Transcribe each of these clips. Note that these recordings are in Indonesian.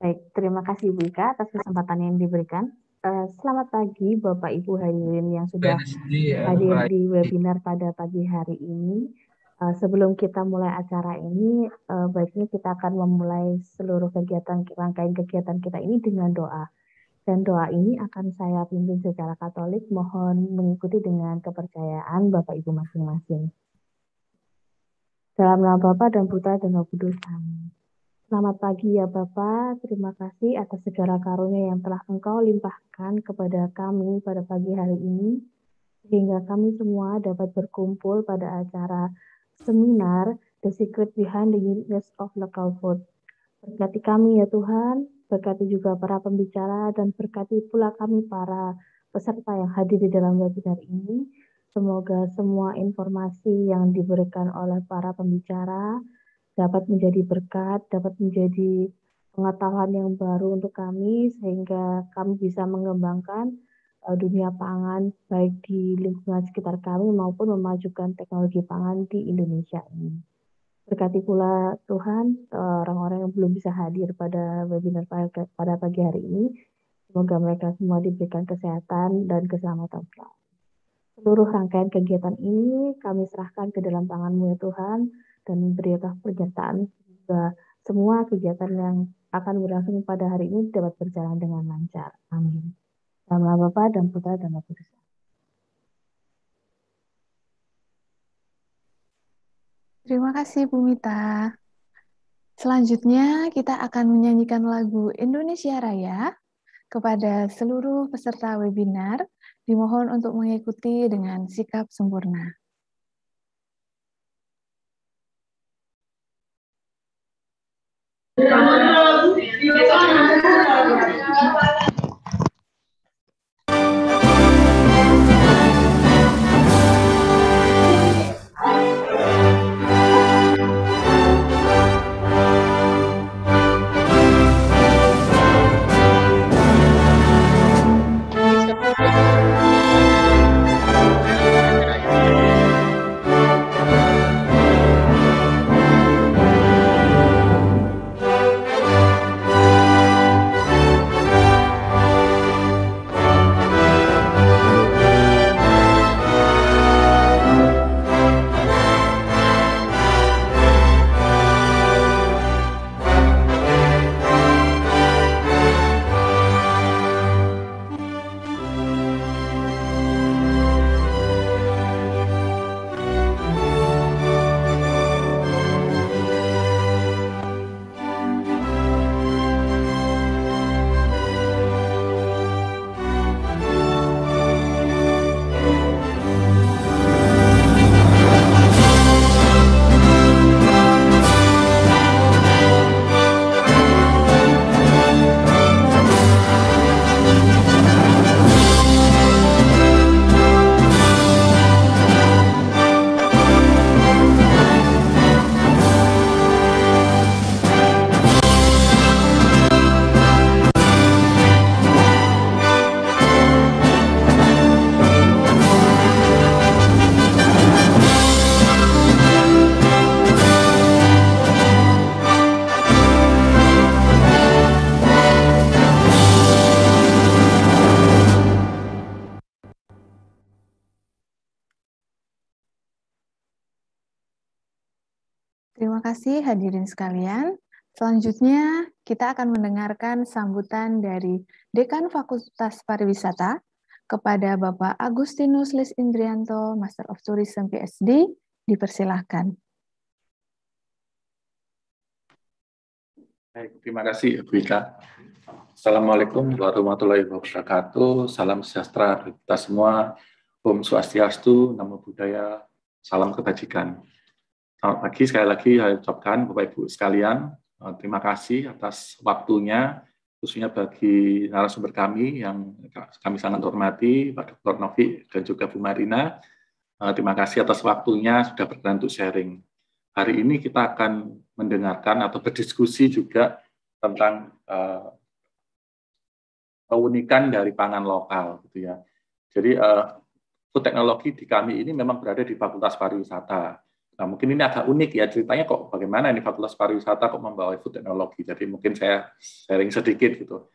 Baik, terima kasih Bu Ika atas kesempatan yang diberikan. Uh, selamat pagi Bapak Ibu hadirin yang sudah eh, hadir di webinar pada pagi hari ini. Uh, sebelum kita mulai acara ini, uh, baiknya kita akan memulai seluruh kegiatan rangkaian kegiatan kita ini dengan doa. Dan doa ini akan saya pimpin secara Katolik. Mohon mengikuti dengan kepercayaan Bapak Ibu masing-masing. Dalam nama Bapa dan Putra dan Roh Kudus. Amin. Selamat pagi ya Bapak, terima kasih atas segala karunia yang telah Engkau limpahkan kepada kami pada pagi hari ini, sehingga kami semua dapat berkumpul pada acara seminar The Secret Behind the Uniqueness of Local Food. Berkati kami ya Tuhan, berkati juga para pembicara, dan berkati pula kami para peserta yang hadir di dalam webinar ini. Semoga semua informasi yang diberikan oleh para pembicara, dapat menjadi berkat, dapat menjadi pengetahuan yang baru untuk kami sehingga kami bisa mengembangkan uh, dunia pangan baik di lingkungan sekitar kami maupun memajukan teknologi pangan di Indonesia ini. Berkati pula Tuhan eh, orang-orang yang belum bisa hadir pada webinar pada pagi hari ini. Semoga mereka semua diberikan kesehatan dan keselamatan selalu. Seluruh rangkaian kegiatan ini kami serahkan ke dalam tanganmu ya Tuhan dan pernyataan juga semua kegiatan yang akan berlangsung pada hari ini dapat berjalan dengan lancar. Amin. Selamat bapak dan Putra dan Roh Kudus. Terima kasih Bu Mita. Selanjutnya kita akan menyanyikan lagu Indonesia Raya kepada seluruh peserta webinar. Dimohon untuk mengikuti dengan sikap sempurna. Thank you. Terima kasih hadirin sekalian. Selanjutnya, kita akan mendengarkan sambutan dari Dekan Fakultas Pariwisata kepada Bapak Agustinus Lis Indrianto, Master of Tourism PSD. Dipersilahkan. Baik, terima kasih Bu Ika. Assalamualaikum warahmatullahi wabarakatuh. Salam sejahtera kita semua. Om Swastiastu, Namo Buddhaya, salam kebajikan. Selamat pagi, sekali lagi saya ucapkan Bapak-Ibu sekalian, eh, terima kasih atas waktunya, khususnya bagi narasumber kami yang kami sangat hormati, Pak Dr. Novi dan juga Bu Marina. Eh, terima kasih atas waktunya sudah berkenan untuk sharing. Hari ini kita akan mendengarkan atau berdiskusi juga tentang eh, keunikan dari pangan lokal, gitu ya. Jadi teknologi di kami ini memang berada di Fakultas Pariwisata. Nah, mungkin ini agak unik ya ceritanya kok bagaimana ini Fakultas Pariwisata kok membawa food teknologi. Jadi mungkin saya sharing sedikit gitu.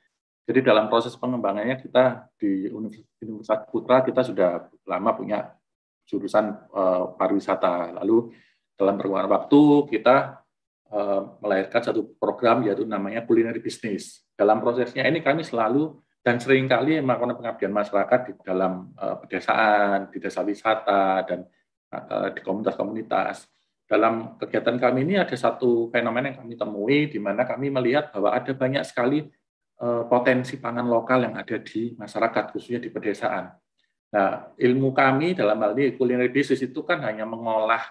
Jadi dalam proses pengembangannya kita di Universitas Putra kita sudah lama punya jurusan uh, pariwisata. Lalu dalam perkembangan waktu kita uh, melahirkan satu program yaitu namanya kuliner bisnis Dalam prosesnya ini kami selalu dan seringkali melakukan pengabdian masyarakat di dalam uh, pedesaan, di desa wisata dan Eh, di komunitas-komunitas. Dalam kegiatan kami ini ada satu fenomena yang kami temui di mana kami melihat bahwa ada banyak sekali eh, potensi pangan lokal yang ada di masyarakat khususnya di pedesaan. Nah, ilmu kami dalam hal ini kuliner bisnis itu kan hanya mengolah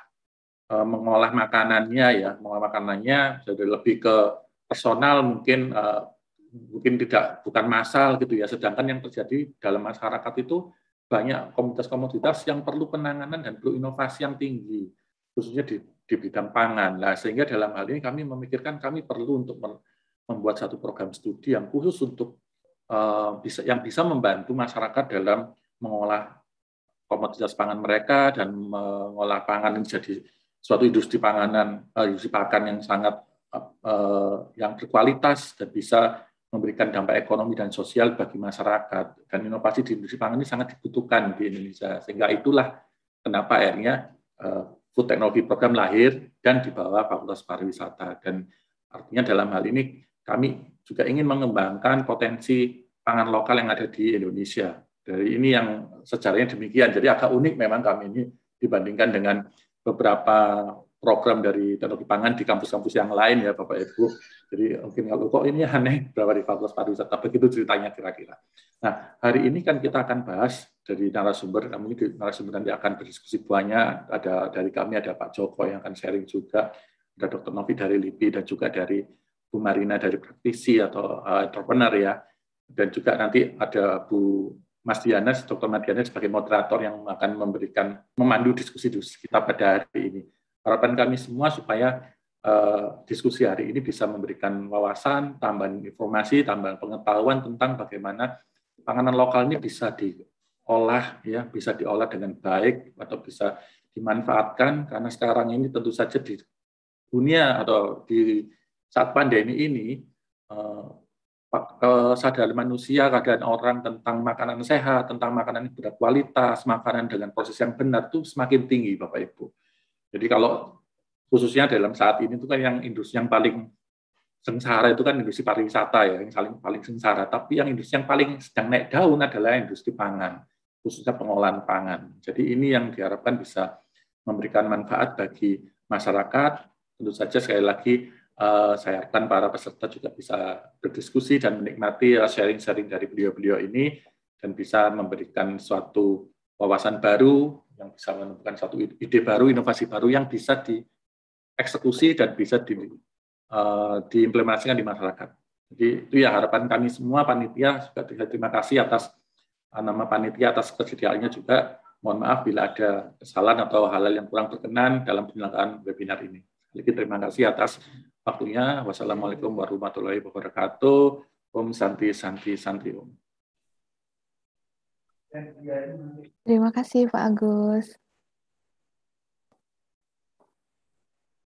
eh, mengolah makanannya ya, mengolah makanannya jadi lebih ke personal mungkin mungkin tidak bukan masal gitu ya. Sedangkan yang terjadi dalam masyarakat itu banyak komoditas-komoditas yang perlu penanganan dan perlu inovasi yang tinggi, khususnya di, di bidang pangan. Nah, sehingga dalam hal ini kami memikirkan kami perlu untuk membuat satu program studi yang khusus untuk uh, bisa yang bisa membantu masyarakat dalam mengolah komoditas pangan mereka dan mengolah pangan menjadi suatu industri panganan, uh, industri pakan yang sangat uh, yang berkualitas dan bisa memberikan dampak ekonomi dan sosial bagi masyarakat. Dan inovasi di industri pangan ini sangat dibutuhkan di Indonesia. Sehingga itulah kenapa akhirnya eh, Food Technology Program lahir dan dibawa Fakultas Pariwisata. Dan artinya dalam hal ini kami juga ingin mengembangkan potensi pangan lokal yang ada di Indonesia. Dari ini yang sejarahnya demikian. Jadi agak unik memang kami ini dibandingkan dengan beberapa program dari teknologi pangan di kampus-kampus yang lain ya Bapak Ibu. Jadi mungkin kalau kok ini aneh berapa di Fakultas Pariwisata begitu ceritanya kira-kira. Nah, hari ini kan kita akan bahas dari narasumber, kami di narasumber nanti akan berdiskusi banyak, ada dari kami ada Pak Joko yang akan sharing juga, ada Dr. Novi dari LIPI dan juga dari Bu Marina dari praktisi atau uh, entrepreneur ya, dan juga nanti ada Bu Mas Dianes, Dr. Mas Dianes sebagai moderator yang akan memberikan, memandu diskusi kita pada hari ini harapan kami semua supaya uh, diskusi hari ini bisa memberikan wawasan, tambahan informasi, tambahan pengetahuan tentang bagaimana panganan lokal ini bisa diolah, ya, bisa diolah dengan baik atau bisa dimanfaatkan karena sekarang ini tentu saja di dunia atau di saat pandemi ini eh, manusia, keadaan orang tentang makanan sehat, tentang makanan yang berkualitas, makanan dengan proses yang benar itu semakin tinggi, Bapak Ibu. Jadi kalau khususnya dalam saat ini itu kan yang industri yang paling sengsara itu kan industri pariwisata ya, yang paling paling sengsara. Tapi yang industri yang paling sedang naik daun adalah industri pangan, khususnya pengolahan pangan. Jadi ini yang diharapkan bisa memberikan manfaat bagi masyarakat. Tentu saja sekali lagi uh, saya harapkan para peserta juga bisa berdiskusi dan menikmati eh, sharing-sharing dari beliau-beliau ini dan bisa memberikan suatu wawasan baru yang bisa menemukan satu ide baru, inovasi baru yang bisa dieksekusi dan bisa di, uh, diimplementasikan di masyarakat. Jadi itu ya harapan kami semua panitia juga terima kasih atas uh, nama panitia atas kesediaannya juga. Mohon maaf bila ada kesalahan atau hal-hal yang kurang berkenan dalam penyelenggaraan webinar ini. Lagi terima kasih atas waktunya. Wassalamualaikum warahmatullahi wabarakatuh. Om Santi Santi Santi Om. Terima kasih Pak Agus.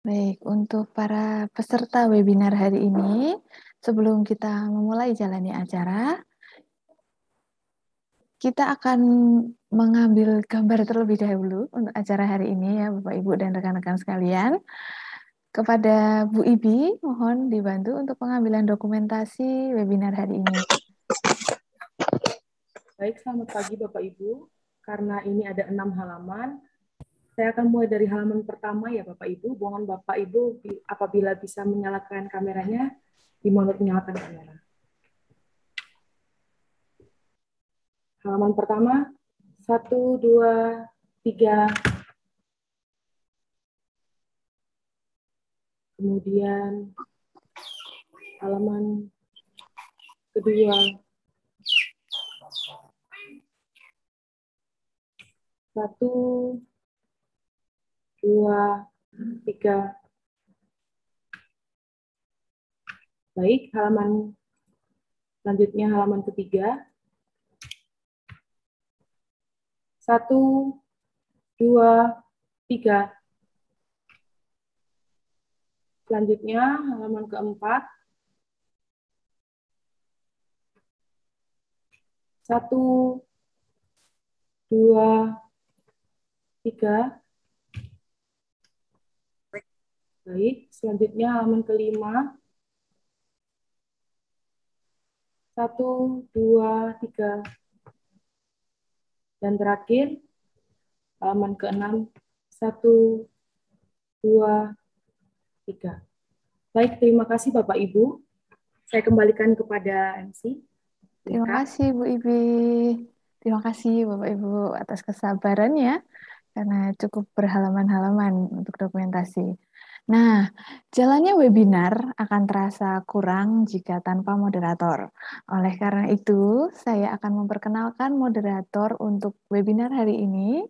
Baik, untuk para peserta webinar hari ini, sebelum kita memulai jalani acara, kita akan mengambil gambar terlebih dahulu untuk acara hari ini ya Bapak Ibu dan rekan-rekan sekalian. Kepada Bu Ibi, mohon dibantu untuk pengambilan dokumentasi webinar hari ini. Baik, selamat pagi Bapak Ibu. Karena ini ada enam halaman, saya akan mulai dari halaman pertama ya Bapak Ibu. Mohon Bapak Ibu apabila bisa menyalakan kameranya, dimohon menyalakan kamera. Halaman pertama, satu, dua, tiga. Kemudian halaman kedua, Satu, dua, tiga. Baik, halaman selanjutnya halaman ketiga. Satu, dua, tiga. Selanjutnya halaman keempat. Satu, dua, tiga. Baik, selanjutnya halaman kelima. Satu, dua, tiga. Dan terakhir, halaman keenam Satu, dua, tiga. Baik, terima kasih Bapak Ibu. Saya kembalikan kepada MC. Terima kasih Bu Ibi. Terima kasih Bapak Ibu atas kesabarannya karena cukup berhalaman-halaman untuk dokumentasi. Nah, jalannya webinar akan terasa kurang jika tanpa moderator. Oleh karena itu, saya akan memperkenalkan moderator untuk webinar hari ini.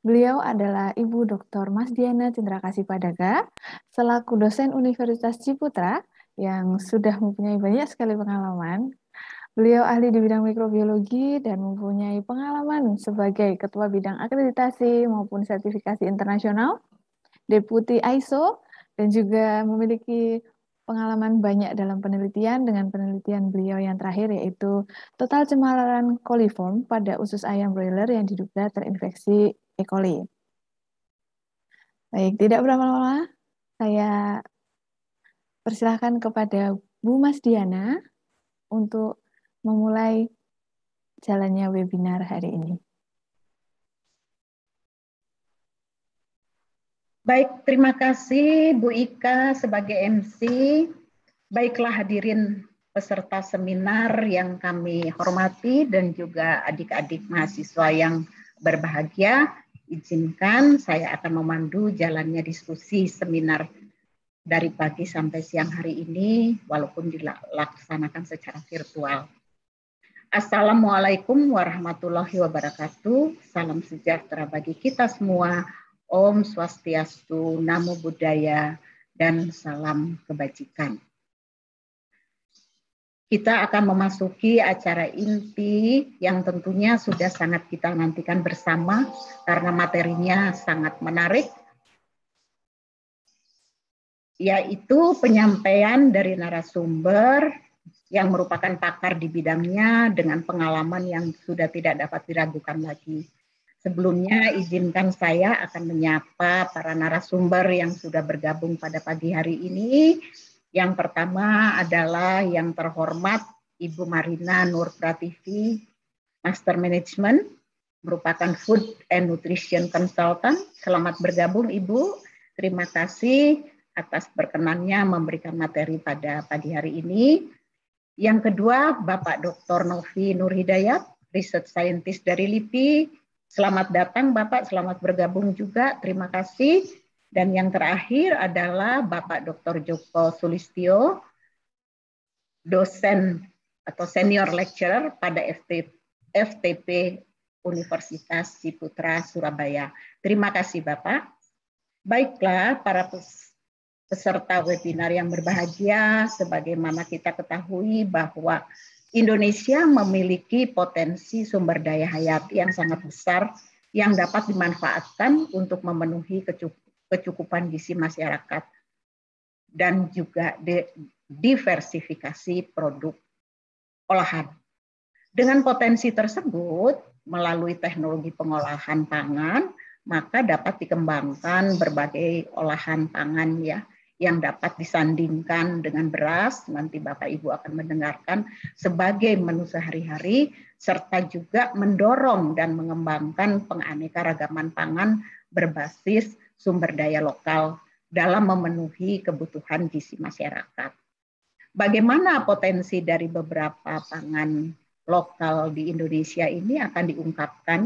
Beliau adalah Ibu Dr. Mas Diana Cendrakasih Padaga, selaku dosen Universitas Ciputra yang sudah mempunyai banyak sekali pengalaman Beliau ahli di bidang mikrobiologi dan mempunyai pengalaman sebagai Ketua Bidang Akreditasi maupun Sertifikasi Internasional, Deputi ISO, dan juga memiliki pengalaman banyak dalam penelitian dengan penelitian beliau yang terakhir yaitu total cemaran coliform pada usus ayam broiler yang diduga terinfeksi E. coli. Baik, tidak berlama-lama saya persilahkan kepada Bu Mas Diana untuk memulai jalannya webinar hari ini. Baik, terima kasih Bu Ika sebagai MC. Baiklah hadirin peserta seminar yang kami hormati dan juga adik-adik mahasiswa yang berbahagia. Izinkan saya akan memandu jalannya diskusi seminar dari pagi sampai siang hari ini walaupun dilaksanakan secara virtual. Assalamualaikum warahmatullahi wabarakatuh. Salam sejahtera bagi kita semua. Om Swastiastu, Namo Buddhaya, dan salam kebajikan. Kita akan memasuki acara inti yang tentunya sudah sangat kita nantikan bersama karena materinya sangat menarik yaitu penyampaian dari narasumber yang merupakan pakar di bidangnya dengan pengalaman yang sudah tidak dapat diragukan lagi. Sebelumnya izinkan saya akan menyapa para narasumber yang sudah bergabung pada pagi hari ini. Yang pertama adalah yang terhormat Ibu Marina Nur Prativi, Master Management, merupakan Food and Nutrition Consultant. Selamat bergabung Ibu. Terima kasih atas berkenannya memberikan materi pada pagi hari ini. Yang kedua, Bapak Dr. Novi Nur Hidayat, Research Scientist dari LIPI. Selamat datang Bapak, selamat bergabung juga. Terima kasih. Dan yang terakhir adalah Bapak Dr. Joko Sulistio, dosen atau senior lecturer pada FTP, Universitas Ciputra Surabaya. Terima kasih Bapak. Baiklah para peserta webinar yang berbahagia, sebagaimana kita ketahui bahwa Indonesia memiliki potensi sumber daya hayati yang sangat besar yang dapat dimanfaatkan untuk memenuhi kecukupan gizi masyarakat dan juga diversifikasi produk olahan. Dengan potensi tersebut, melalui teknologi pengolahan pangan, maka dapat dikembangkan berbagai olahan pangan ya yang dapat disandingkan dengan beras, nanti Bapak Ibu akan mendengarkan sebagai menu sehari-hari, serta juga mendorong dan mengembangkan penganekaragaman pangan berbasis sumber daya lokal dalam memenuhi kebutuhan gizi masyarakat. Bagaimana potensi dari beberapa pangan lokal di Indonesia ini akan diungkapkan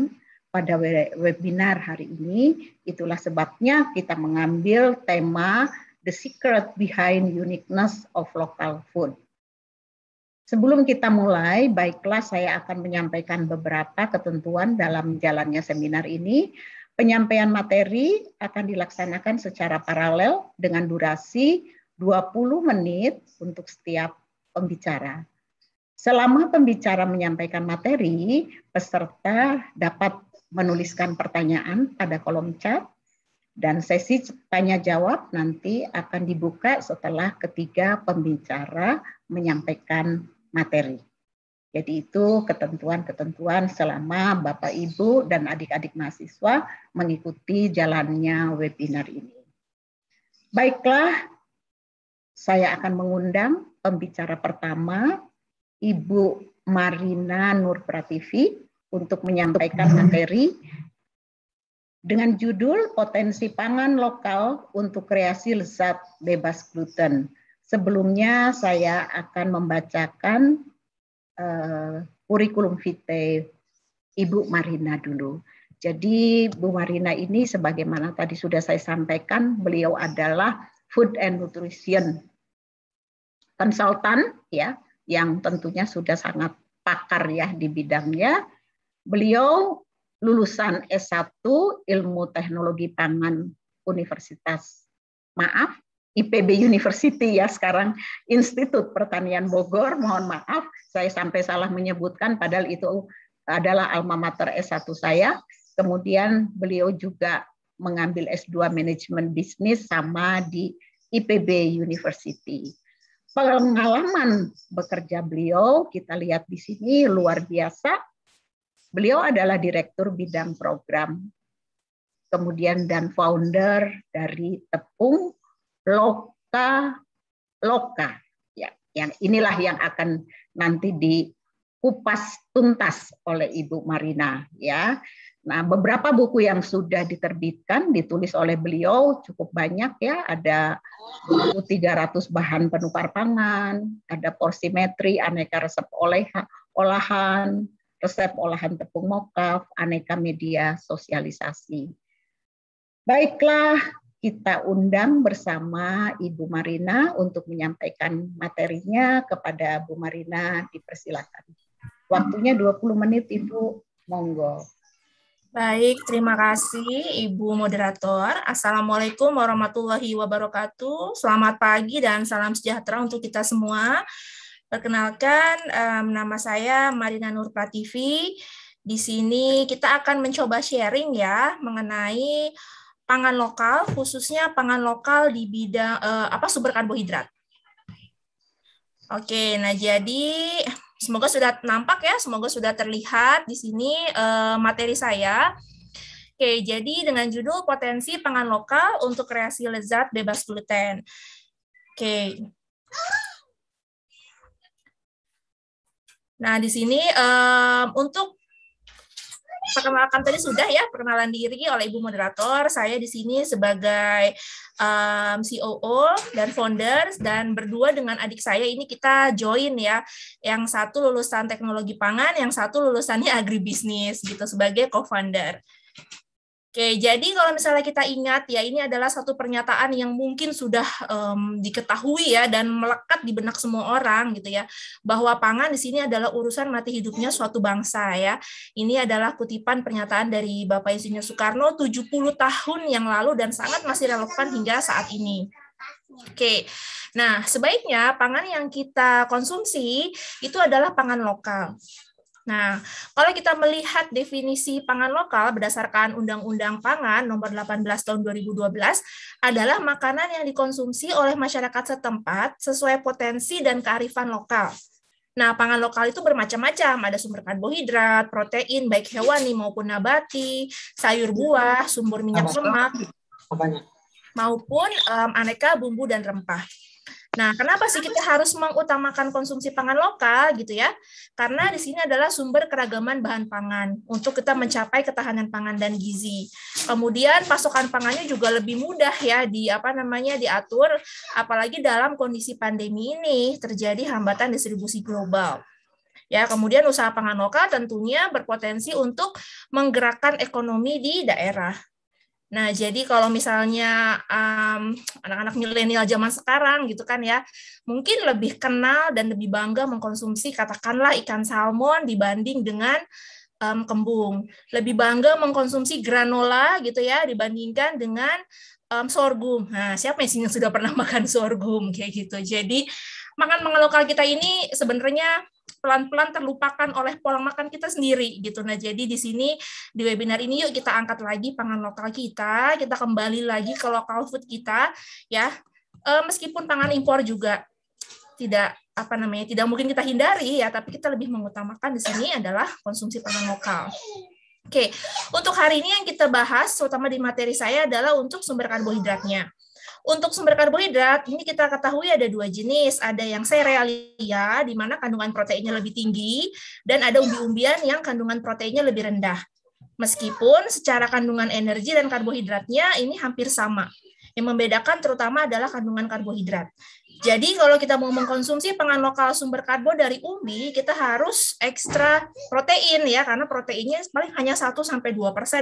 pada webinar hari ini. Itulah sebabnya kita mengambil tema the secret behind uniqueness of local food. Sebelum kita mulai, baiklah saya akan menyampaikan beberapa ketentuan dalam jalannya seminar ini. Penyampaian materi akan dilaksanakan secara paralel dengan durasi 20 menit untuk setiap pembicara. Selama pembicara menyampaikan materi, peserta dapat menuliskan pertanyaan pada kolom chat dan sesi tanya jawab nanti akan dibuka setelah ketiga pembicara menyampaikan materi. Jadi itu ketentuan-ketentuan selama Bapak Ibu dan adik-adik mahasiswa mengikuti jalannya webinar ini. Baiklah, saya akan mengundang pembicara pertama Ibu Marina Nur Prativi untuk menyampaikan materi dengan judul Potensi Pangan Lokal untuk Kreasi Lezat Bebas Gluten. Sebelumnya saya akan membacakan uh, kurikulum vitae Ibu Marina dulu. Jadi Bu Marina ini sebagaimana tadi sudah saya sampaikan, beliau adalah food and nutrition consultant ya yang tentunya sudah sangat pakar ya di bidangnya. Beliau lulusan S1 Ilmu Teknologi Pangan Universitas maaf IPB University ya sekarang Institut Pertanian Bogor mohon maaf saya sampai salah menyebutkan padahal itu adalah alma mater S1 saya kemudian beliau juga mengambil S2 manajemen bisnis sama di IPB University pengalaman bekerja beliau kita lihat di sini luar biasa Beliau adalah direktur bidang program, kemudian dan founder dari Tepung Loka Loka. Ya, yang inilah yang akan nanti dikupas tuntas oleh Ibu Marina. Ya, nah beberapa buku yang sudah diterbitkan ditulis oleh beliau cukup banyak ya. Ada buku 300 bahan penukar pangan, ada porsimetri, aneka resep oleh olahan, resep olahan tepung mokaf, aneka media sosialisasi. Baiklah, kita undang bersama Ibu Marina untuk menyampaikan materinya kepada Bu Marina. Dipersilakan. Waktunya 20 menit, Ibu. Monggo. Baik, terima kasih Ibu Moderator. Assalamualaikum warahmatullahi wabarakatuh. Selamat pagi dan salam sejahtera untuk kita semua. Perkenalkan, um, nama saya Marina Nur Prativi. Di sini kita akan mencoba sharing ya mengenai pangan lokal, khususnya pangan lokal di bidang uh, apa sumber karbohidrat. Oke, nah jadi semoga sudah nampak ya, semoga sudah terlihat di sini uh, materi saya. Oke, jadi dengan judul potensi pangan lokal untuk kreasi lezat bebas gluten. Oke. Nah, di sini um, untuk perkenalkan tadi sudah ya perkenalan diri oleh Ibu moderator. Saya di sini sebagai um, COO dan founder dan berdua dengan adik saya ini kita join ya. Yang satu lulusan teknologi pangan, yang satu lulusannya agribisnis gitu sebagai co-founder. Oke, jadi kalau misalnya kita ingat ya ini adalah satu pernyataan yang mungkin sudah um, diketahui ya dan melekat di benak semua orang gitu ya bahwa pangan di sini adalah urusan mati hidupnya suatu bangsa ya. Ini adalah kutipan pernyataan dari Bapak Insinyur Soekarno 70 tahun yang lalu dan sangat masih relevan hingga saat ini. Oke, nah sebaiknya pangan yang kita konsumsi itu adalah pangan lokal. Nah, kalau kita melihat definisi pangan lokal berdasarkan Undang-Undang Pangan Nomor 18 Tahun 2012 adalah makanan yang dikonsumsi oleh masyarakat setempat sesuai potensi dan kearifan lokal. Nah, pangan lokal itu bermacam-macam, ada sumber karbohidrat, protein baik hewani maupun nabati, sayur buah, sumber minyak lemak, maupun um, aneka bumbu dan rempah. Nah, kenapa sih kita harus mengutamakan konsumsi pangan lokal gitu ya? Karena di sini adalah sumber keragaman bahan pangan untuk kita mencapai ketahanan pangan dan gizi. Kemudian pasokan pangannya juga lebih mudah ya di apa namanya diatur apalagi dalam kondisi pandemi ini terjadi hambatan distribusi global. Ya, kemudian usaha pangan lokal tentunya berpotensi untuk menggerakkan ekonomi di daerah. Nah, jadi kalau misalnya um, anak-anak milenial zaman sekarang gitu kan ya, mungkin lebih kenal dan lebih bangga mengkonsumsi katakanlah ikan salmon dibanding dengan um, kembung. Lebih bangga mengkonsumsi granola gitu ya dibandingkan dengan um, sorghum. Nah, siapa yang sudah pernah makan sorghum kayak gitu. Jadi, makan makan lokal kita ini sebenarnya pelan-pelan terlupakan oleh pola makan kita sendiri gitu. Nah, jadi di sini di webinar ini yuk kita angkat lagi pangan lokal kita, kita kembali lagi ke local food kita ya. E, meskipun pangan impor juga tidak apa namanya tidak mungkin kita hindari ya tapi kita lebih mengutamakan di sini adalah konsumsi pangan lokal. Oke, untuk hari ini yang kita bahas terutama di materi saya adalah untuk sumber karbohidratnya. Untuk sumber karbohidrat, ini kita ketahui ada dua jenis. Ada yang serealia, di mana kandungan proteinnya lebih tinggi, dan ada umbi-umbian yang kandungan proteinnya lebih rendah. Meskipun secara kandungan energi dan karbohidratnya ini hampir sama. Yang membedakan terutama adalah kandungan karbohidrat. Jadi kalau kita mau mengkonsumsi pangan lokal sumber karbo dari umbi, kita harus ekstra protein ya, karena proteinnya paling hanya 1-2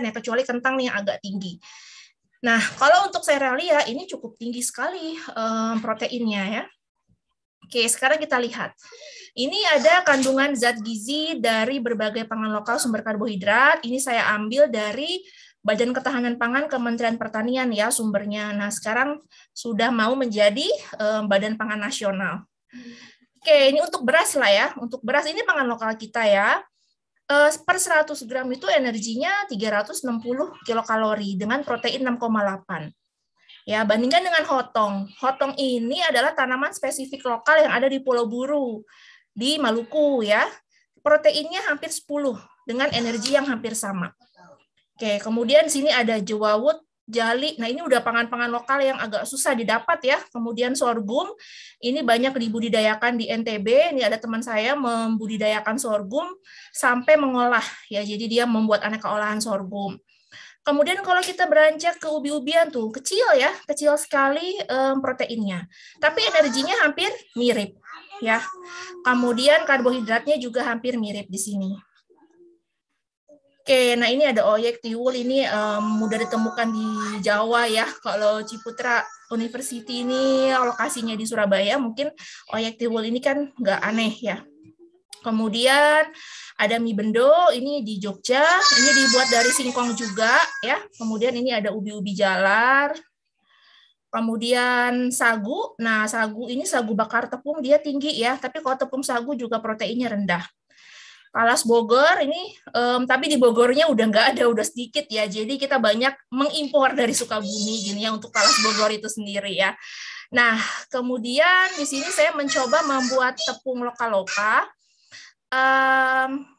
ya, kecuali kentang yang agak tinggi. Nah, kalau untuk cerealia ini cukup tinggi sekali um, proteinnya ya. Oke, sekarang kita lihat. Ini ada kandungan zat gizi dari berbagai pangan lokal sumber karbohidrat. Ini saya ambil dari Badan Ketahanan Pangan Kementerian Pertanian ya sumbernya. Nah, sekarang sudah mau menjadi um, Badan Pangan Nasional. Oke, ini untuk beras lah ya. Untuk beras ini pangan lokal kita ya. Eh, per 100 gram itu energinya 360 kilokalori dengan protein 6,8. Ya, bandingkan dengan hotong. Hotong ini adalah tanaman spesifik lokal yang ada di Pulau Buru, di Maluku ya. Proteinnya hampir 10 dengan energi yang hampir sama. Oke, kemudian sini ada jewawut jali. Nah, ini udah pangan-pangan lokal yang agak susah didapat ya. Kemudian sorghum, ini banyak dibudidayakan di NTB. Ini ada teman saya membudidayakan sorghum sampai mengolah ya. Jadi dia membuat aneka olahan sorghum. Kemudian kalau kita beranjak ke ubi-ubian tuh kecil ya, kecil sekali um, proteinnya, tapi energinya hampir mirip ya. Kemudian karbohidratnya juga hampir mirip di sini. Oke, nah ini ada Oyek Tiwul ini um, mudah ditemukan di Jawa ya. Kalau Ciputra University ini lokasinya di Surabaya, mungkin Oyek Tiwul ini kan nggak aneh ya. Kemudian ada mie bendo, ini di Jogja, ini dibuat dari singkong juga ya. Kemudian ini ada ubi-ubi jalar, Kemudian sagu, nah sagu ini sagu bakar tepung dia tinggi ya, tapi kalau tepung sagu juga proteinnya rendah. Alas Bogor ini, um, tapi di Bogornya udah nggak ada, udah sedikit ya. Jadi kita banyak mengimpor dari Sukabumi gini ya untuk Alas Bogor itu sendiri ya. Nah, kemudian di sini saya mencoba membuat tepung loka-loka. Um,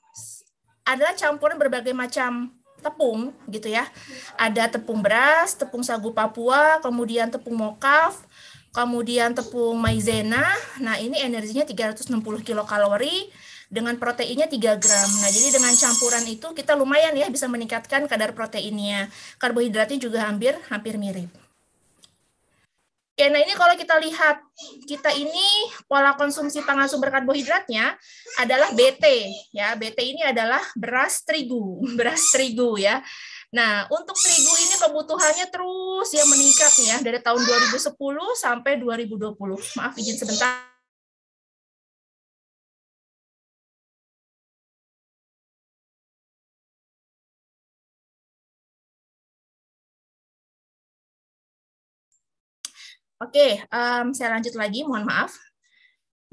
adalah campuran berbagai macam tepung gitu ya. Ada tepung beras, tepung sagu Papua, kemudian tepung mokaf, kemudian tepung maizena. Nah, ini energinya 360 kilokalori dengan proteinnya 3 gram. Nah, jadi dengan campuran itu kita lumayan ya bisa meningkatkan kadar proteinnya. Karbohidratnya juga hampir hampir mirip. Oke, ya, nah ini kalau kita lihat, kita ini pola konsumsi pangan sumber karbohidratnya adalah BT. ya BT ini adalah beras terigu, beras terigu ya. Nah, untuk terigu ini kebutuhannya terus yang meningkat ya dari tahun 2010 sampai 2020. Maaf izin sebentar. Oke, um, saya lanjut lagi, mohon maaf.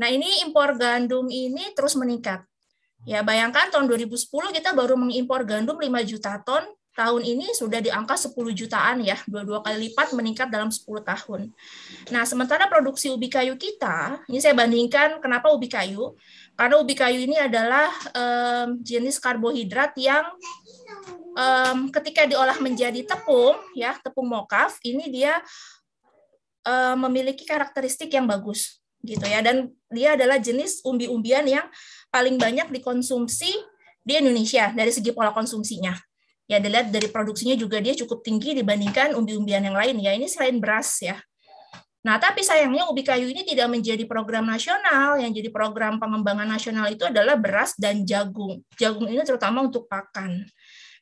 Nah, ini impor gandum ini terus meningkat. Ya, bayangkan tahun 2010 kita baru mengimpor gandum 5 juta ton, tahun ini sudah di angka 10 jutaan ya, dua-dua kali lipat meningkat dalam 10 tahun. Nah, sementara produksi ubi kayu kita, ini saya bandingkan kenapa ubi kayu, karena ubi kayu ini adalah um, jenis karbohidrat yang um, ketika diolah menjadi tepung, ya tepung mokaf, ini dia uh, memiliki karakteristik yang bagus gitu ya dan dia adalah jenis umbi-umbian yang paling banyak dikonsumsi di Indonesia dari segi pola konsumsinya ya dilihat dari produksinya juga dia cukup tinggi dibandingkan umbi-umbian yang lain ya ini selain beras ya Nah, tapi sayangnya ubi kayu ini tidak menjadi program nasional. Yang jadi program pengembangan nasional itu adalah beras dan jagung. Jagung ini terutama untuk pakan.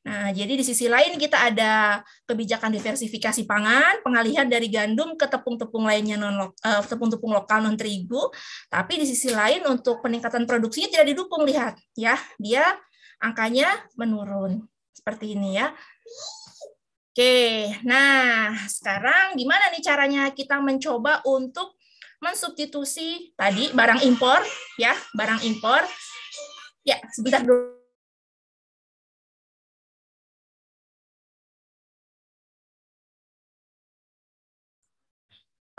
Nah, jadi di sisi lain kita ada kebijakan diversifikasi pangan, pengalihan dari gandum ke tepung-tepung lainnya non eh, tepung-tepung uh, lokal non terigu. Tapi di sisi lain untuk peningkatan produksinya tidak didukung lihat ya, dia angkanya menurun. Seperti ini ya. Oke, nah sekarang gimana nih caranya kita mencoba untuk mensubstitusi tadi barang impor ya, barang impor. Ya, sebentar dulu.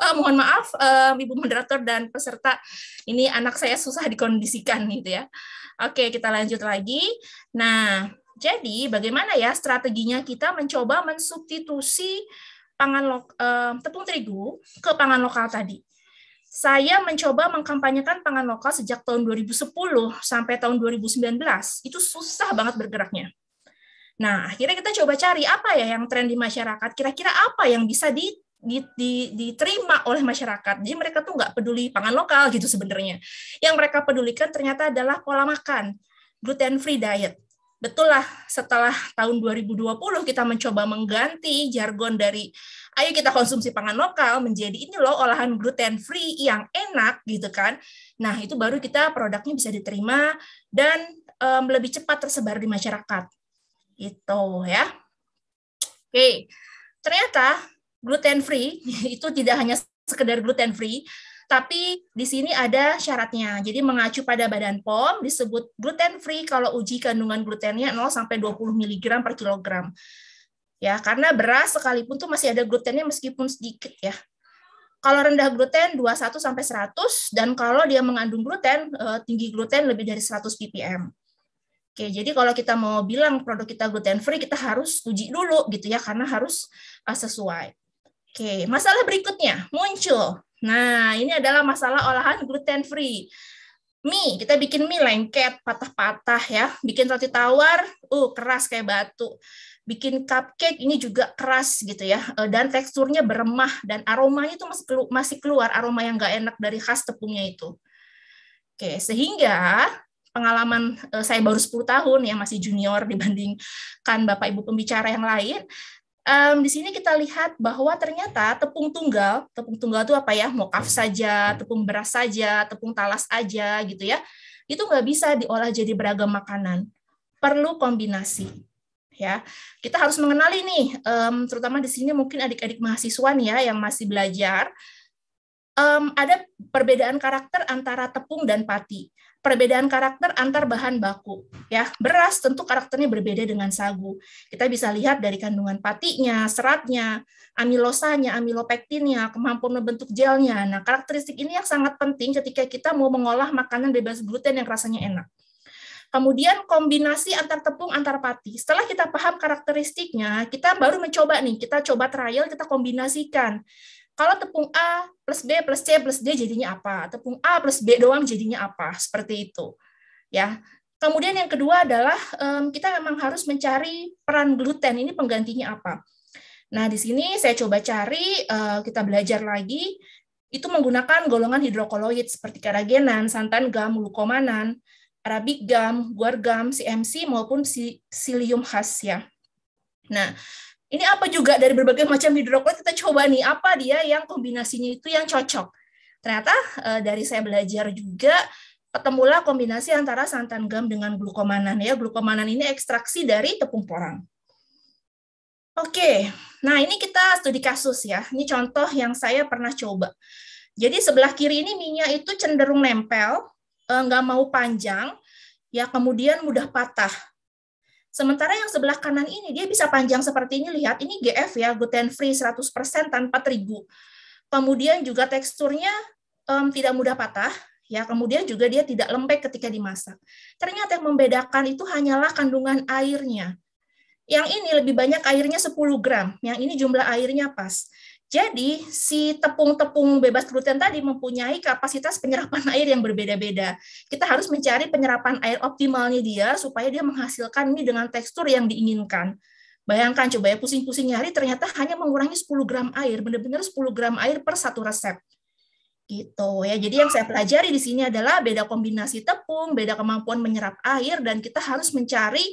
uh, mohon maaf uh, Ibu moderator dan peserta, ini anak saya susah dikondisikan gitu ya. Oke, kita lanjut lagi. Nah, jadi bagaimana ya strateginya kita mencoba mensubstitusi pangan lo, uh, tepung terigu ke pangan lokal tadi? saya mencoba mengkampanyekan pangan lokal sejak tahun 2010 sampai tahun 2019. Itu susah banget bergeraknya. Nah, akhirnya kita coba cari apa ya yang tren di masyarakat, kira-kira apa yang bisa di di, di, diterima oleh masyarakat. Jadi mereka tuh nggak peduli pangan lokal gitu sebenarnya. Yang mereka pedulikan ternyata adalah pola makan, gluten free diet. Betul lah, setelah tahun 2020 kita mencoba mengganti jargon dari ayo kita konsumsi pangan lokal menjadi ini loh olahan gluten free yang enak gitu kan. Nah, itu baru kita produknya bisa diterima dan um, lebih cepat tersebar di masyarakat. Itu ya. Oke. Ternyata gluten free itu tidak hanya sekedar gluten free, tapi di sini ada syaratnya. Jadi mengacu pada Badan POM disebut gluten free kalau uji kandungan glutennya 0 sampai 20 mg per kilogram. Ya, karena beras sekalipun tuh masih ada glutennya meskipun sedikit ya. Kalau rendah gluten 21 sampai 100 dan kalau dia mengandung gluten eh, tinggi gluten lebih dari 100 ppm. Oke, jadi kalau kita mau bilang produk kita gluten free, kita harus uji dulu gitu ya, karena harus eh, sesuai. Oke, masalah berikutnya muncul. Nah, ini adalah masalah olahan gluten free. Mie, kita bikin mie lengket, patah-patah ya. Bikin roti tawar, uh keras kayak batu. Bikin cupcake ini juga keras gitu ya. Eh, dan teksturnya beremah dan aromanya itu masih keluar, masih keluar aroma yang nggak enak dari khas tepungnya itu. Oke, sehingga pengalaman eh, saya baru 10 tahun ya masih junior dibandingkan Bapak Ibu pembicara yang lain um, di sini kita lihat bahwa ternyata tepung tunggal, tepung tunggal itu apa ya, mokaf saja, tepung beras saja, tepung talas aja gitu ya, itu nggak bisa diolah jadi beragam makanan. Perlu kombinasi. Ya, kita harus mengenali nih, um, terutama di sini mungkin adik-adik mahasiswa nih ya yang masih belajar, um, ada perbedaan karakter antara tepung dan pati perbedaan karakter antar bahan baku. Ya, beras tentu karakternya berbeda dengan sagu. Kita bisa lihat dari kandungan patinya, seratnya, amilosanya, amilopektinnya, kemampuan membentuk gelnya. Nah, karakteristik ini yang sangat penting ketika kita mau mengolah makanan bebas gluten yang rasanya enak. Kemudian kombinasi antar tepung antar pati. Setelah kita paham karakteristiknya, kita baru mencoba nih, kita coba trial, kita kombinasikan kalau tepung A plus B plus C plus D jadinya apa? Tepung A plus B doang jadinya apa? Seperti itu. Ya. Kemudian yang kedua adalah um, kita memang harus mencari peran gluten ini penggantinya apa. Nah, di sini saya coba cari uh, kita belajar lagi itu menggunakan golongan hidrokoloid seperti karagenan, santan gam, glukomanan, arabic gam, guar gam, CMC maupun psyllium khas ya. Nah, ini apa juga dari berbagai macam hidrokulit kita coba nih apa dia yang kombinasinya itu yang cocok. Ternyata eh, dari saya belajar juga ketemulah kombinasi antara santan gam dengan glukomanan ya. Glukomanan ini ekstraksi dari tepung porang. Oke, nah ini kita studi kasus ya. Ini contoh yang saya pernah coba. Jadi sebelah kiri ini minyak itu cenderung nempel, eh, nggak mau panjang, ya kemudian mudah patah. Sementara yang sebelah kanan ini dia bisa panjang seperti ini lihat ini GF ya gluten free 100% tanpa terigu. Kemudian juga teksturnya um, tidak mudah patah ya kemudian juga dia tidak lembek ketika dimasak. Ternyata yang membedakan itu hanyalah kandungan airnya. Yang ini lebih banyak airnya 10 gram, yang ini jumlah airnya pas. Jadi si tepung-tepung bebas gluten tadi mempunyai kapasitas penyerapan air yang berbeda-beda. Kita harus mencari penyerapan air optimalnya dia supaya dia menghasilkan mie dengan tekstur yang diinginkan. Bayangkan coba ya pusing-pusing nyari ternyata hanya mengurangi 10 gram air, benar-benar 10 gram air per satu resep. Gitu ya. Jadi yang saya pelajari di sini adalah beda kombinasi tepung, beda kemampuan menyerap air dan kita harus mencari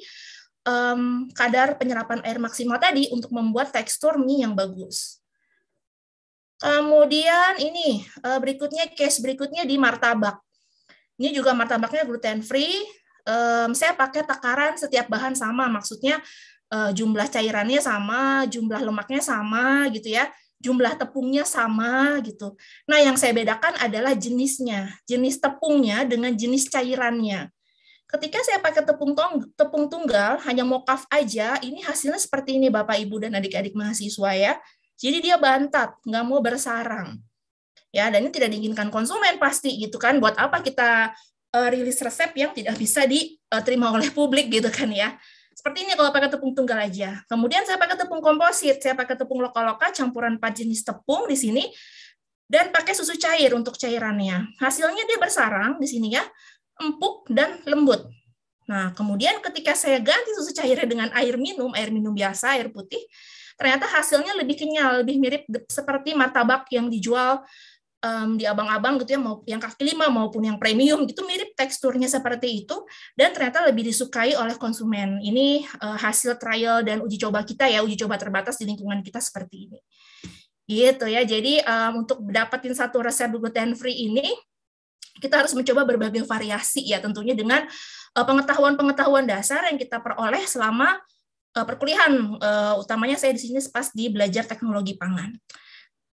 um, kadar penyerapan air maksimal tadi untuk membuat tekstur mie yang bagus. Kemudian ini eh, berikutnya case berikutnya di martabak. Ini juga martabaknya gluten free. Saya pakai takaran setiap bahan sama, maksudnya eh, jumlah cairannya sama, jumlah lemaknya sama gitu ya, jumlah tepungnya sama gitu. Nah yang saya bedakan adalah jenisnya, jenis tepungnya dengan jenis cairannya. Ketika saya pakai tepung, tong, tepung tunggal, hanya mokaf aja, ini hasilnya seperti ini Bapak, Ibu, dan adik-adik mahasiswa ya. Jadi dia bantat, nggak mau bersarang. Ya, dan ini tidak diinginkan konsumen pasti gitu kan. Buat apa kita uh, rilis resep yang tidak bisa diterima oleh publik gitu kan ya. Seperti ini kalau pakai tepung tunggal aja. Kemudian saya pakai tepung komposit, saya pakai tepung loka-loka campuran empat jenis tepung di sini dan pakai susu cair untuk cairannya. Hasilnya dia bersarang di sini ya, empuk dan lembut. Nah, kemudian ketika saya ganti susu cairnya dengan air minum, air minum biasa, air putih, ternyata hasilnya lebih kenyal, lebih mirip seperti martabak yang dijual um, di abang-abang gitu ya, mau yang kaki lima maupun yang premium gitu mirip teksturnya seperti itu dan ternyata lebih disukai oleh konsumen. Ini uh, hasil trial dan uji coba kita ya, uji coba terbatas di lingkungan kita seperti ini. Gitu ya. Jadi um, untuk dapetin satu resep gluten free ini kita harus mencoba berbagai variasi ya tentunya dengan e, pengetahuan-pengetahuan dasar yang kita peroleh selama uh, perkuliahan uh, utamanya saya di sini pas di belajar teknologi pangan.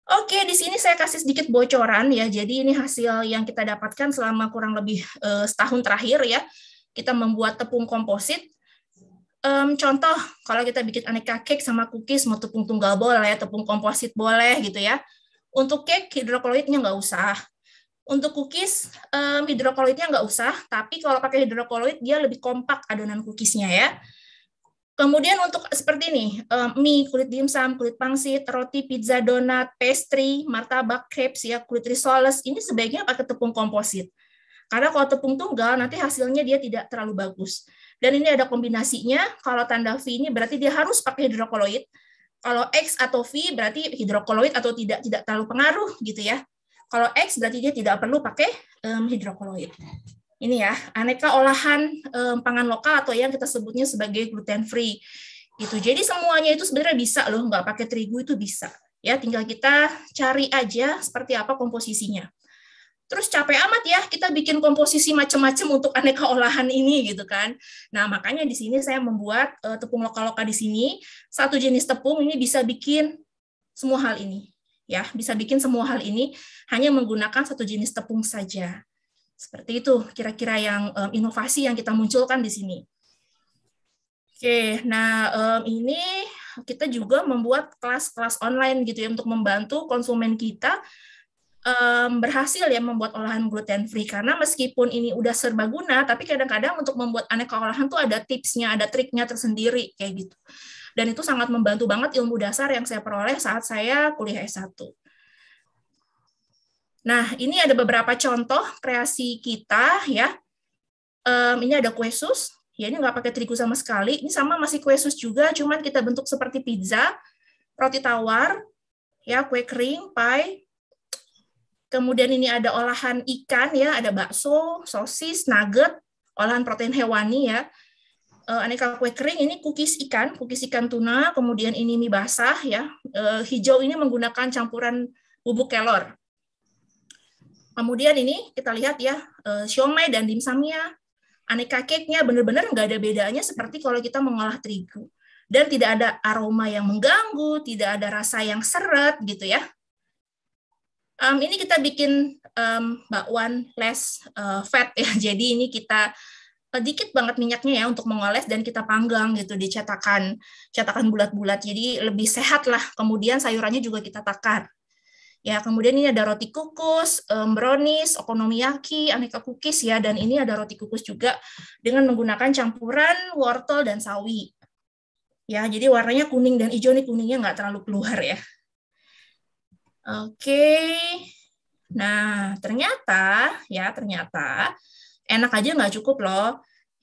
Oke, di sini saya kasih sedikit bocoran ya. Jadi ini hasil yang kita dapatkan selama kurang lebih uh, setahun terakhir ya. Kita membuat tepung komposit. Um, contoh, kalau kita bikin aneka cake sama cookies, mau tepung tunggal boleh, tepung komposit boleh gitu ya. Untuk cake, hidrokoloidnya nggak usah. Untuk cookies, um, hidrokoloidnya nggak usah, tapi kalau pakai hidrokoloid, dia lebih kompak adonan cookiesnya ya. Kemudian untuk seperti ini, eh, mie, kulit dimsum, kulit pangsit, roti, pizza, donat, pastry, martabak, crepes, ya, kulit risoles, ini sebaiknya pakai tepung komposit. Karena kalau tepung tunggal nanti hasilnya dia tidak terlalu bagus. Dan ini ada kombinasinya, kalau tanda V ini berarti dia harus pakai hidrokoloid. Kalau X atau V berarti hidrokoloid atau tidak tidak terlalu pengaruh gitu ya. Kalau X berarti dia tidak perlu pakai um, hidrokoloid ini ya aneka olahan um, pangan lokal atau yang kita sebutnya sebagai gluten free itu jadi semuanya itu sebenarnya bisa loh nggak pakai terigu itu bisa ya tinggal kita cari aja seperti apa komposisinya terus capek amat ya kita bikin komposisi macam-macam untuk aneka olahan ini gitu kan nah makanya di sini saya membuat uh, tepung lokal lokal di sini satu jenis tepung ini bisa bikin semua hal ini ya bisa bikin semua hal ini hanya menggunakan satu jenis tepung saja seperti itu kira-kira yang um, inovasi yang kita munculkan di sini. Oke, nah um, ini kita juga membuat kelas-kelas online gitu ya untuk membantu konsumen kita um, berhasil ya membuat olahan gluten free karena meskipun ini udah serbaguna tapi kadang-kadang untuk membuat aneka olahan tuh ada tipsnya, ada triknya tersendiri kayak gitu. Dan itu sangat membantu banget ilmu dasar yang saya peroleh saat saya kuliah S1. Nah, ini ada beberapa contoh kreasi kita ya. Um, ini ada kue sus, ya ini nggak pakai terigu sama sekali. Ini sama masih kue sus juga, cuman kita bentuk seperti pizza, roti tawar, ya kue kering, pie. Kemudian ini ada olahan ikan ya, ada bakso, sosis, nugget, olahan protein hewani ya. Uh, aneka kue kering ini cookies ikan, cookies ikan tuna, kemudian ini mie basah ya. Uh, hijau ini menggunakan campuran bubuk kelor. Kemudian ini kita lihat ya, eh, siomay dan dimsumnya, aneka cake-nya benar-benar nggak ada bedanya seperti kalau kita mengolah terigu. Dan tidak ada aroma yang mengganggu, tidak ada rasa yang seret gitu ya. Um, ini kita bikin um, bakwan less uh, eh, fat ya, jadi ini kita sedikit eh, banget minyaknya ya untuk mengoles dan kita panggang gitu di cetakan cetakan bulat-bulat jadi lebih sehat lah kemudian sayurannya juga kita takar Ya, kemudian ini ada roti kukus, um, brownies, okonomiyaki, aneka cookies ya, dan ini ada roti kukus juga dengan menggunakan campuran wortel dan sawi. Ya, jadi warnanya kuning dan hijau nih kuningnya nggak terlalu keluar ya. Oke, nah ternyata ya ternyata enak aja nggak cukup loh.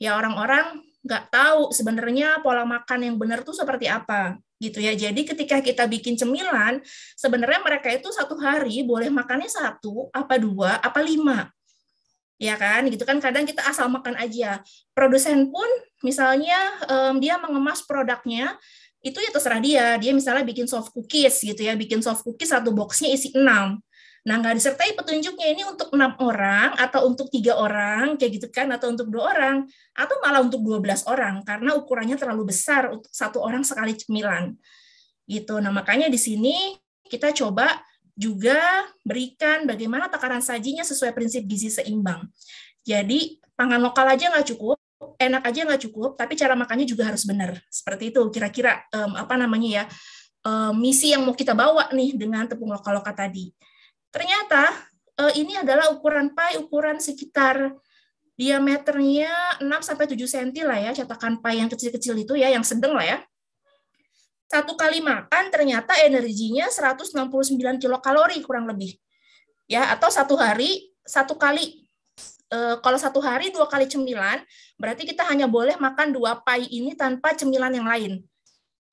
Ya orang-orang nggak tahu sebenarnya pola makan yang benar tuh seperti apa gitu ya. Jadi ketika kita bikin cemilan, sebenarnya mereka itu satu hari boleh makannya satu, apa dua, apa lima. Ya kan, gitu kan kadang kita asal makan aja. Produsen pun misalnya um, dia mengemas produknya itu ya terserah dia. Dia misalnya bikin soft cookies gitu ya, bikin soft cookies satu boxnya isi enam Nah, nggak disertai petunjuknya ini untuk enam orang atau untuk tiga orang kayak gitu kan atau untuk dua orang atau malah untuk 12 orang karena ukurannya terlalu besar untuk satu orang sekali cemilan. Gitu. Nah, makanya di sini kita coba juga berikan bagaimana takaran sajinya sesuai prinsip gizi seimbang. Jadi, pangan lokal aja nggak cukup, enak aja nggak cukup, tapi cara makannya juga harus benar. Seperti itu kira-kira um, apa namanya ya? Um, misi yang mau kita bawa nih dengan tepung lokal-lokal tadi. Ternyata eh, ini adalah ukuran pi ukuran sekitar diameternya 6 sampai 7 cm lah ya, cetakan pi yang kecil-kecil itu ya, yang sedang lah ya. Satu kali makan ternyata energinya 169 kilokalori kurang lebih. Ya, atau satu hari satu kali e, kalau satu hari dua kali cemilan, berarti kita hanya boleh makan dua pai ini tanpa cemilan yang lain.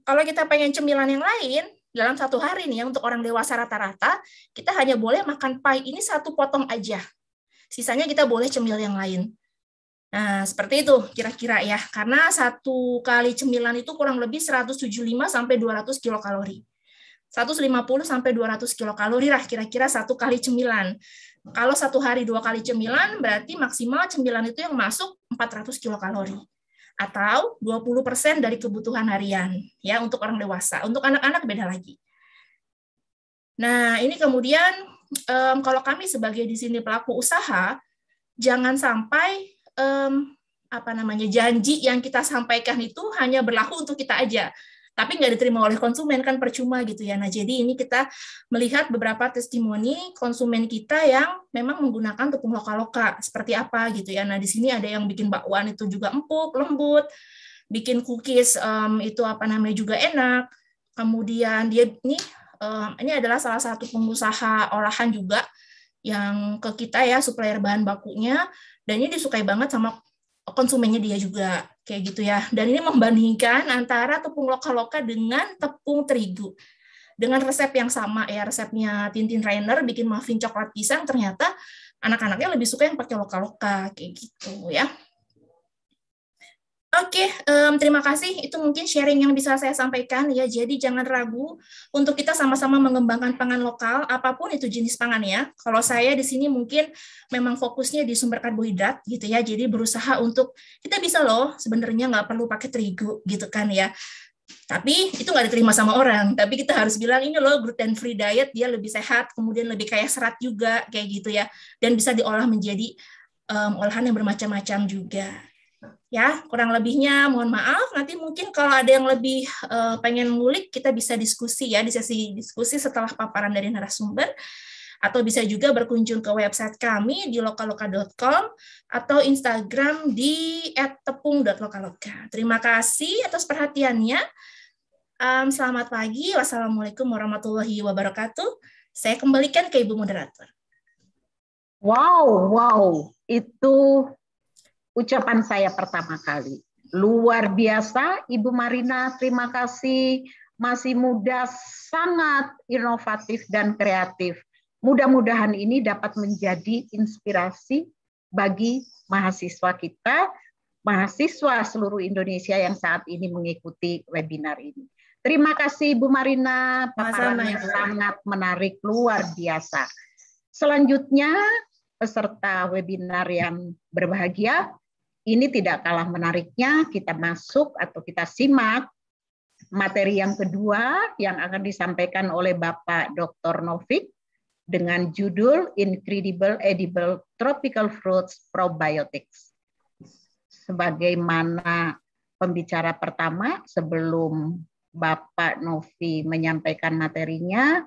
Kalau kita pengen cemilan yang lain, dalam satu hari nih, ya, untuk orang dewasa rata-rata, kita hanya boleh makan pie ini satu potong aja. Sisanya kita boleh cemil yang lain. Nah, seperti itu kira-kira ya. Karena satu kali cemilan itu kurang lebih 175 sampai 200 kilokalori. 150 sampai 200 kilokalori lah kira-kira satu kali cemilan. Kalau satu hari dua kali cemilan, berarti maksimal cemilan itu yang masuk 400 kilokalori atau 20% dari kebutuhan harian ya untuk orang dewasa. Untuk anak-anak beda lagi. Nah, ini kemudian um, kalau kami sebagai di sini pelaku usaha jangan sampai um, apa namanya janji yang kita sampaikan itu hanya berlaku untuk kita aja tapi nggak diterima oleh konsumen kan percuma gitu ya. Nah jadi ini kita melihat beberapa testimoni konsumen kita yang memang menggunakan tepung lokal loka seperti apa gitu ya. Nah di sini ada yang bikin bakwan itu juga empuk, lembut, bikin cookies um, itu apa namanya juga enak. Kemudian dia ini um, ini adalah salah satu pengusaha olahan juga yang ke kita ya supplier bahan bakunya dan ini disukai banget sama konsumennya dia juga kayak gitu ya. Dan ini membandingkan antara tepung loka-loka dengan tepung terigu. Dengan resep yang sama ya, resepnya Tintin Rainer bikin muffin coklat pisang, ternyata anak-anaknya lebih suka yang pakai loka-loka, kayak gitu ya. Oke, okay, um, terima kasih. Itu mungkin sharing yang bisa saya sampaikan ya. Jadi jangan ragu untuk kita sama-sama mengembangkan pangan lokal, apapun itu jenis pangan ya. Kalau saya di sini mungkin memang fokusnya di sumber karbohidrat gitu ya. Jadi berusaha untuk kita bisa loh sebenarnya nggak perlu pakai terigu gitu kan ya tapi itu nggak diterima sama orang tapi kita harus bilang ini loh gluten free diet dia lebih sehat kemudian lebih kaya serat juga kayak gitu ya dan bisa diolah menjadi um, olahan yang bermacam-macam juga ya kurang lebihnya mohon maaf nanti mungkin kalau ada yang lebih uh, pengen ngulik kita bisa diskusi ya di sesi diskusi setelah paparan dari narasumber atau bisa juga berkunjung ke website kami di lokaloka.com atau Instagram di @tepung.lokaloka. Terima kasih atas perhatiannya. Um, selamat pagi. Wassalamualaikum warahmatullahi wabarakatuh. Saya kembalikan ke Ibu moderator. Wow, wow. Itu ucapan saya pertama kali. Luar biasa, Ibu Marina. Terima kasih. Masih muda, sangat inovatif dan kreatif. Mudah-mudahan ini dapat menjadi inspirasi bagi mahasiswa kita, mahasiswa seluruh Indonesia yang saat ini mengikuti webinar ini. Terima kasih Ibu Marina, paparannya sangat menarik, luar biasa. Selanjutnya, peserta webinar yang berbahagia, ini tidak kalah menariknya kita masuk atau kita simak materi yang kedua yang akan disampaikan oleh Bapak Dr. Novik dengan judul Incredible Edible Tropical Fruits Probiotics. Sebagaimana pembicara pertama sebelum Bapak Novi menyampaikan materinya,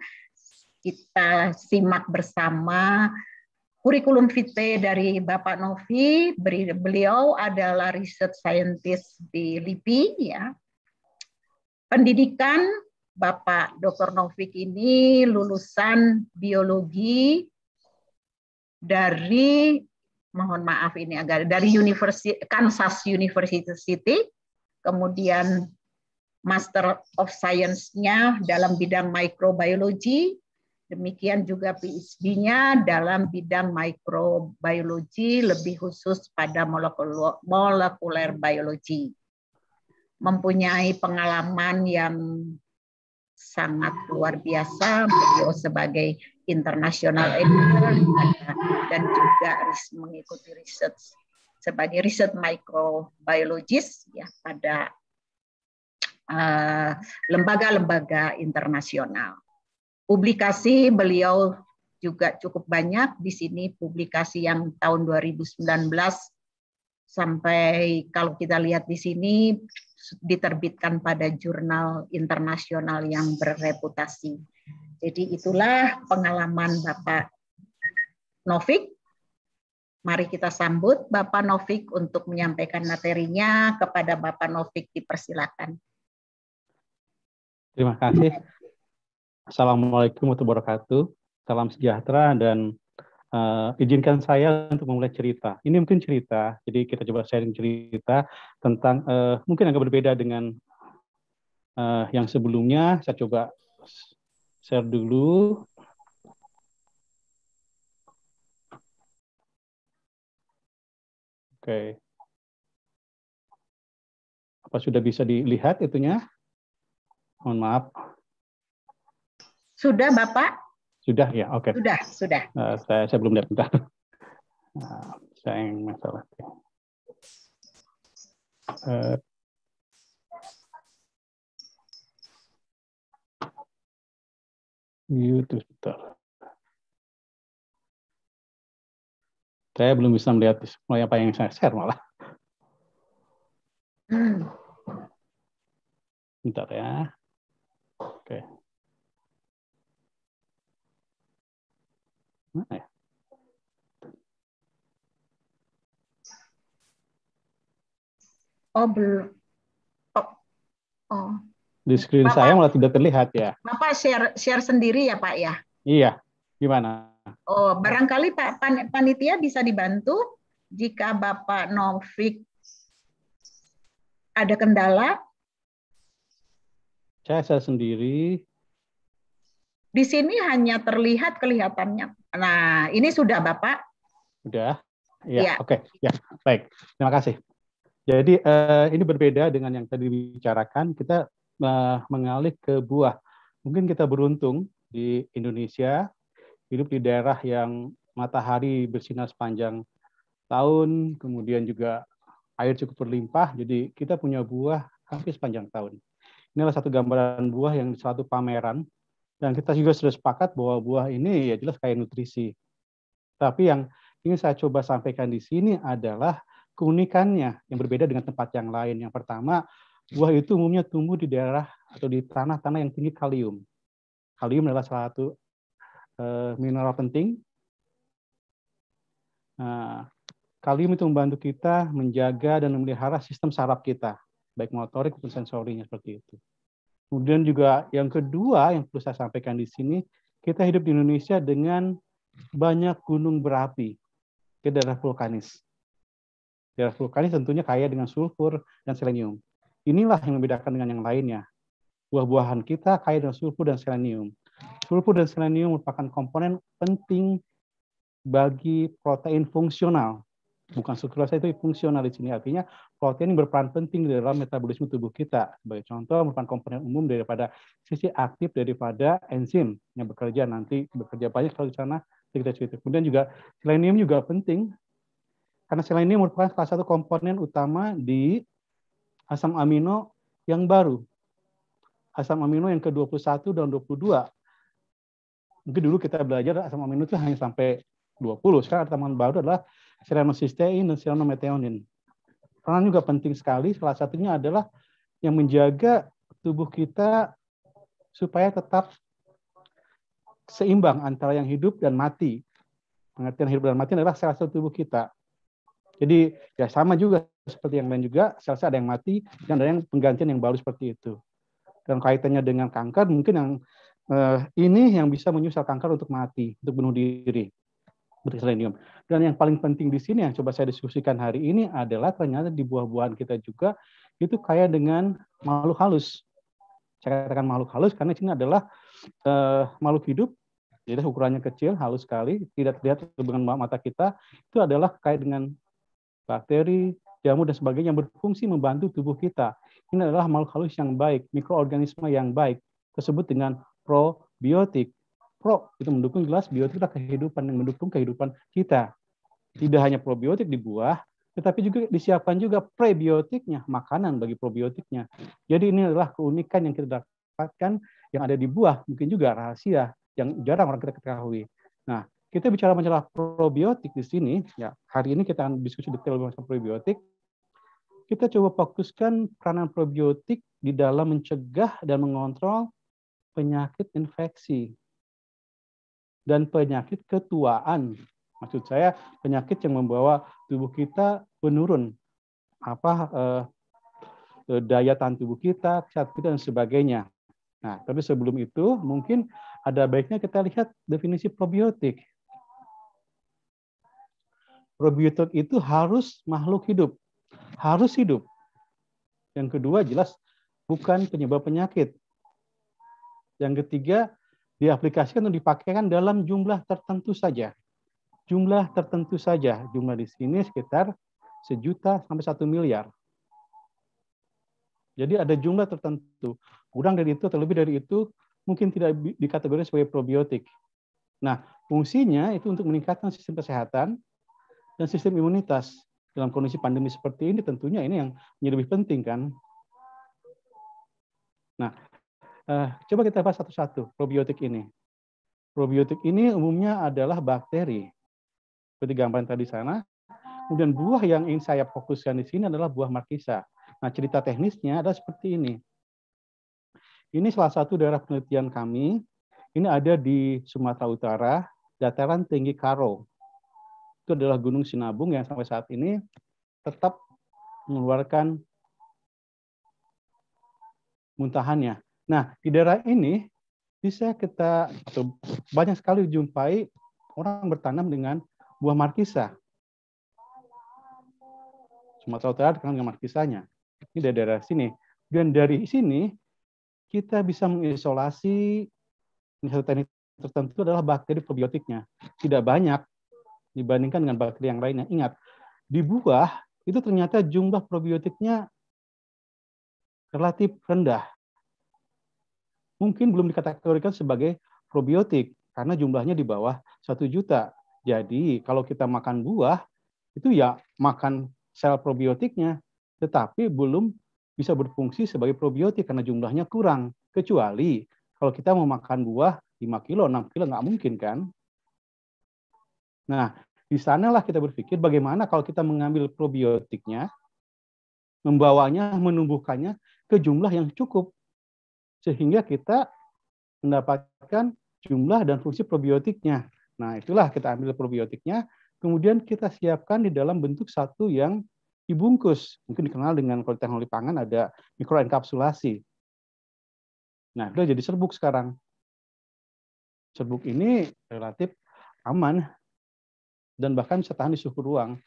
kita simak bersama kurikulum vitae dari Bapak Novi. Beliau adalah riset scientist di LIPI ya. Pendidikan Bapak Dr. Novik ini lulusan biologi dari mohon maaf ini agar dari University, Kansas University, kemudian Master of Science-nya dalam bidang mikrobiologi. Demikian juga PhD-nya dalam bidang mikrobiologi, lebih khusus pada molekuler biologi. Mempunyai pengalaman yang sangat luar biasa beliau sebagai internasional editor dan juga mengikuti riset sebagai riset mikrobiologis ya pada eh, lembaga-lembaga uh, lembaga -lembaga internasional. Publikasi beliau juga cukup banyak di sini publikasi yang tahun 2019 sampai kalau kita lihat di sini diterbitkan pada jurnal internasional yang bereputasi. Jadi itulah pengalaman Bapak Novik. Mari kita sambut Bapak Novik untuk menyampaikan materinya kepada Bapak Novik dipersilakan. Terima kasih. Assalamualaikum warahmatullahi wabarakatuh. Salam sejahtera dan uh, izinkan saya untuk memulai cerita. Ini mungkin cerita, jadi kita coba sharing cerita tentang uh, mungkin agak berbeda dengan uh, yang sebelumnya. Saya coba share dulu. Oke. Okay. Apa sudah bisa dilihat itunya? Mohon maaf. Sudah Bapak? Sudah ya, oke. Okay. Sudah, sudah. Uh, saya, saya belum lihat bentar. Uh, saya yang masalah. Uh, YouTube Saya belum bisa melihat mulai apa yang saya share malah. Hmm. Bentar ya. Oke. Okay. Mana ya? Oh, belum. Oh, oh. Di screen Bapak, saya malah tidak terlihat ya. Bapak share share sendiri ya, Pak ya? Iya. Gimana? Oh, barangkali Pak pan, panitia bisa dibantu jika Bapak Novik ada kendala. Saya, saya sendiri di sini hanya terlihat kelihatannya. Nah, ini sudah Bapak? Sudah. Ya, ya. oke. Okay. Ya, baik. Terima kasih. Jadi uh, ini berbeda dengan yang tadi dibicarakan. Kita uh, mengalih ke buah. Mungkin kita beruntung di Indonesia hidup di daerah yang matahari bersinar sepanjang tahun, kemudian juga air cukup berlimpah. Jadi kita punya buah hampir sepanjang tahun. Inilah satu gambaran buah yang di suatu pameran dan kita juga sudah sepakat bahwa buah ini ya jelas kaya nutrisi. Tapi yang ingin saya coba sampaikan di sini adalah keunikannya yang berbeda dengan tempat yang lain. Yang pertama, buah itu umumnya tumbuh di daerah atau di tanah-tanah yang tinggi kalium. Kalium adalah salah satu eh, mineral penting. Nah, kalium itu membantu kita menjaga dan memelihara sistem saraf kita, baik motorik maupun sensorinya seperti itu. Kemudian juga yang kedua yang perlu saya sampaikan di sini, kita hidup di Indonesia dengan banyak gunung berapi ke daerah vulkanis. Daerah vulkanis tentunya kaya dengan sulfur dan selenium. Inilah yang membedakan dengan yang lainnya. Buah-buahan kita kaya dengan sulfur dan selenium. Sulfur dan selenium merupakan komponen penting bagi protein fungsional bukan struktural saja, itu fungsional di sini artinya protein berperan penting dalam metabolisme tubuh kita sebagai contoh merupakan komponen umum daripada sisi aktif daripada enzim yang bekerja nanti bekerja banyak kalau di sana kita cerita kemudian juga selenium juga penting karena selenium merupakan salah satu komponen utama di asam amino yang baru asam amino yang ke-21 dan 22 mungkin dulu kita belajar asam amino itu hanya sampai 20 sekarang tambahan baru adalah serenosistein dan serenometeonin. Peran juga penting sekali, salah satunya adalah yang menjaga tubuh kita supaya tetap seimbang antara yang hidup dan mati. Pengertian hidup dan mati adalah sel-sel tubuh kita. Jadi ya sama juga seperti yang lain juga, sel-sel ada yang mati dan ada yang penggantian yang baru seperti itu. Dan kaitannya dengan kanker, mungkin yang eh, ini yang bisa menyusul kanker untuk mati, untuk bunuh diri berselenium. Dan yang paling penting di sini yang coba saya diskusikan hari ini adalah ternyata di buah-buahan kita juga itu kaya dengan makhluk halus. Saya katakan makhluk halus karena ini adalah uh, makhluk hidup, jadi ukurannya kecil, halus sekali, tidak terlihat dengan mata kita. Itu adalah kaya dengan bakteri, jamur dan sebagainya yang berfungsi membantu tubuh kita. Ini adalah makhluk halus yang baik, mikroorganisme yang baik, tersebut dengan probiotik pro itu mendukung jelas adalah kehidupan yang mendukung kehidupan kita. Tidak hanya probiotik di buah, tetapi juga disiapkan juga prebiotiknya, makanan bagi probiotiknya. Jadi ini adalah keunikan yang kita dapatkan yang ada di buah, mungkin juga rahasia yang jarang orang kita ketahui. Nah, kita bicara masalah probiotik di sini, ya hari ini kita akan diskusi detail tentang probiotik. Kita coba fokuskan peranan probiotik di dalam mencegah dan mengontrol penyakit infeksi dan penyakit ketuaan. Maksud saya penyakit yang membawa tubuh kita menurun apa eh, eh, daya tahan tubuh kita, kesehatan kita dan sebagainya. Nah, tapi sebelum itu mungkin ada baiknya kita lihat definisi probiotik. Probiotik itu harus makhluk hidup, harus hidup. Yang kedua jelas bukan penyebab penyakit. Yang ketiga diaplikasikan atau dipakaikan dalam jumlah tertentu saja. Jumlah tertentu saja. Jumlah di sini sekitar sejuta sampai satu miliar. Jadi ada jumlah tertentu. Kurang dari itu atau lebih dari itu mungkin tidak dikategorikan sebagai probiotik. Nah, fungsinya itu untuk meningkatkan sistem kesehatan dan sistem imunitas. Dalam kondisi pandemi seperti ini tentunya ini yang lebih penting kan. Nah, Uh, coba kita bahas satu-satu probiotik ini. Probiotik ini umumnya adalah bakteri. Seperti gambaran tadi sana. Kemudian buah yang ingin saya fokuskan di sini adalah buah markisa. Nah, cerita teknisnya ada seperti ini. Ini salah satu daerah penelitian kami. Ini ada di Sumatera Utara, dataran tinggi Karo. Itu adalah Gunung Sinabung yang sampai saat ini tetap mengeluarkan muntahannya. Nah, di daerah ini bisa kita atau banyak sekali jumpai orang bertanam dengan buah markisa. Sumatera Utara terkenal dengan markisanya. Ini dari daerah sini. Dan dari sini kita bisa mengisolasi satu teknik tertentu adalah bakteri probiotiknya. Tidak banyak dibandingkan dengan bakteri yang lainnya. Ingat, di buah itu ternyata jumlah probiotiknya relatif rendah mungkin belum dikategorikan sebagai probiotik karena jumlahnya di bawah satu juta. Jadi kalau kita makan buah itu ya makan sel probiotiknya, tetapi belum bisa berfungsi sebagai probiotik karena jumlahnya kurang. Kecuali kalau kita mau makan buah 5 kilo, 6 kilo nggak mungkin kan? Nah, di sanalah kita berpikir bagaimana kalau kita mengambil probiotiknya, membawanya, menumbuhkannya ke jumlah yang cukup sehingga kita mendapatkan jumlah dan fungsi probiotiknya. Nah, itulah kita ambil probiotiknya, kemudian kita siapkan di dalam bentuk satu yang dibungkus. Mungkin dikenal dengan kalau teknologi pangan ada mikroenkapsulasi. Nah, sudah jadi serbuk sekarang. Serbuk ini relatif aman dan bahkan bisa tahan di suhu ruang.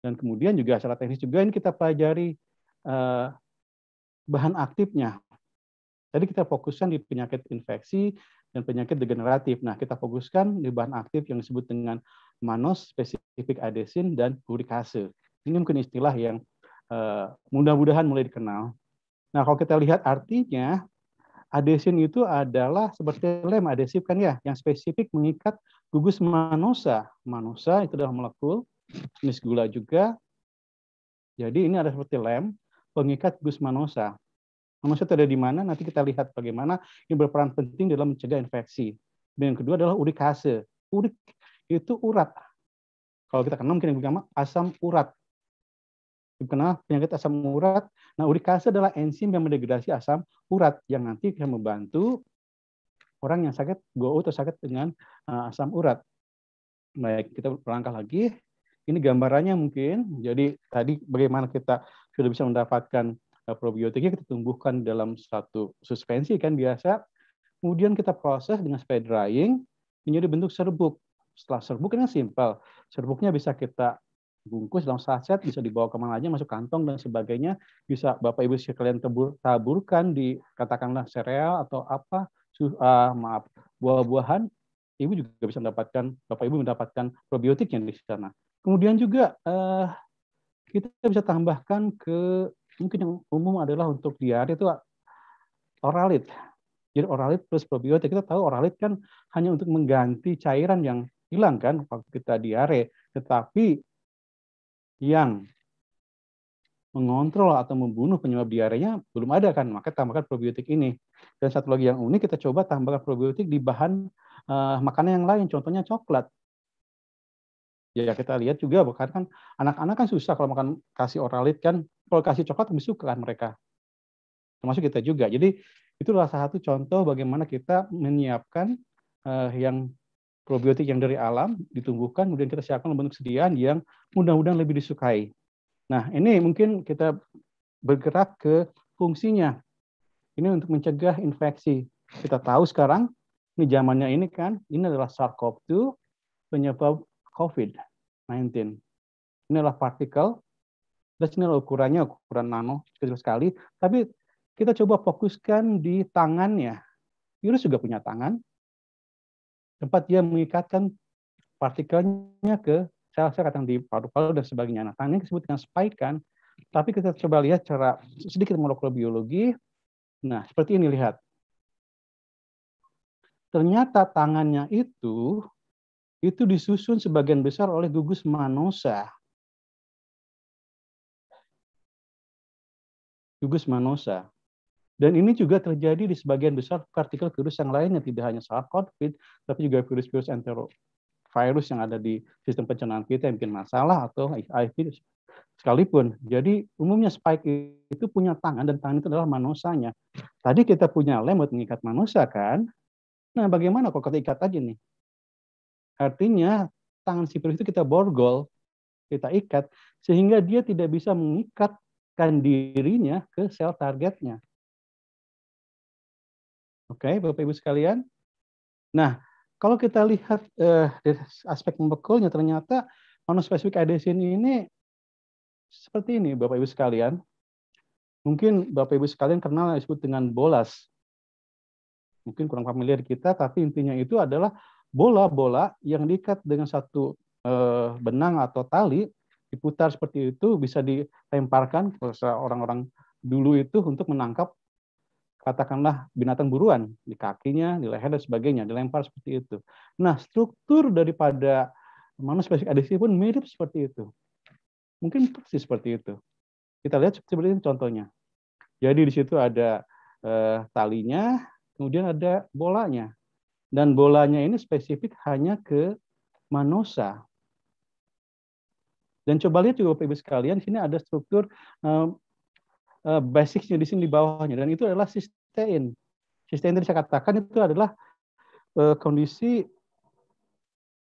Dan kemudian juga secara teknis juga ini kita pelajari eh, bahan aktifnya. Jadi kita fokuskan di penyakit infeksi dan penyakit degeneratif. Nah, kita fokuskan di bahan aktif yang disebut dengan manos spesifik adesin dan purikase. Ini mungkin istilah yang eh, mudah-mudahan mulai dikenal. Nah, kalau kita lihat artinya, adesin itu adalah seperti lem adesif kan ya, yang spesifik mengikat gugus manosa. Manosa itu adalah molekul jenis gula juga. Jadi ini ada seperti lem pengikat gugus manosa manusia ada di mana? Nanti kita lihat bagaimana ini berperan penting dalam mencegah infeksi. Dan yang kedua adalah urikase. Urik itu urat. Kalau kita kenal mungkin yang pertama asam urat. Dikenal penyakit asam urat. Nah, urikase adalah enzim yang mendegradasi asam urat yang nanti bisa membantu orang yang sakit go atau sakit dengan uh, asam urat. Baik, kita berlangkah lagi. Ini gambarannya mungkin. Jadi tadi bagaimana kita sudah bisa mendapatkan probiotiknya kita tumbuhkan dalam satu suspensi kan biasa. Kemudian kita proses dengan spray drying menjadi bentuk serbuk. Setelah serbuk ini simpel. Serbuknya bisa kita bungkus dalam saset, bisa dibawa kemana aja, masuk kantong dan sebagainya. Bisa Bapak Ibu sekalian tebur, taburkan di katakanlah sereal atau apa, uh, maaf, buah-buahan. Ibu juga bisa mendapatkan, Bapak Ibu mendapatkan probiotik yang di sana. Kemudian juga uh, kita bisa tambahkan ke mungkin yang umum adalah untuk diare itu oralit. Jadi oralit plus probiotik kita tahu oralit kan hanya untuk mengganti cairan yang hilang kan waktu kita diare, tetapi yang mengontrol atau membunuh penyebab diarenya belum ada kan, maka tambahkan probiotik ini. Dan satu lagi yang unik kita coba tambahkan probiotik di bahan uh, makanan yang lain, contohnya coklat ya kita lihat juga bahkan kan anak-anak kan susah kalau makan kasih oralit kan kalau kasih coklat lebih suka kan mereka termasuk kita juga jadi itu salah satu contoh bagaimana kita menyiapkan uh, yang probiotik yang dari alam ditumbuhkan kemudian kita siapkan bentuk sediaan yang mudah-mudahan lebih disukai nah ini mungkin kita bergerak ke fungsinya ini untuk mencegah infeksi kita tahu sekarang ini zamannya ini kan ini adalah sars penyebab COVID-19. Inilah partikel, dan inilah ukurannya, ukuran nano, kecil sekali. Tapi kita coba fokuskan di tangannya. Virus juga punya tangan, tempat dia mengikatkan partikelnya ke sel-sel yang di paru-paru dan sebagainya. Nah, tangannya disebut dengan spike kan, tapi kita coba lihat cara sedikit molekul biologi. Nah, seperti ini lihat. Ternyata tangannya itu itu disusun sebagian besar oleh gugus Manosa. Gugus Manosa. Dan ini juga terjadi di sebagian besar partikel virus yang lainnya, tidak hanya saat COVID, tapi juga virus-virus enterovirus yang ada di sistem pencernaan kita yang bikin masalah atau HIV sekalipun. Jadi umumnya spike itu punya tangan dan tangan itu adalah manosanya. Tadi kita punya lem buat mengikat manusia kan? Nah bagaimana kalau kita ikat aja nih? Artinya tangan si virus itu kita borgol, kita ikat, sehingga dia tidak bisa mengikatkan dirinya ke sel targetnya. Oke, okay, Bapak-Ibu sekalian. Nah, kalau kita lihat eh, aspek membekulnya, ternyata monospecific adhesion ini seperti ini, Bapak-Ibu sekalian. Mungkin Bapak-Ibu sekalian kenal disebut dengan bolas. Mungkin kurang familiar kita, tapi intinya itu adalah bola-bola yang diikat dengan satu uh, benang atau tali diputar seperti itu bisa dilemparkan ke orang-orang dulu itu untuk menangkap katakanlah binatang buruan di kakinya, di leher dan sebagainya, dilempar seperti itu. Nah, struktur daripada manusia spesifik adisi pun mirip seperti itu. Mungkin persis seperti itu. Kita lihat seperti ini contohnya. Jadi di situ ada eh, talinya, kemudian ada bolanya. Dan bolanya ini spesifik hanya ke Manosa. Dan coba lihat juga Bapak Ibu sekalian, sini ada struktur uh, uh, basicnya di sini di bawahnya dan itu adalah sistein. Sistein tadi saya katakan itu adalah uh, kondisi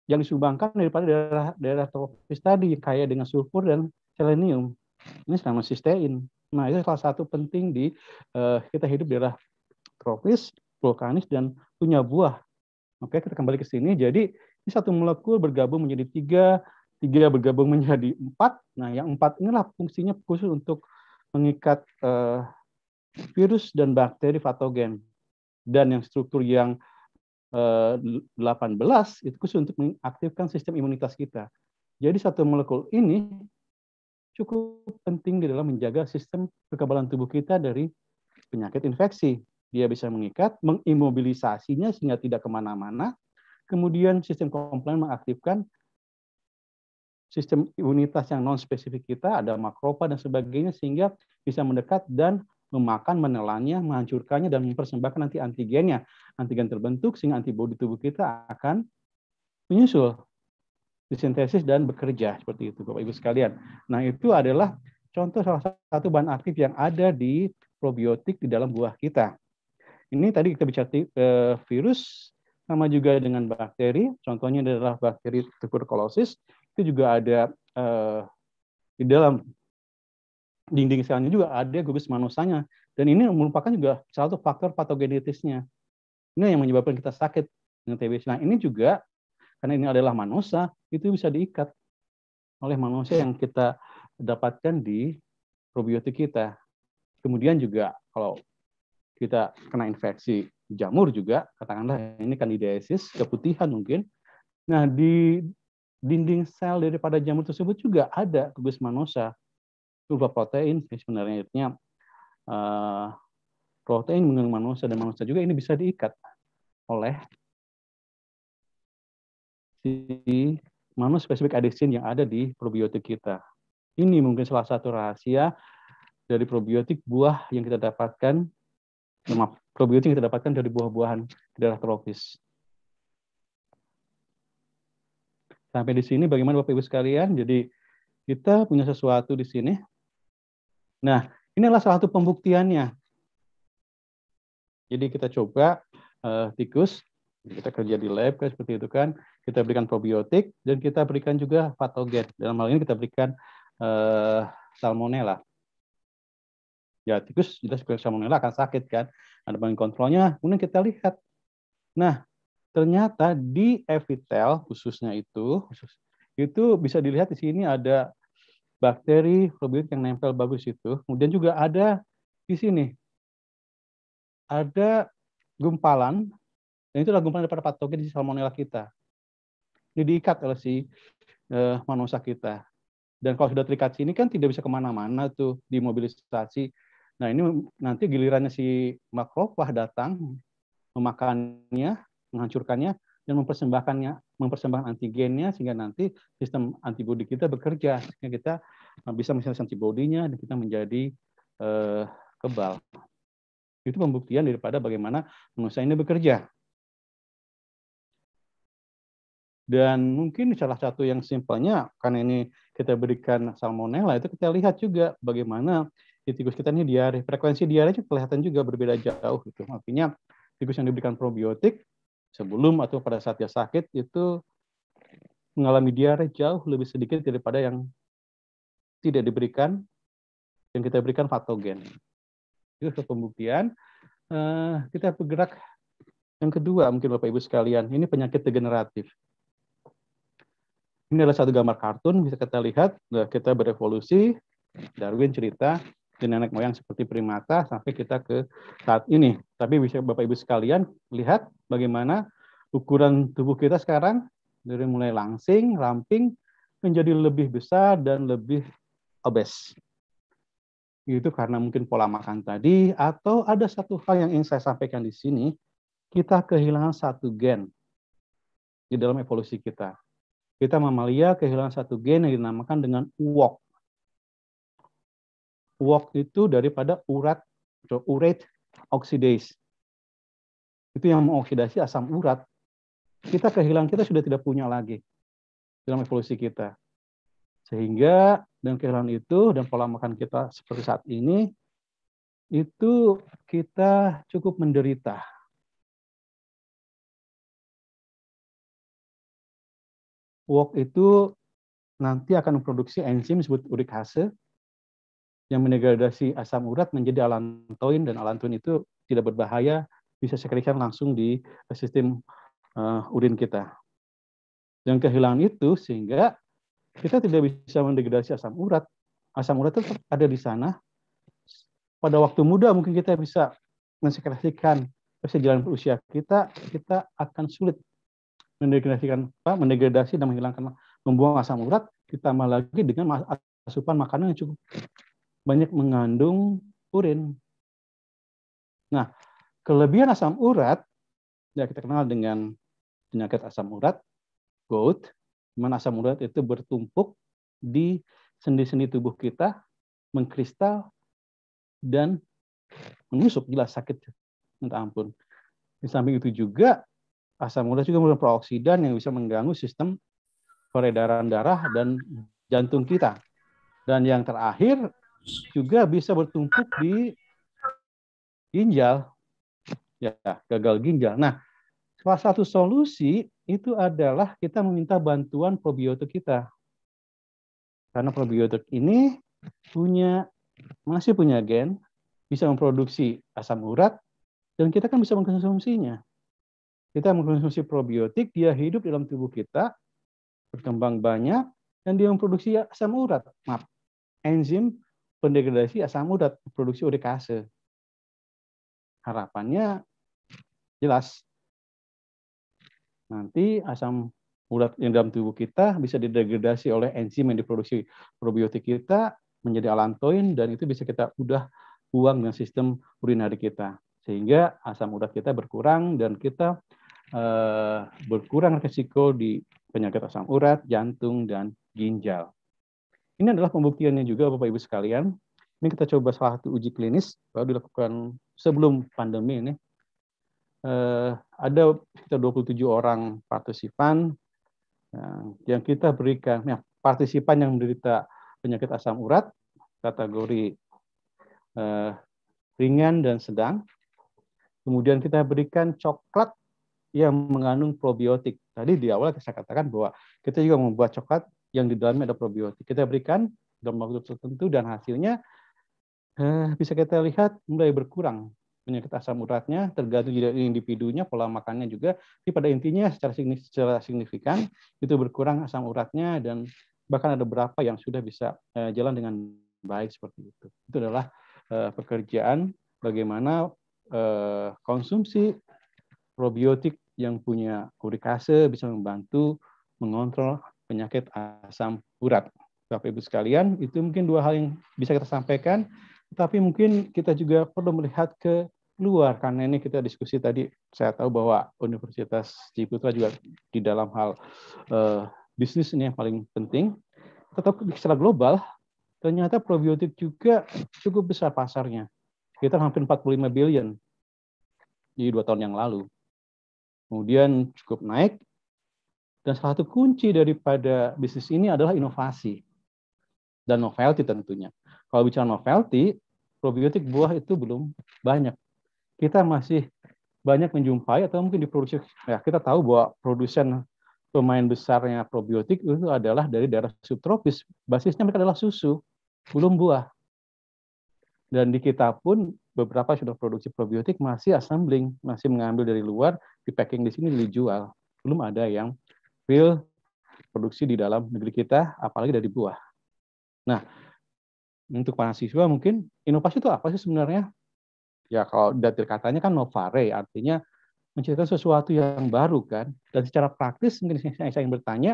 yang disumbangkan daripada daerah daerah tropis tadi kaya dengan sulfur dan selenium. Ini sama sistein. Nah, itu salah satu penting di uh, kita hidup di daerah tropis vulkanis dan punya buah. Oke, kita kembali ke sini. Jadi ini satu molekul bergabung menjadi tiga, tiga bergabung menjadi empat. Nah, yang empat inilah fungsinya khusus untuk mengikat uh, virus dan bakteri patogen. Dan yang struktur yang uh, eh, 18 itu khusus untuk mengaktifkan sistem imunitas kita. Jadi satu molekul ini cukup penting di dalam menjaga sistem kekebalan tubuh kita dari penyakit infeksi dia bisa mengikat, mengimobilisasinya sehingga tidak kemana-mana. Kemudian sistem komplain mengaktifkan sistem imunitas yang non spesifik kita, ada makropa dan sebagainya sehingga bisa mendekat dan memakan, menelannya, menghancurkannya dan mempersembahkan nanti antigennya. Antigen terbentuk sehingga antibodi tubuh kita akan menyusul disintesis dan bekerja seperti itu Bapak Ibu sekalian. Nah, itu adalah contoh salah satu bahan aktif yang ada di probiotik di dalam buah kita. Ini tadi kita bicara eh, virus, sama juga dengan bakteri. Contohnya adalah bakteri tuberkulosis. Itu juga ada eh, di dalam dinding selnya juga ada gugus manusanya. Dan ini merupakan juga salah satu faktor patogenetisnya. Ini yang menyebabkan kita sakit dengan TBC. Nah ini juga karena ini adalah manusia, itu bisa diikat oleh manusia yang kita dapatkan di probiotik kita. Kemudian juga kalau kita kena infeksi jamur juga, katakanlah ini candidiasis, keputihan mungkin. Nah, di dinding sel daripada jamur tersebut juga ada kubus manosa berupa protein sebenarnya itu uh, eh, protein mengandung manusia dan manusia juga ini bisa diikat oleh si manus spesifik adesin yang ada di probiotik kita. Ini mungkin salah satu rahasia dari probiotik buah yang kita dapatkan Nah, maaf, probiotik kita dapatkan dari buah-buahan di daerah tropis. Sampai di sini bagaimana Bapak Ibu sekalian? Jadi kita punya sesuatu di sini. Nah, inilah salah satu pembuktiannya. Jadi kita coba uh, tikus, kita kerja di lab kan seperti itu kan, kita berikan probiotik dan kita berikan juga patogen. Dalam hal ini kita berikan uh, salmonella ya tikus jelas salmonella akan sakit kan. Ada bagian kontrolnya. Kemudian kita lihat. Nah, ternyata di epitel khususnya itu itu bisa dilihat di sini ada bakteri probiotik yang nempel bagus itu. Kemudian juga ada di sini ada gumpalan dan itu adalah gumpalan daripada patogen di salmonella kita. Ini diikat oleh si eh, manusia kita. Dan kalau sudah terikat sini kan tidak bisa kemana mana tuh dimobilisasi Nah ini nanti gilirannya si makrofah datang memakannya, menghancurkannya, dan mempersembahkannya, mempersembahkan antigennya sehingga nanti sistem antibodi kita bekerja sehingga kita eh, bisa menghasilkan antibodinya dan kita menjadi eh, kebal. Itu pembuktian daripada bagaimana manusia ini bekerja. Dan mungkin salah satu yang simpelnya, karena ini kita berikan salmonella, itu kita lihat juga bagaimana di tikus kita ini diare. Frekuensi diare kelihatan juga berbeda jauh gitu. Artinya tikus yang diberikan probiotik sebelum atau pada saat dia sakit itu mengalami diare jauh lebih sedikit daripada yang tidak diberikan yang kita berikan patogen. Itu pembuktian. Eh, kita bergerak yang kedua mungkin Bapak Ibu sekalian, ini penyakit degeneratif. Ini adalah satu gambar kartun, bisa kita lihat, nah, kita berevolusi, Darwin cerita, dari nenek moyang seperti primata sampai kita ke saat ini. Tapi bisa Bapak Ibu sekalian lihat bagaimana ukuran tubuh kita sekarang dari mulai langsing, ramping menjadi lebih besar dan lebih obes. Itu karena mungkin pola makan tadi atau ada satu hal yang ingin saya sampaikan di sini, kita kehilangan satu gen di dalam evolusi kita. Kita mamalia kehilangan satu gen yang dinamakan dengan UOC, walk itu daripada urat urat oxidase. Itu yang mengoksidasi asam urat. Kita kehilangan kita sudah tidak punya lagi dalam evolusi kita. Sehingga dengan kehilangan itu dan pola makan kita seperti saat ini itu kita cukup menderita. Walk itu nanti akan memproduksi enzim disebut urikase yang menegradasi asam urat menjadi alantoin dan alantoin itu tidak berbahaya bisa sekrekan langsung di sistem uh, urin kita. Yang kehilangan itu sehingga kita tidak bisa mendegradasi asam urat. Asam urat tetap ada di sana. Pada waktu muda mungkin kita bisa mensekresikan jalan usia kita, kita akan sulit mendegradasikan apa? Mendegradasi dan menghilangkan membuang asam urat ditambah lagi dengan asupan makanan yang cukup banyak mengandung urin. Nah, kelebihan asam urat ya kita kenal dengan penyakit asam urat, gout, mana asam urat itu bertumpuk di sendi-sendi tubuh kita, mengkristal dan menusuk, Gila sakit, minta ampun. Di samping itu juga asam urat juga merupakan prooksidan yang bisa mengganggu sistem peredaran darah dan jantung kita. Dan yang terakhir, juga bisa bertumpuk di ginjal. Ya, gagal ginjal. Nah, salah satu solusi itu adalah kita meminta bantuan probiotik kita. Karena probiotik ini punya masih punya gen bisa memproduksi asam urat dan kita kan bisa mengkonsumsinya. Kita mengkonsumsi probiotik, dia hidup dalam tubuh kita, berkembang banyak, dan dia memproduksi asam urat. Maaf, enzim pendegradasi asam urat, produksi urikase. Harapannya jelas. Nanti asam urat yang dalam tubuh kita bisa didegradasi oleh enzim yang diproduksi probiotik kita menjadi alantoin dan itu bisa kita udah buang dengan sistem urinari kita. Sehingga asam urat kita berkurang dan kita eh, berkurang risiko di penyakit asam urat, jantung, dan ginjal. Ini adalah pembuktiannya juga Bapak Ibu sekalian. Ini kita coba salah satu uji klinis baru dilakukan sebelum pandemi ini. Eh, ada kita 27 orang partisipan eh, yang kita berikan ya, partisipan yang menderita penyakit asam urat kategori eh, ringan dan sedang. Kemudian kita berikan coklat yang mengandung probiotik. Tadi di awal saya katakan bahwa kita juga membuat coklat yang di dalamnya ada probiotik. Kita berikan dalam waktu tertentu dan hasilnya eh, bisa kita lihat mulai berkurang penyakit asam uratnya tergantung dari individunya pola makannya juga tapi pada intinya secara signifikan itu berkurang asam uratnya dan bahkan ada beberapa yang sudah bisa eh, jalan dengan baik seperti itu itu adalah eh, pekerjaan bagaimana eh, konsumsi probiotik yang punya urikase bisa membantu mengontrol penyakit asam urat. Bapak Ibu sekalian, itu mungkin dua hal yang bisa kita sampaikan, tapi mungkin kita juga perlu melihat ke luar karena ini kita diskusi tadi saya tahu bahwa Universitas Ciputra juga di dalam hal uh, bisnis ini yang paling penting. Tetapi secara global ternyata probiotik juga cukup besar pasarnya. Kita hampir 45 billion di dua tahun yang lalu. Kemudian cukup naik dan salah satu kunci daripada bisnis ini adalah inovasi dan novelty tentunya. Kalau bicara novelty, probiotik buah itu belum banyak. Kita masih banyak menjumpai atau mungkin diproduksi. Ya, kita tahu bahwa produsen pemain besarnya probiotik itu adalah dari daerah subtropis. Basisnya mereka adalah susu, belum buah. Dan di kita pun beberapa sudah produksi probiotik masih assembling, masih mengambil dari luar, di packing di sini dijual. Belum ada yang real produksi di dalam negeri kita, apalagi dari buah. Nah, untuk para siswa mungkin inovasi itu apa sih sebenarnya? Ya kalau dari katanya kan novare, artinya menciptakan sesuatu yang baru kan. Dan secara praktis mungkin saya ingin bertanya,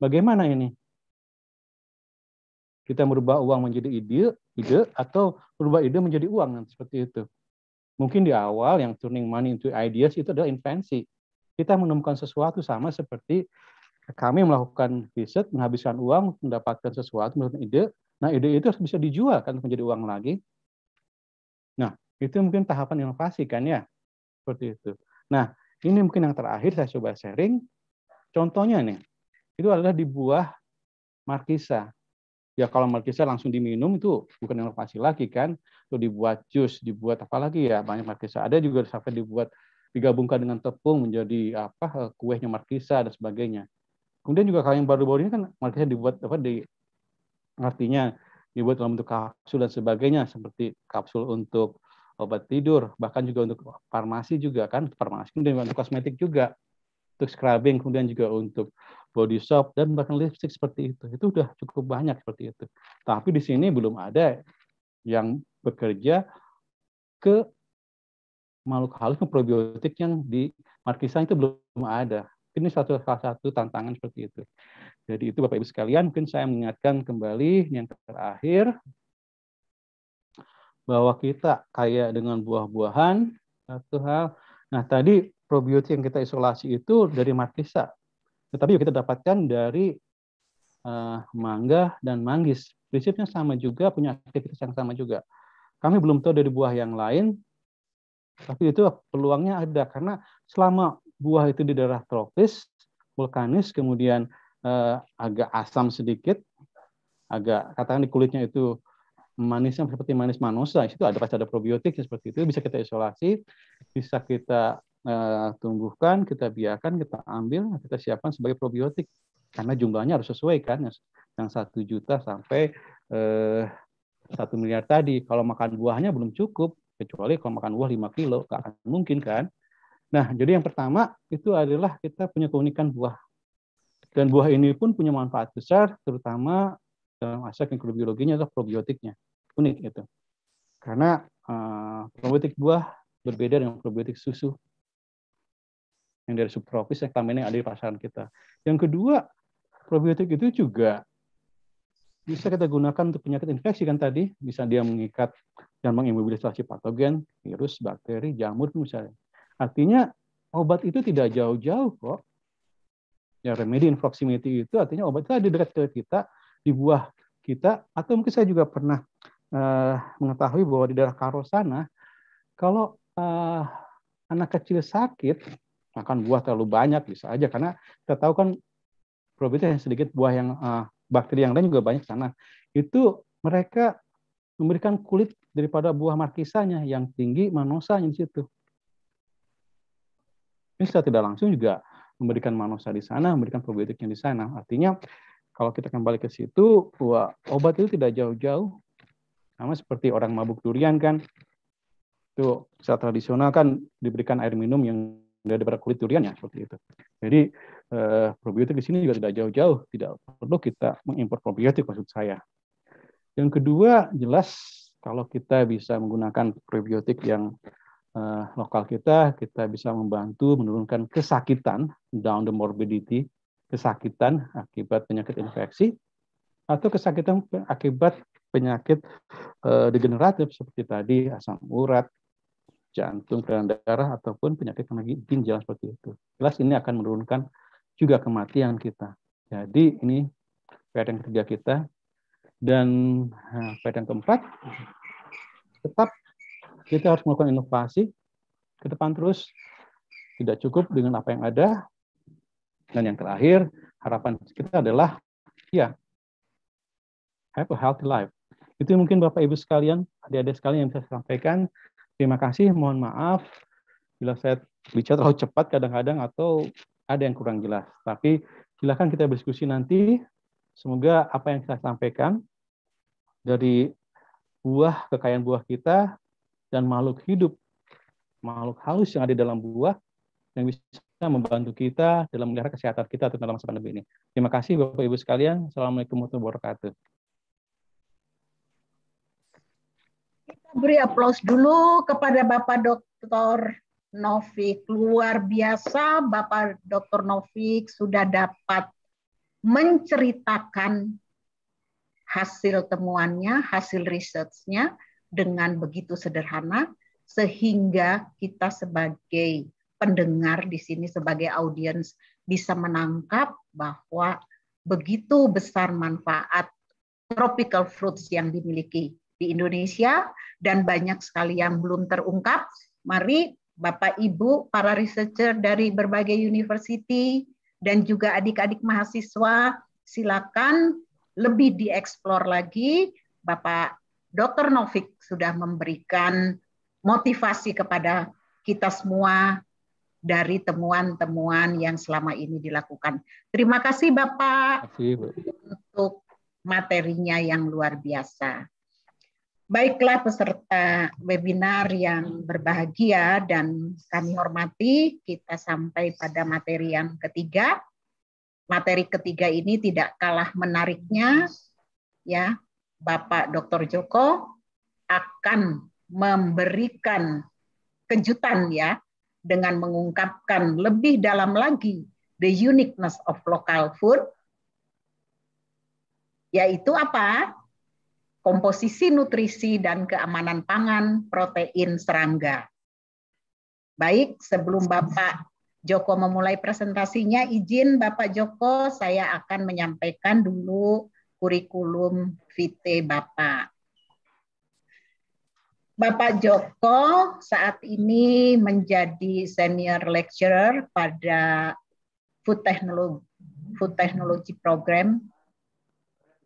bagaimana ini? Kita merubah uang menjadi ide, ide atau merubah ide menjadi uang seperti itu. Mungkin di awal yang turning money into ideas itu adalah invensi kita menemukan sesuatu sama seperti kami melakukan riset, menghabiskan uang, mendapatkan sesuatu, mendapatkan ide. Nah, ide itu harus bisa dijual kan menjadi uang lagi. Nah, itu mungkin tahapan inovasi kan ya. Seperti itu. Nah, ini mungkin yang terakhir saya coba sharing. Contohnya nih, itu adalah di buah markisa. Ya kalau markisa langsung diminum itu bukan inovasi lagi kan. Itu dibuat jus, dibuat apa lagi ya banyak markisa. Ada juga sampai dibuat digabungkan dengan tepung menjadi apa kuenya markisa dan sebagainya. Kemudian juga kalau yang baru-baru ini kan markisa dibuat apa di artinya dibuat dalam bentuk kapsul dan sebagainya seperti kapsul untuk obat tidur bahkan juga untuk farmasi juga kan farmasi kemudian untuk kosmetik juga untuk scrubbing kemudian juga untuk body soap dan bahkan lipstick seperti itu itu sudah cukup banyak seperti itu tapi di sini belum ada yang bekerja ke makhluk halus probiotik yang di markisa itu belum ada. Ini satu salah satu tantangan seperti itu. Jadi itu Bapak Ibu sekalian, mungkin saya mengingatkan kembali yang terakhir bahwa kita kaya dengan buah-buahan satu hal. Nah, tadi probiotik yang kita isolasi itu dari markisa. Tetapi kita dapatkan dari uh, mangga dan manggis. Prinsipnya sama juga, punya aktivitas yang sama juga. Kami belum tahu dari buah yang lain, tapi itu peluangnya ada karena selama buah itu di daerah tropis, vulkanis, kemudian eh, agak asam sedikit, agak katakan di kulitnya itu manisnya seperti manis manosa, itu ada pasti ada probiotik seperti itu bisa kita isolasi, bisa kita eh, tumbuhkan, kita biarkan, kita ambil, kita siapkan sebagai probiotik karena jumlahnya harus sesuai kan yang satu juta sampai eh, satu eh, miliar tadi. Kalau makan buahnya belum cukup, Kecuali kalau makan buah 5 kilo, nggak akan mungkin kan. Nah, jadi yang pertama itu adalah kita punya keunikan buah. Dan buah ini pun punya manfaat besar, terutama dalam aspek mikrobiologinya atau probiotiknya. Unik itu. Karena uh, probiotik buah berbeda dengan probiotik susu yang dari subtropis yang kami ini ada di pasaran kita. Yang kedua, probiotik itu juga bisa kita gunakan untuk penyakit infeksi kan tadi, bisa dia mengikat dan mengimobilisasi patogen, virus, bakteri, jamur misalnya. Artinya obat itu tidak jauh-jauh kok. Ya remedy in proximity itu artinya obat itu ada dekat kita, di buah kita, atau mungkin saya juga pernah uh, mengetahui bahwa di daerah Karo sana, kalau uh, anak kecil sakit, makan buah terlalu banyak bisa aja karena kita tahu kan probabilitas yang sedikit buah yang uh, bakteri yang lain juga banyak sana. Itu mereka memberikan kulit daripada buah markisanya yang tinggi manosanya di situ. Ini secara tidak langsung juga memberikan manosa di sana, memberikan probiotiknya di sana. Artinya kalau kita kembali ke situ, buah obat itu tidak jauh-jauh sama seperti orang mabuk durian kan. Itu secara tradisional kan diberikan air minum yang daripada kulit duriannya seperti itu. Jadi eh, probiotik di sini juga tidak jauh-jauh, tidak perlu kita mengimpor probiotik maksud saya. Yang kedua jelas kalau kita bisa menggunakan probiotik yang eh, lokal kita, kita bisa membantu menurunkan kesakitan down the morbidity, kesakitan akibat penyakit infeksi atau kesakitan akibat penyakit eh, degeneratif seperti tadi asam urat, jantung kelainan darah ataupun penyakit ginjal seperti itu. Jelas ini akan menurunkan juga kematian kita. Jadi ini PR yang ketiga kita dan eh, PR yang keempat tetap kita harus melakukan inovasi ke depan terus tidak cukup dengan apa yang ada dan yang terakhir harapan kita adalah ya have a healthy life itu mungkin bapak ibu sekalian adik-adik sekalian yang bisa saya sampaikan Terima kasih, mohon maaf bila saya bicara terlalu cepat kadang-kadang atau ada yang kurang jelas. Tapi silakan kita berdiskusi nanti. Semoga apa yang saya sampaikan dari buah kekayaan buah kita dan makhluk hidup, makhluk halus yang ada dalam buah yang bisa membantu kita dalam melihara kesehatan kita terutama masa pandemi ini. Terima kasih Bapak Ibu sekalian. Assalamualaikum warahmatullahi wabarakatuh. beri aplaus dulu kepada Bapak Dr. Novik. Luar biasa Bapak Dr. Novik sudah dapat menceritakan hasil temuannya, hasil risetnya dengan begitu sederhana sehingga kita sebagai pendengar di sini sebagai audiens bisa menangkap bahwa begitu besar manfaat tropical fruits yang dimiliki di Indonesia dan banyak sekali yang belum terungkap. Mari Bapak Ibu para researcher dari berbagai university dan juga adik-adik mahasiswa silakan lebih dieksplor lagi. Bapak Dr. Novik sudah memberikan motivasi kepada kita semua dari temuan-temuan yang selama ini dilakukan. Terima kasih Bapak Terima kasih, untuk materinya yang luar biasa. Baiklah peserta webinar yang berbahagia dan kami hormati, kita sampai pada materi yang ketiga. Materi ketiga ini tidak kalah menariknya ya. Bapak Dr. Joko akan memberikan kejutan ya dengan mengungkapkan lebih dalam lagi the uniqueness of local food yaitu apa? komposisi nutrisi dan keamanan pangan protein serangga. Baik, sebelum Bapak Joko memulai presentasinya, izin Bapak Joko saya akan menyampaikan dulu kurikulum vitae Bapak. Bapak Joko saat ini menjadi senior lecturer pada Food Technology, Food Technology Program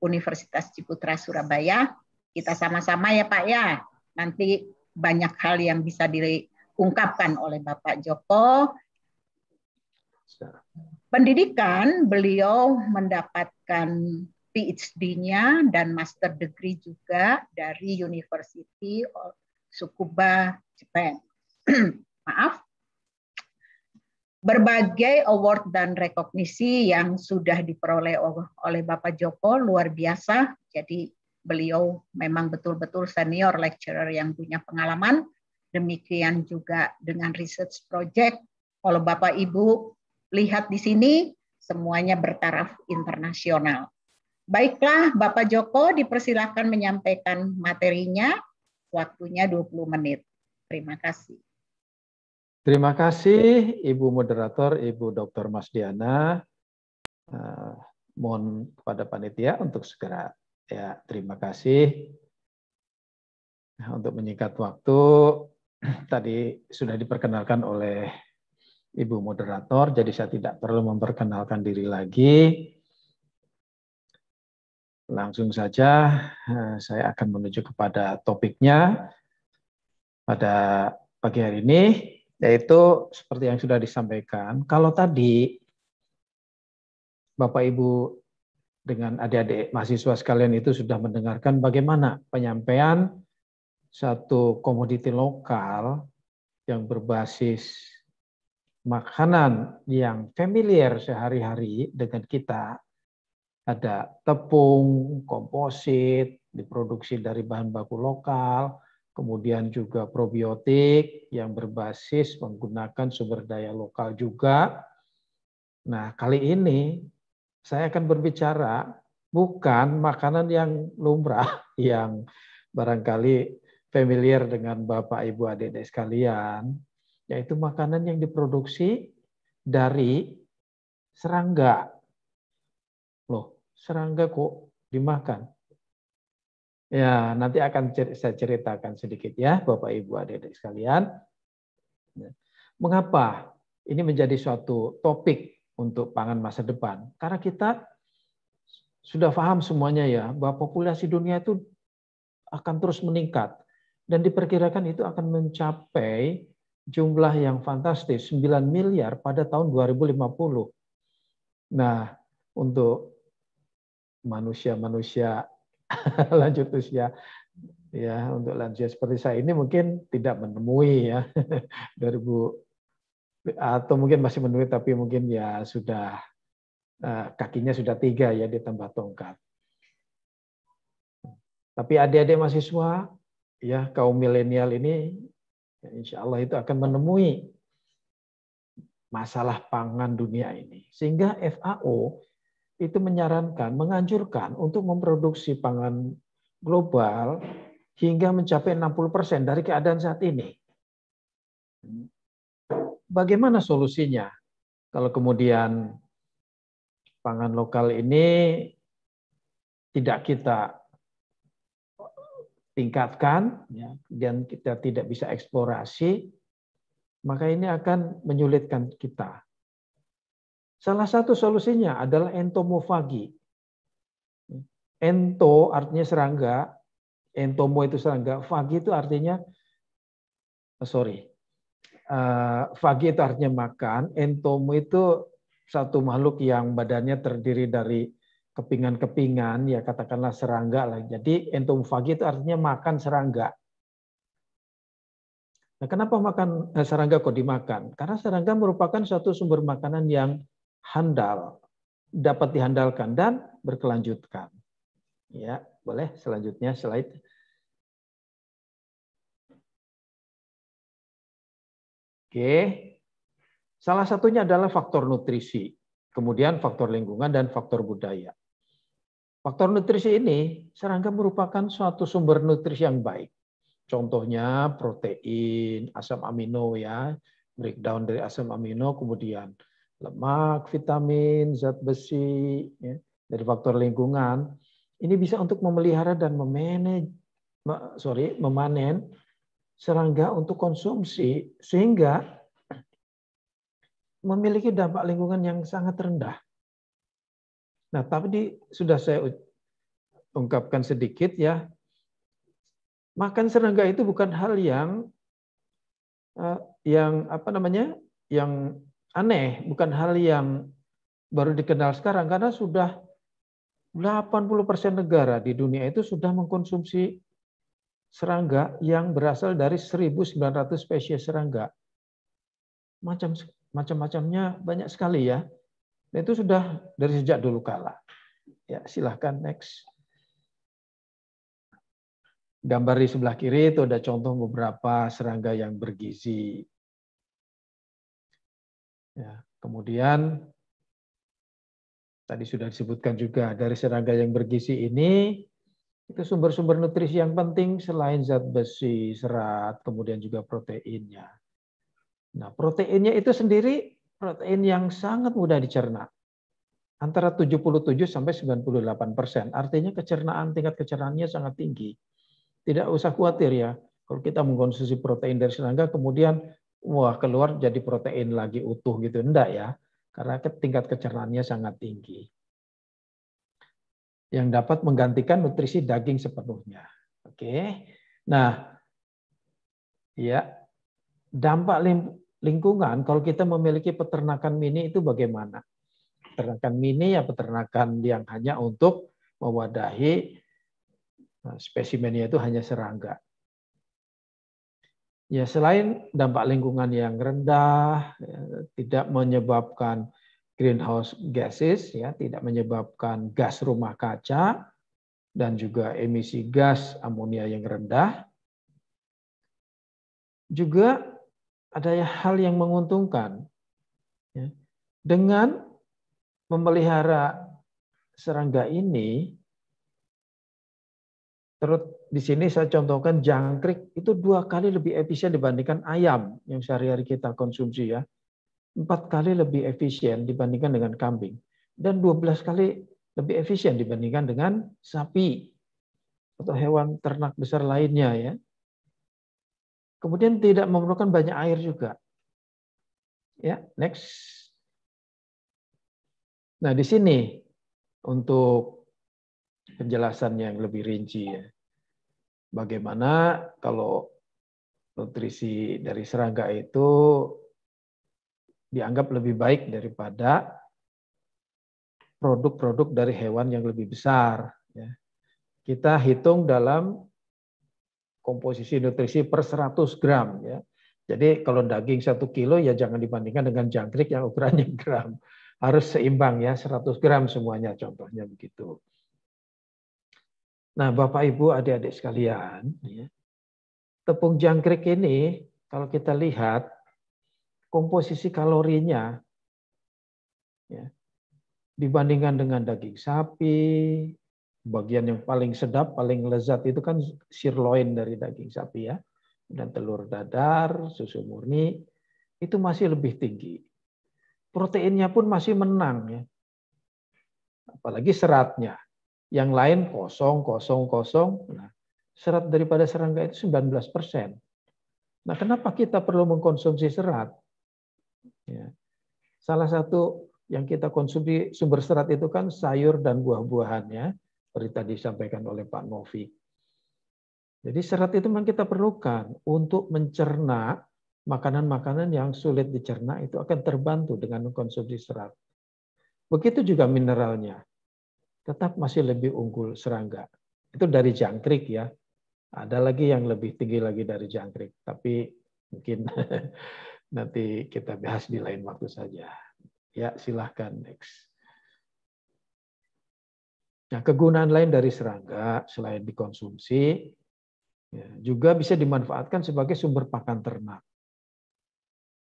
Universitas Ciputra Surabaya. Kita sama-sama ya Pak ya. Nanti banyak hal yang bisa diungkapkan oleh Bapak Joko. Pendidikan beliau mendapatkan PhD-nya dan master degree juga dari University of Tsukuba, Jepang. Maaf berbagai award dan rekognisi yang sudah diperoleh oleh Bapak Joko luar biasa. Jadi beliau memang betul-betul senior lecturer yang punya pengalaman. Demikian juga dengan research project. Kalau Bapak Ibu lihat di sini semuanya bertaraf internasional. Baiklah, Bapak Joko dipersilakan menyampaikan materinya. Waktunya 20 menit. Terima kasih. Terima kasih Ibu Moderator, Ibu Dr. Mas Diana. Uh, mohon kepada panitia untuk segera ya terima kasih nah, untuk menyingkat waktu. Tadi sudah diperkenalkan oleh Ibu Moderator, jadi saya tidak perlu memperkenalkan diri lagi. Langsung saja eh, saya akan menuju kepada topiknya pada pagi hari ini yaitu seperti yang sudah disampaikan, kalau tadi Bapak Ibu dengan adik-adik mahasiswa sekalian itu sudah mendengarkan bagaimana penyampaian satu komoditi lokal yang berbasis makanan yang familiar sehari-hari dengan kita. Ada tepung, komposit, diproduksi dari bahan baku lokal, kemudian juga probiotik yang berbasis menggunakan sumber daya lokal juga. Nah, kali ini saya akan berbicara bukan makanan yang lumrah yang barangkali familiar dengan Bapak Ibu adik-adik sekalian, yaitu makanan yang diproduksi dari serangga. Loh, serangga kok dimakan? Ya, nanti akan saya ceritakan sedikit ya, Bapak Ibu adik-adik sekalian. Ya. Mengapa ini menjadi suatu topik untuk pangan masa depan? Karena kita sudah paham semuanya ya bahwa populasi dunia itu akan terus meningkat dan diperkirakan itu akan mencapai jumlah yang fantastis 9 miliar pada tahun 2050. Nah, untuk manusia-manusia lanjut usia ya untuk lansia seperti saya ini mungkin tidak menemui ya 2000 atau mungkin masih menemui tapi mungkin ya sudah eh, kakinya sudah tiga ya ditambah tongkat. Tapi adik-adik mahasiswa ya kaum milenial ini ya insya Allah itu akan menemui masalah pangan dunia ini sehingga FAO itu menyarankan, menganjurkan untuk memproduksi pangan global hingga mencapai 60% dari keadaan saat ini. Bagaimana solusinya? Kalau kemudian pangan lokal ini tidak kita tingkatkan, ya, dan kita tidak bisa eksplorasi, maka ini akan menyulitkan kita. Salah satu solusinya adalah entomofagi. Ento artinya serangga, entomo itu serangga, fagi itu artinya oh, sorry, eh, fagi itu artinya makan, entomo itu satu makhluk yang badannya terdiri dari kepingan-kepingan, ya katakanlah serangga lah. Jadi entomofagi itu artinya makan serangga. Nah, kenapa makan eh, serangga kok dimakan? Karena serangga merupakan suatu sumber makanan yang handal, dapat dihandalkan dan berkelanjutan. Ya, boleh selanjutnya slide. Oke. Salah satunya adalah faktor nutrisi, kemudian faktor lingkungan dan faktor budaya. Faktor nutrisi ini serangga merupakan suatu sumber nutrisi yang baik. Contohnya protein, asam amino ya, breakdown dari asam amino, kemudian lemak, vitamin, zat besi, ya, dari faktor lingkungan, ini bisa untuk memelihara dan memanage, sorry, memanen serangga untuk konsumsi sehingga memiliki dampak lingkungan yang sangat rendah. Nah, tapi sudah saya ungkapkan sedikit ya, makan serangga itu bukan hal yang eh, yang apa namanya yang aneh, bukan hal yang baru dikenal sekarang karena sudah 80% negara di dunia itu sudah mengkonsumsi serangga yang berasal dari 1900 spesies serangga. Macam macam-macamnya banyak sekali ya. Dan itu sudah dari sejak dulu kala. Ya, silahkan next. Gambar di sebelah kiri itu ada contoh beberapa serangga yang bergizi. Ya, kemudian tadi sudah disebutkan juga dari serangga yang bergizi ini itu sumber-sumber nutrisi yang penting selain zat besi, serat, kemudian juga proteinnya. Nah, proteinnya itu sendiri protein yang sangat mudah dicerna. Antara 77 sampai 98 persen. Artinya kecernaan, tingkat kecernaannya sangat tinggi. Tidak usah khawatir ya. Kalau kita mengkonsumsi protein dari serangga, kemudian wah keluar jadi protein lagi utuh gitu enggak ya karena tingkat kecernaannya sangat tinggi yang dapat menggantikan nutrisi daging sepenuhnya oke nah ya dampak lingkungan kalau kita memiliki peternakan mini itu bagaimana peternakan mini ya peternakan yang hanya untuk mewadahi nah, spesimennya itu hanya serangga Ya selain dampak lingkungan yang rendah, ya, tidak menyebabkan greenhouse gases, ya tidak menyebabkan gas rumah kaca dan juga emisi gas amonia yang rendah. Juga ada hal yang menguntungkan. Ya. Dengan memelihara serangga ini, terut di sini saya contohkan jangkrik itu dua kali lebih efisien dibandingkan ayam yang sehari-hari kita konsumsi ya. Empat kali lebih efisien dibandingkan dengan kambing. Dan dua belas kali lebih efisien dibandingkan dengan sapi atau hewan ternak besar lainnya ya. Kemudian tidak memerlukan banyak air juga. Ya, next. Nah, di sini untuk penjelasannya yang lebih rinci ya bagaimana kalau nutrisi dari serangga itu dianggap lebih baik daripada produk-produk dari hewan yang lebih besar. Ya? Kita hitung dalam komposisi nutrisi per 100 gram. Ya. Jadi kalau daging 1 kilo ya jangan dibandingkan dengan jangkrik yang ukurannya gram. Harus seimbang ya, 100 gram semuanya contohnya begitu. Nah, Bapak Ibu, adik-adik sekalian, ya, tepung jangkrik ini kalau kita lihat komposisi kalorinya ya, dibandingkan dengan daging sapi, bagian yang paling sedap, paling lezat itu kan sirloin dari daging sapi ya, dan telur dadar, susu murni itu masih lebih tinggi. Proteinnya pun masih menang ya. Apalagi seratnya yang lain kosong, kosong, kosong. Nah, serat daripada serangga itu 19 persen. Nah, kenapa kita perlu mengkonsumsi serat? Ya. Salah satu yang kita konsumsi sumber serat itu kan sayur dan buah-buahannya. Seperti tadi disampaikan oleh Pak Novi. Jadi serat itu memang kita perlukan untuk mencerna makanan-makanan yang sulit dicerna itu akan terbantu dengan mengkonsumsi serat. Begitu juga mineralnya tetap masih lebih unggul serangga. Itu dari jangkrik ya. Ada lagi yang lebih tinggi lagi dari jangkrik, tapi mungkin nanti kita bahas di lain waktu saja. Ya, silahkan next. Nah, kegunaan lain dari serangga selain dikonsumsi ya, juga bisa dimanfaatkan sebagai sumber pakan ternak.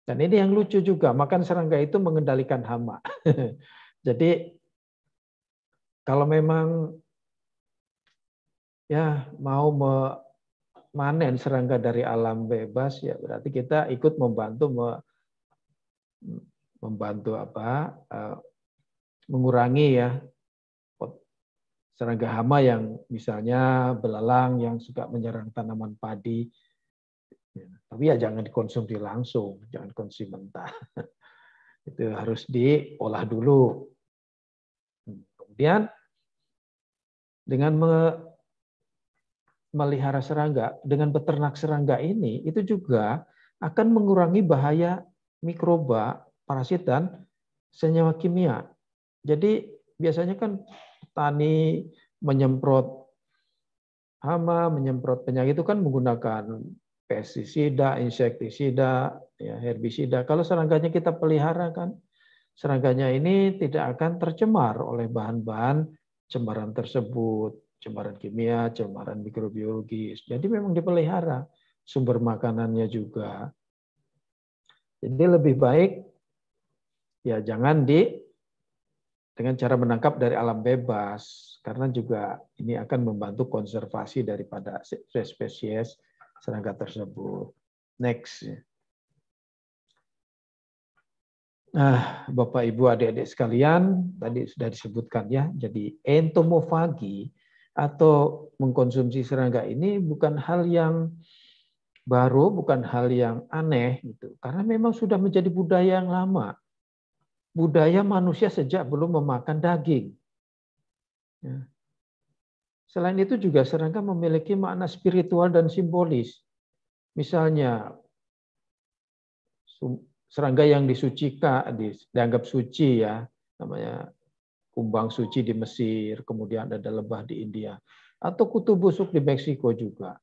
Dan ini yang lucu juga, makan serangga itu mengendalikan hama. Jadi kalau memang ya mau memanen serangga dari alam bebas ya berarti kita ikut membantu me, membantu apa uh, mengurangi ya serangga hama yang misalnya belalang yang suka menyerang tanaman padi. Ya, tapi ya jangan dikonsumsi langsung, jangan konsumsi mentah. Itu harus diolah dulu Kemudian dengan melihara serangga, dengan beternak serangga ini itu juga akan mengurangi bahaya mikroba, parasit dan senyawa kimia. Jadi biasanya kan petani menyemprot hama, menyemprot penyakit itu kan menggunakan pestisida, insektisida, ya, herbisida. Kalau serangganya kita pelihara kan Serangganya ini tidak akan tercemar oleh bahan-bahan cemaran tersebut, cemaran kimia, cemaran mikrobiologis. Jadi memang dipelihara sumber makanannya juga. Jadi lebih baik ya jangan di dengan cara menangkap dari alam bebas karena juga ini akan membantu konservasi daripada spesies serangga tersebut. Next. Nah, Bapak Ibu adik-adik sekalian, tadi sudah disebutkan ya, jadi entomofagi atau mengkonsumsi serangga ini bukan hal yang baru, bukan hal yang aneh gitu. Karena memang sudah menjadi budaya yang lama. Budaya manusia sejak belum memakan daging. Ya. Selain itu juga serangga memiliki makna spiritual dan simbolis. Misalnya serangga yang disucikan di, dianggap suci ya namanya kumbang suci di Mesir kemudian ada lebah di India atau kutu busuk di Meksiko juga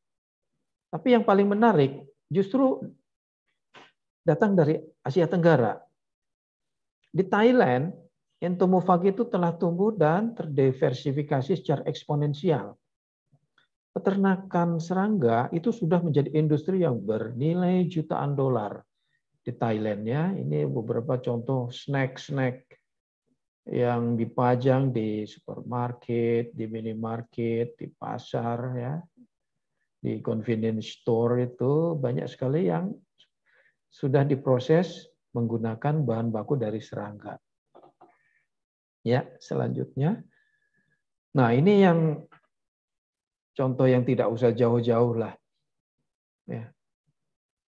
tapi yang paling menarik justru datang dari Asia Tenggara di Thailand entomofagi itu telah tumbuh dan terdiversifikasi secara eksponensial peternakan serangga itu sudah menjadi industri yang bernilai jutaan dolar di Thailand ya. Ini beberapa contoh snack-snack yang dipajang di supermarket, di minimarket, di pasar ya. Di convenience store itu banyak sekali yang sudah diproses menggunakan bahan baku dari serangga. Ya, selanjutnya. Nah, ini yang contoh yang tidak usah jauh-jauh lah. Ya.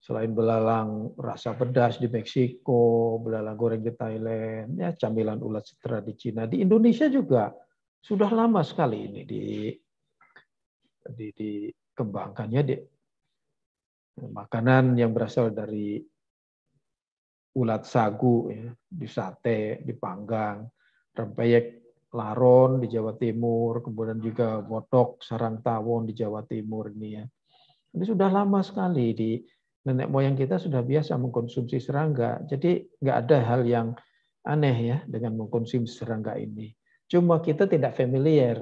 Selain belalang rasa pedas di Meksiko, belalang goreng di Thailand, ya camilan ulat sutra di Cina, di Indonesia juga sudah lama sekali ini di di dikembangkannya di makanan yang berasal dari ulat sagu ya, di sate, dipanggang, rempeyek laron di Jawa Timur, kemudian juga botok sarang tawon di Jawa Timur ini ya. Ini sudah lama sekali di nenek moyang kita sudah biasa mengkonsumsi serangga. Jadi nggak ada hal yang aneh ya dengan mengkonsumsi serangga ini. Cuma kita tidak familiar.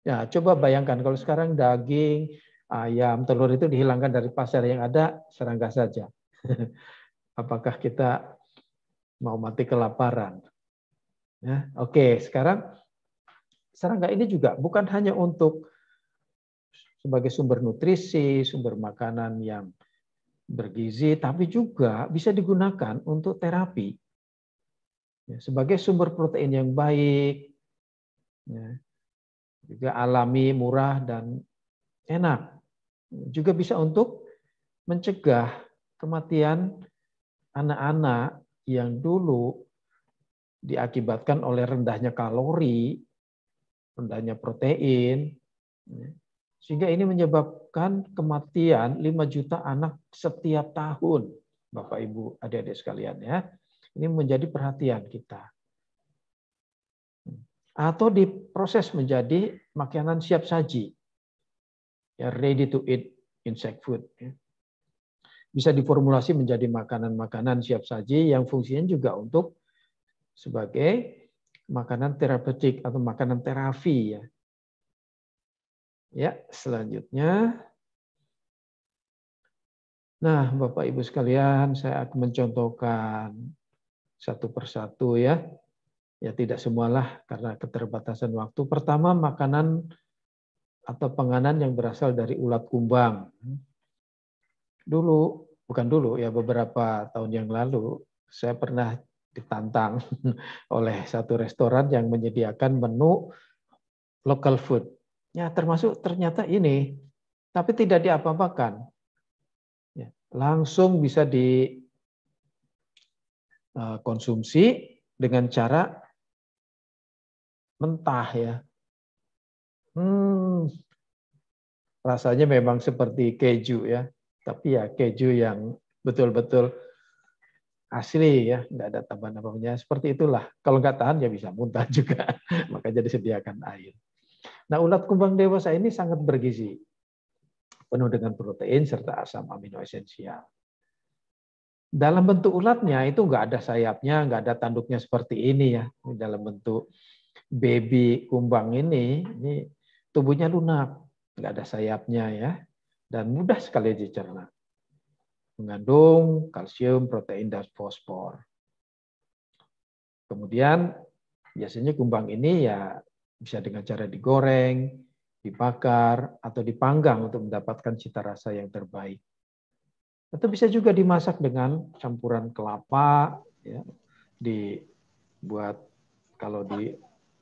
Ya, coba bayangkan kalau sekarang daging, ayam, telur itu dihilangkan dari pasar yang ada serangga saja. Apakah kita mau mati kelaparan? Ya, oke, sekarang serangga ini juga bukan hanya untuk sebagai sumber nutrisi, sumber makanan yang bergizi, tapi juga bisa digunakan untuk terapi ya, sebagai sumber protein yang baik, ya. juga alami, murah dan enak. Juga bisa untuk mencegah kematian anak-anak yang dulu diakibatkan oleh rendahnya kalori, rendahnya protein, ya. Sehingga ini menyebabkan kematian 5 juta anak setiap tahun. Bapak Ibu, adik-adik sekalian ya. Ini menjadi perhatian kita. Atau diproses menjadi makanan siap saji. Ya, ready to eat insect food. Ya. Bisa diformulasi menjadi makanan-makanan siap saji yang fungsinya juga untuk sebagai makanan terapeutik atau makanan terapi ya Ya, selanjutnya. Nah, Bapak Ibu sekalian, saya akan mencontohkan satu persatu ya. Ya tidak semualah karena keterbatasan waktu. Pertama, makanan atau penganan yang berasal dari ulat kumbang. Dulu, bukan dulu ya, beberapa tahun yang lalu saya pernah ditantang oleh satu restoran yang menyediakan menu local food Ya, termasuk ternyata ini, tapi tidak diapa-apakan. Ya, langsung bisa dikonsumsi eh, dengan cara mentah ya. Hmm, rasanya memang seperti keju ya, tapi ya keju yang betul-betul asli ya, nggak ada tambahan apa Seperti itulah. Kalau nggak tahan ya bisa muntah juga. Maka jadi sediakan air. Nah, ulat kumbang dewasa ini sangat bergizi, penuh dengan protein serta asam amino esensial. Dalam bentuk ulatnya itu nggak ada sayapnya, nggak ada tanduknya seperti ini ya. Dalam bentuk baby kumbang ini, ini tubuhnya lunak, nggak ada sayapnya ya, dan mudah sekali dicerna. Mengandung kalsium, protein, dan fosfor. Kemudian biasanya kumbang ini ya bisa dengan cara digoreng, dibakar, atau dipanggang untuk mendapatkan cita rasa yang terbaik. Atau bisa juga dimasak dengan campuran kelapa, ya, dibuat kalau di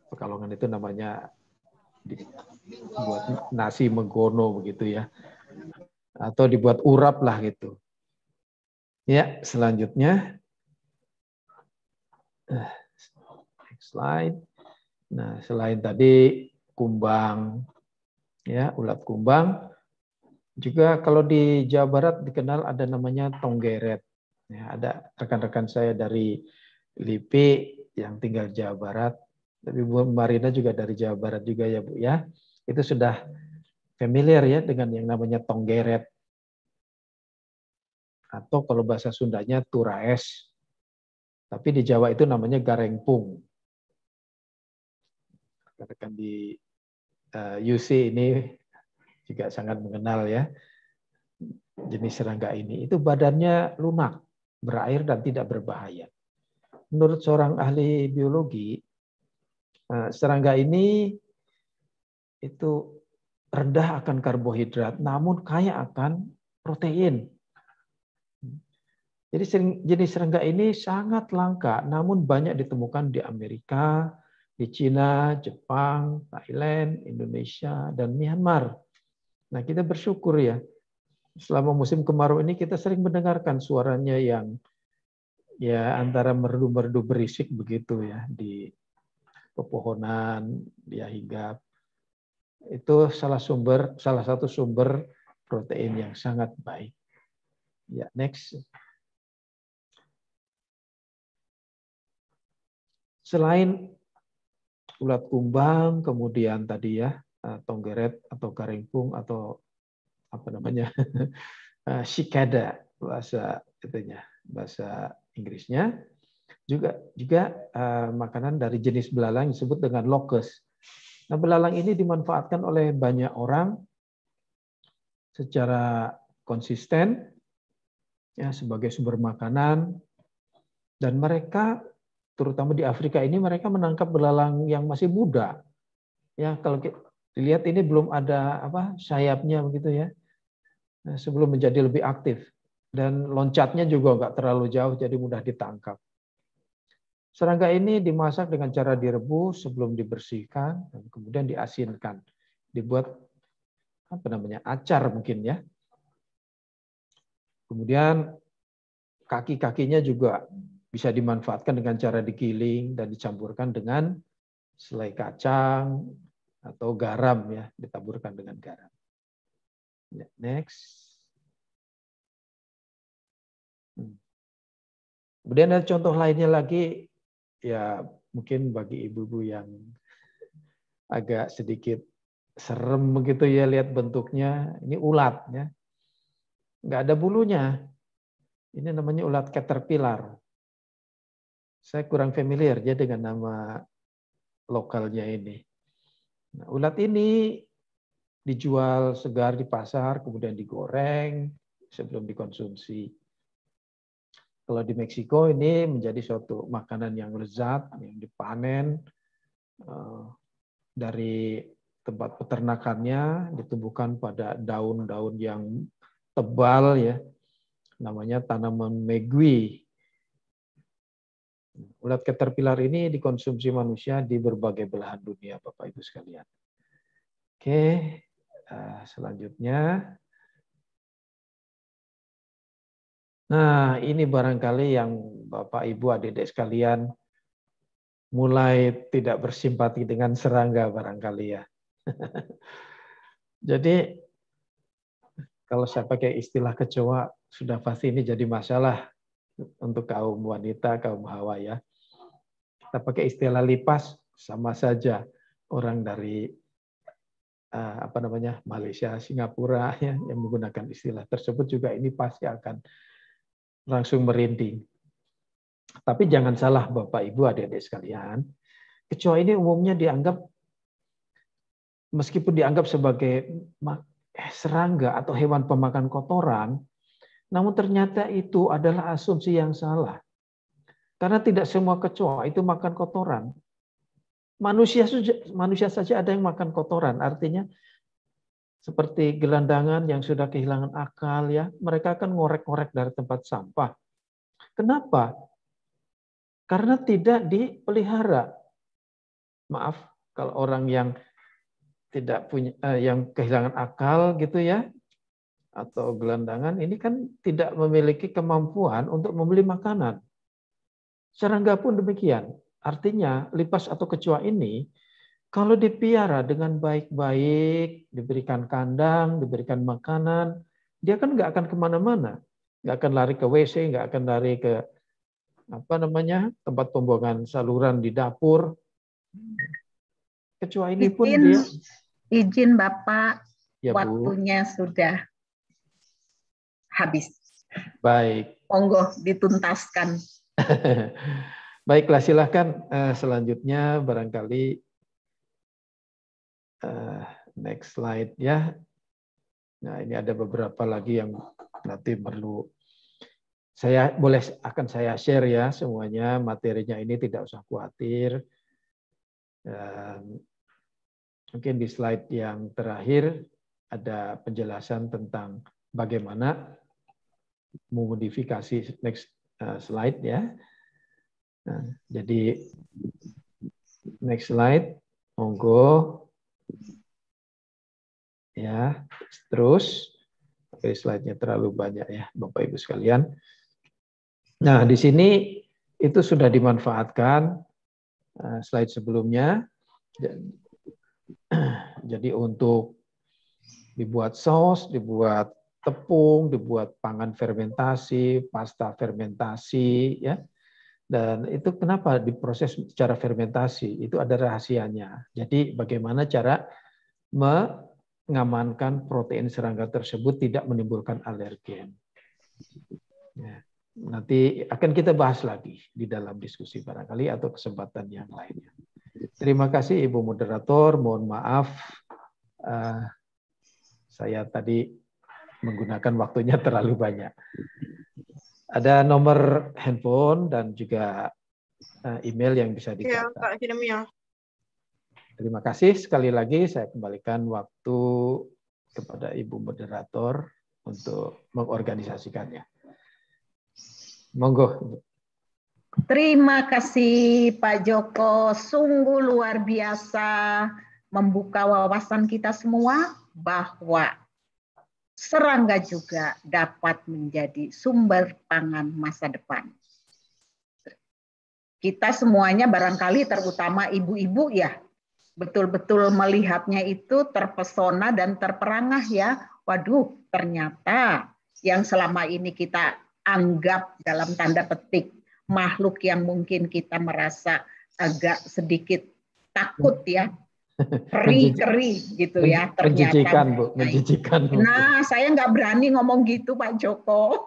Pekalongan itu namanya dibuat nasi megono begitu ya, atau dibuat urap lah gitu. Ya, selanjutnya. Eh, next slide. Nah, selain tadi kumbang, ya ulat kumbang, juga kalau di Jawa Barat dikenal ada namanya tonggeret. Ya, ada rekan-rekan saya dari LIPI yang tinggal Jawa Barat, tapi Bu Marina juga dari Jawa Barat juga ya Bu ya. Itu sudah familiar ya dengan yang namanya tonggeret. Atau kalau bahasa Sundanya turaes. Tapi di Jawa itu namanya garengpung rekan-rekan di uh, eh, UC ini juga sangat mengenal ya jenis serangga ini. Itu badannya lunak, berair dan tidak berbahaya. Menurut seorang ahli biologi, uh, serangga ini itu rendah akan karbohidrat, namun kaya akan protein. Jadi jenis serangga ini sangat langka, namun banyak ditemukan di Amerika, di Cina, Jepang, Thailand, Indonesia, dan Myanmar. Nah, kita bersyukur ya. Selama musim kemarau ini kita sering mendengarkan suaranya yang ya antara merdu-merdu berisik begitu ya di pepohonan, dia hinggap. Itu salah sumber salah satu sumber protein yang sangat baik. Ya, next. Selain ulat kumbang, kemudian tadi ya eh, tonggeret atau karingpung atau apa namanya eh, shikada bahasa itunya bahasa Inggrisnya juga juga eh, makanan dari jenis belalang disebut dengan locust. Nah belalang ini dimanfaatkan oleh banyak orang secara konsisten ya sebagai sumber makanan dan mereka terutama di Afrika ini mereka menangkap belalang yang masih muda. Ya, kalau dilihat ini belum ada apa sayapnya begitu ya. Nah, sebelum menjadi lebih aktif dan loncatnya juga nggak terlalu jauh jadi mudah ditangkap. Serangga ini dimasak dengan cara direbus sebelum dibersihkan dan kemudian diasinkan. Dibuat apa namanya? acar mungkin ya. Kemudian kaki-kakinya juga bisa dimanfaatkan dengan cara digiling dan dicampurkan dengan selai kacang atau garam ya ditaburkan dengan garam. Ya, next. Hmm. Kemudian ada contoh lainnya lagi ya mungkin bagi ibu-ibu yang agak sedikit serem begitu ya lihat bentuknya ini ulat ya nggak ada bulunya ini namanya ulat caterpillar saya kurang familiar ya dengan nama lokalnya ini. Nah, ulat ini dijual segar di pasar, kemudian digoreng sebelum dikonsumsi. Kalau di Meksiko ini menjadi suatu makanan yang lezat, yang dipanen eh, dari tempat peternakannya, ditumbuhkan pada daun-daun yang tebal ya, namanya tanaman megui. Ulat caterpillar ini dikonsumsi manusia di berbagai belahan dunia, Bapak Ibu sekalian. Oke, eh, selanjutnya. Nah, ini barangkali yang Bapak Ibu adik-adik sekalian mulai tidak bersimpati dengan serangga barangkali ya. Jadi kalau saya pakai istilah kecoa sudah pasti ini jadi masalah untuk kaum wanita, kaum hawa ya. Kita pakai istilah lipas sama saja orang dari eh, apa namanya Malaysia, Singapura ya, yang menggunakan istilah tersebut juga ini pasti akan langsung merinding. Tapi jangan salah Bapak Ibu adik-adik sekalian, kecoa ini umumnya dianggap meskipun dianggap sebagai eh, serangga atau hewan pemakan kotoran, namun ternyata itu adalah asumsi yang salah. Karena tidak semua kecoa itu makan kotoran. Manusia manusia saja ada yang makan kotoran, artinya seperti gelandangan yang sudah kehilangan akal ya, mereka akan ngorek-ngorek dari tempat sampah. Kenapa? Karena tidak dipelihara. Maaf kalau orang yang tidak punya eh, yang kehilangan akal gitu ya, atau gelandangan ini kan tidak memiliki kemampuan untuk membeli makanan. Serangga pun demikian. Artinya lipas atau kecoa ini kalau dipiara dengan baik-baik, diberikan kandang, diberikan makanan, dia kan nggak akan kemana-mana. Nggak akan lari ke WC, nggak akan lari ke apa namanya tempat pembuangan saluran di dapur. Kecuali ini izin, pun dia izin Bapak ya, waktunya Bu. sudah habis. Baik. Monggo dituntaskan. Baiklah, silahkan eh, selanjutnya barangkali eh, next slide ya. Nah ini ada beberapa lagi yang nanti perlu saya boleh akan saya share ya semuanya materinya ini tidak usah khawatir. Dan mungkin di slide yang terakhir ada penjelasan tentang bagaimana memodifikasi next uh, slide ya. Nah, jadi next slide, monggo. Ya, terus. Oke, slide-nya terlalu banyak ya, Bapak Ibu sekalian. Nah, di sini itu sudah dimanfaatkan uh, slide sebelumnya. Jadi untuk dibuat saus, dibuat tepung, dibuat pangan fermentasi, pasta fermentasi, ya. Dan itu kenapa diproses secara fermentasi? Itu ada rahasianya. Jadi bagaimana cara mengamankan protein serangga tersebut tidak menimbulkan alergen. Ya. Nanti akan kita bahas lagi di dalam diskusi barangkali atau kesempatan yang lainnya. Terima kasih Ibu Moderator, mohon maaf. Uh, saya tadi menggunakan waktunya terlalu banyak. Ada nomor handphone dan juga eh, email yang bisa iya, dicatat. Ya, Terima kasih sekali lagi saya kembalikan waktu kepada Ibu moderator untuk mengorganisasikannya. Monggo. Terima kasih Pak Joko, sungguh luar biasa membuka wawasan kita semua bahwa serangga juga dapat menjadi sumber pangan masa depan. Kita semuanya barangkali terutama ibu-ibu ya, betul-betul melihatnya itu terpesona dan terperangah ya. Waduh, ternyata yang selama ini kita anggap dalam tanda petik makhluk yang mungkin kita merasa agak sedikit takut ya Keri-keri gitu ya ternyata. Bu, menjijikan. Bu. Nah, saya nggak berani ngomong gitu Pak Joko.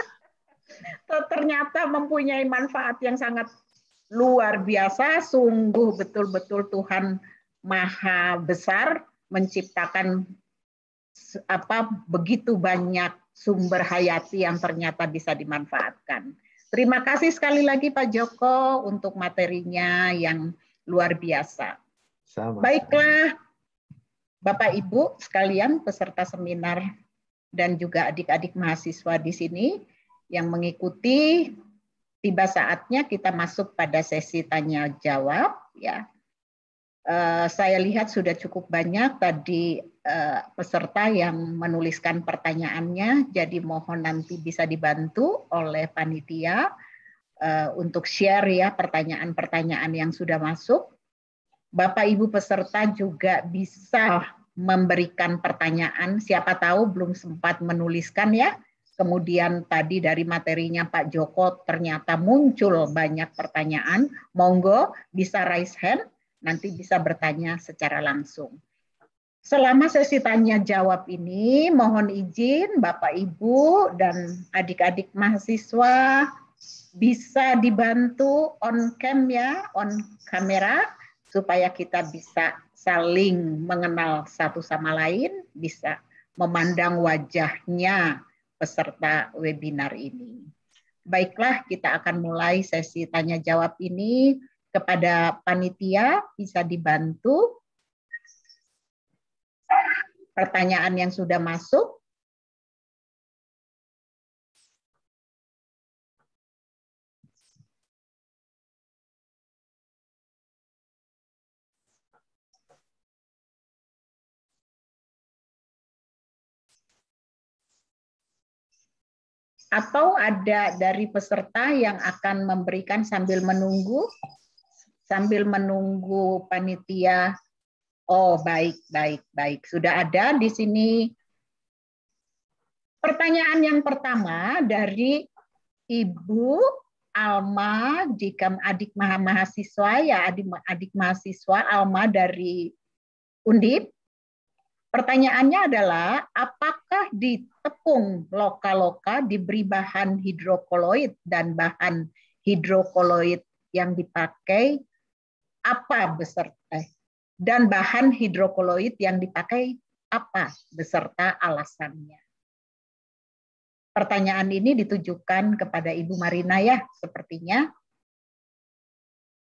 ternyata mempunyai manfaat yang sangat luar biasa, sungguh betul-betul Tuhan maha besar menciptakan apa begitu banyak sumber hayati yang ternyata bisa dimanfaatkan. Terima kasih sekali lagi Pak Joko untuk materinya yang luar biasa. Sama. Baiklah, Bapak Ibu sekalian peserta seminar dan juga adik-adik mahasiswa di sini yang mengikuti tiba saatnya kita masuk pada sesi tanya jawab ya. Eh, saya lihat sudah cukup banyak tadi eh, peserta yang menuliskan pertanyaannya, jadi mohon nanti bisa dibantu oleh panitia eh, untuk share ya pertanyaan-pertanyaan yang sudah masuk. Bapak Ibu peserta juga bisa ah. memberikan pertanyaan. Siapa tahu belum sempat menuliskan ya. Kemudian tadi dari materinya Pak Joko ternyata muncul banyak pertanyaan. Monggo bisa raise hand, nanti bisa bertanya secara langsung. Selama sesi tanya jawab ini, mohon izin Bapak Ibu dan adik-adik mahasiswa bisa dibantu on cam ya, on kamera supaya kita bisa saling mengenal satu sama lain, bisa memandang wajahnya peserta webinar ini. Baiklah, kita akan mulai sesi tanya jawab ini kepada panitia bisa dibantu pertanyaan yang sudah masuk atau ada dari peserta yang akan memberikan sambil menunggu sambil menunggu panitia oh baik baik baik sudah ada di sini pertanyaan yang pertama dari Ibu Alma jika adik mahasiswa ya adik adik mahasiswa Alma dari Undip Pertanyaannya adalah apakah di tepung loka-loka diberi bahan hidrokoloid dan bahan hidrokoloid yang dipakai apa beserta dan bahan hidrokoloid yang dipakai apa beserta alasannya. Pertanyaan ini ditujukan kepada Ibu Marina ya sepertinya.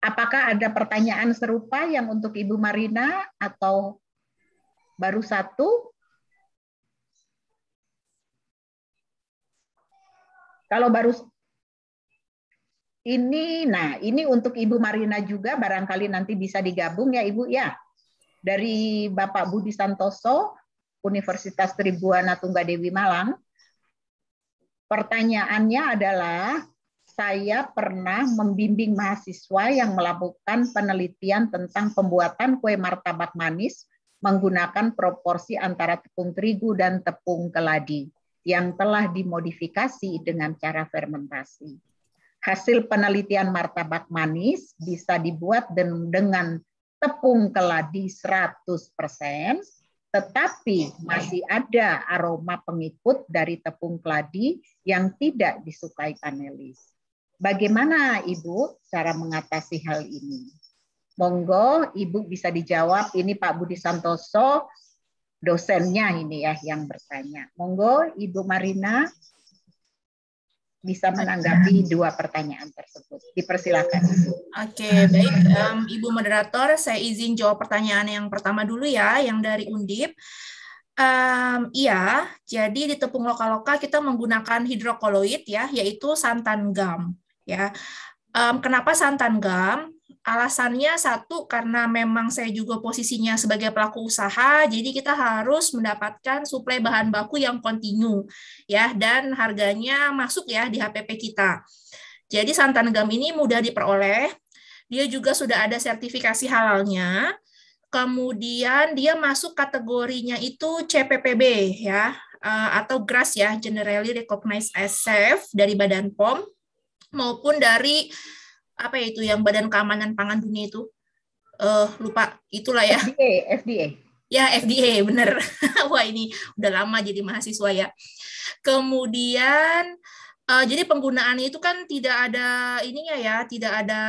Apakah ada pertanyaan serupa yang untuk Ibu Marina atau baru satu. Kalau baru ini, nah ini untuk Ibu Marina juga barangkali nanti bisa digabung ya Ibu ya. Dari Bapak Budi Santoso, Universitas Tribuana Tunggadewi Malang. Pertanyaannya adalah, saya pernah membimbing mahasiswa yang melakukan penelitian tentang pembuatan kue martabak manis menggunakan proporsi antara tepung terigu dan tepung keladi yang telah dimodifikasi dengan cara fermentasi. Hasil penelitian martabak manis bisa dibuat dengan tepung keladi 100%, tetapi masih ada aroma pengikut dari tepung keladi yang tidak disukai panelis. Bagaimana Ibu cara mengatasi hal ini? Monggo Ibu bisa dijawab. Ini Pak Budi Santoso, dosennya ini ya yang bertanya. Monggo Ibu Marina bisa menanggapi dua pertanyaan tersebut. Dipersilakan. Oke, baik. Um, Ibu moderator, saya izin jawab pertanyaan yang pertama dulu ya, yang dari Undip. Um, iya, jadi di tepung loka-loka kita menggunakan hidrokoloid ya, yaitu santan gam. Ya, um, kenapa santan gam? Alasannya satu karena memang saya juga posisinya sebagai pelaku usaha, jadi kita harus mendapatkan suplai bahan baku yang kontinu ya dan harganya masuk ya di HPP kita. Jadi santan gam ini mudah diperoleh. Dia juga sudah ada sertifikasi halalnya. Kemudian dia masuk kategorinya itu CPPB ya eh, atau GRAS ya, Generally Recognized as Safe dari Badan POM maupun dari apa ya itu yang Badan Keamanan Pangan Dunia itu uh, lupa itulah ya FDA, FDA. ya FDA bener wah ini udah lama jadi mahasiswa ya kemudian uh, jadi penggunaannya itu kan tidak ada ininya ya tidak ada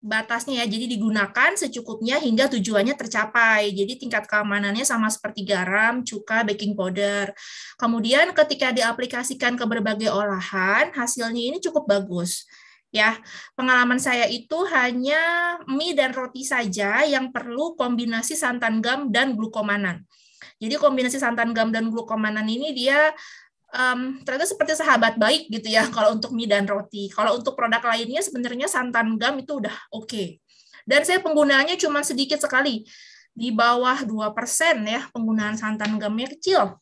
batasnya ya jadi digunakan secukupnya hingga tujuannya tercapai jadi tingkat keamanannya sama seperti garam cuka baking powder kemudian ketika diaplikasikan ke berbagai olahan hasilnya ini cukup bagus ya. Pengalaman saya itu hanya mie dan roti saja yang perlu kombinasi santan gam dan glukomanan. Jadi kombinasi santan gam dan glukomanan ini dia um, ternyata seperti sahabat baik gitu ya kalau untuk mie dan roti. Kalau untuk produk lainnya sebenarnya santan gam itu udah oke. Okay. Dan saya penggunaannya cuma sedikit sekali di bawah 2% ya penggunaan santan gamnya kecil.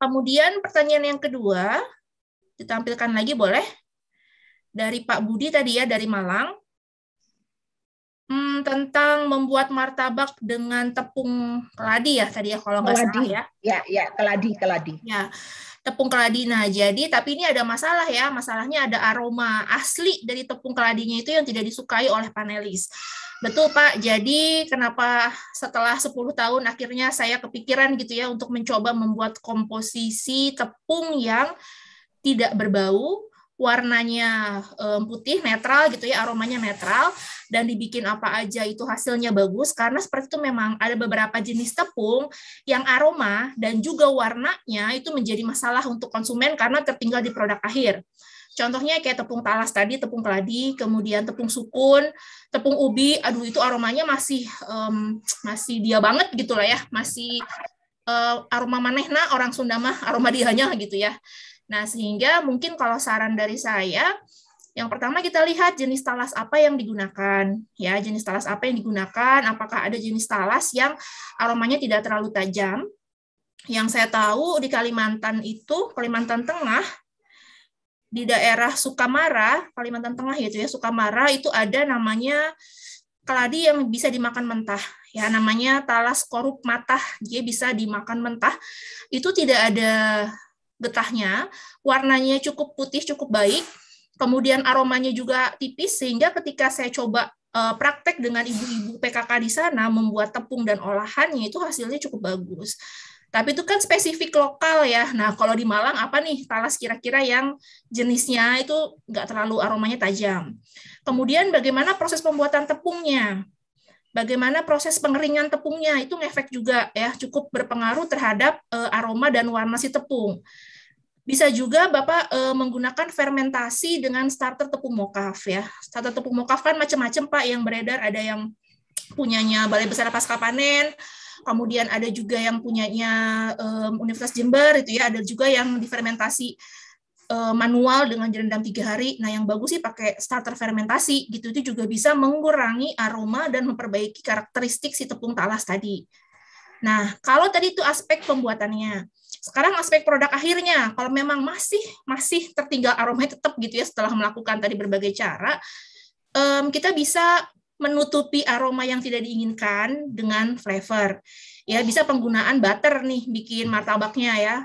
Kemudian pertanyaan yang kedua, ditampilkan lagi boleh? dari Pak Budi tadi ya dari Malang hmm, tentang membuat martabak dengan tepung keladi ya tadi ya kalau nggak salah ya. Ya, ya keladi keladi. Ya tepung keladi. Nah jadi tapi ini ada masalah ya masalahnya ada aroma asli dari tepung keladinya itu yang tidak disukai oleh panelis. Betul Pak, jadi kenapa setelah 10 tahun akhirnya saya kepikiran gitu ya untuk mencoba membuat komposisi tepung yang tidak berbau, warnanya um, putih netral gitu ya aromanya netral dan dibikin apa aja itu hasilnya bagus karena seperti itu memang ada beberapa jenis tepung yang aroma dan juga warnanya itu menjadi masalah untuk konsumen karena tertinggal di produk akhir. Contohnya kayak tepung talas tadi, tepung keladi, kemudian tepung sukun, tepung ubi. Aduh itu aromanya masih um, masih dia banget gitulah ya, masih uh, aroma manehna orang Sunda mah aroma dianya gitu ya. Nah, sehingga mungkin kalau saran dari saya, yang pertama kita lihat jenis talas apa yang digunakan, ya jenis talas apa yang digunakan, apakah ada jenis talas yang aromanya tidak terlalu tajam. Yang saya tahu di Kalimantan itu, Kalimantan Tengah, di daerah Sukamara, Kalimantan Tengah yaitu ya Sukamara itu ada namanya keladi yang bisa dimakan mentah. Ya namanya talas korup matah, dia bisa dimakan mentah. Itu tidak ada getahnya, warnanya cukup putih, cukup baik, kemudian aromanya juga tipis, sehingga ketika saya coba eh, praktek dengan ibu-ibu PKK di sana, membuat tepung dan olahannya itu hasilnya cukup bagus. Tapi itu kan spesifik lokal ya. Nah, kalau di Malang apa nih talas kira-kira yang jenisnya itu nggak terlalu aromanya tajam. Kemudian bagaimana proses pembuatan tepungnya? Bagaimana proses pengeringan tepungnya itu ngefek juga ya cukup berpengaruh terhadap eh, aroma dan warna si tepung. Bisa juga Bapak e, menggunakan fermentasi dengan starter tepung mokaf ya. Starter tepung mokaf kan macam-macam Pak yang beredar, ada yang punyanya Balai Besar Pasca Panen, kemudian ada juga yang punyanya e, Universitas Jember itu ya, ada juga yang difermentasi e, manual dengan direndam tiga hari. Nah yang bagus sih pakai starter fermentasi gitu itu juga bisa mengurangi aroma dan memperbaiki karakteristik si tepung talas tadi. Nah kalau tadi itu aspek pembuatannya. Sekarang aspek produk akhirnya, kalau memang masih masih tertinggal aroma tetap gitu ya setelah melakukan tadi berbagai cara, um, kita bisa menutupi aroma yang tidak diinginkan dengan flavor. Ya, bisa penggunaan butter nih bikin martabaknya ya.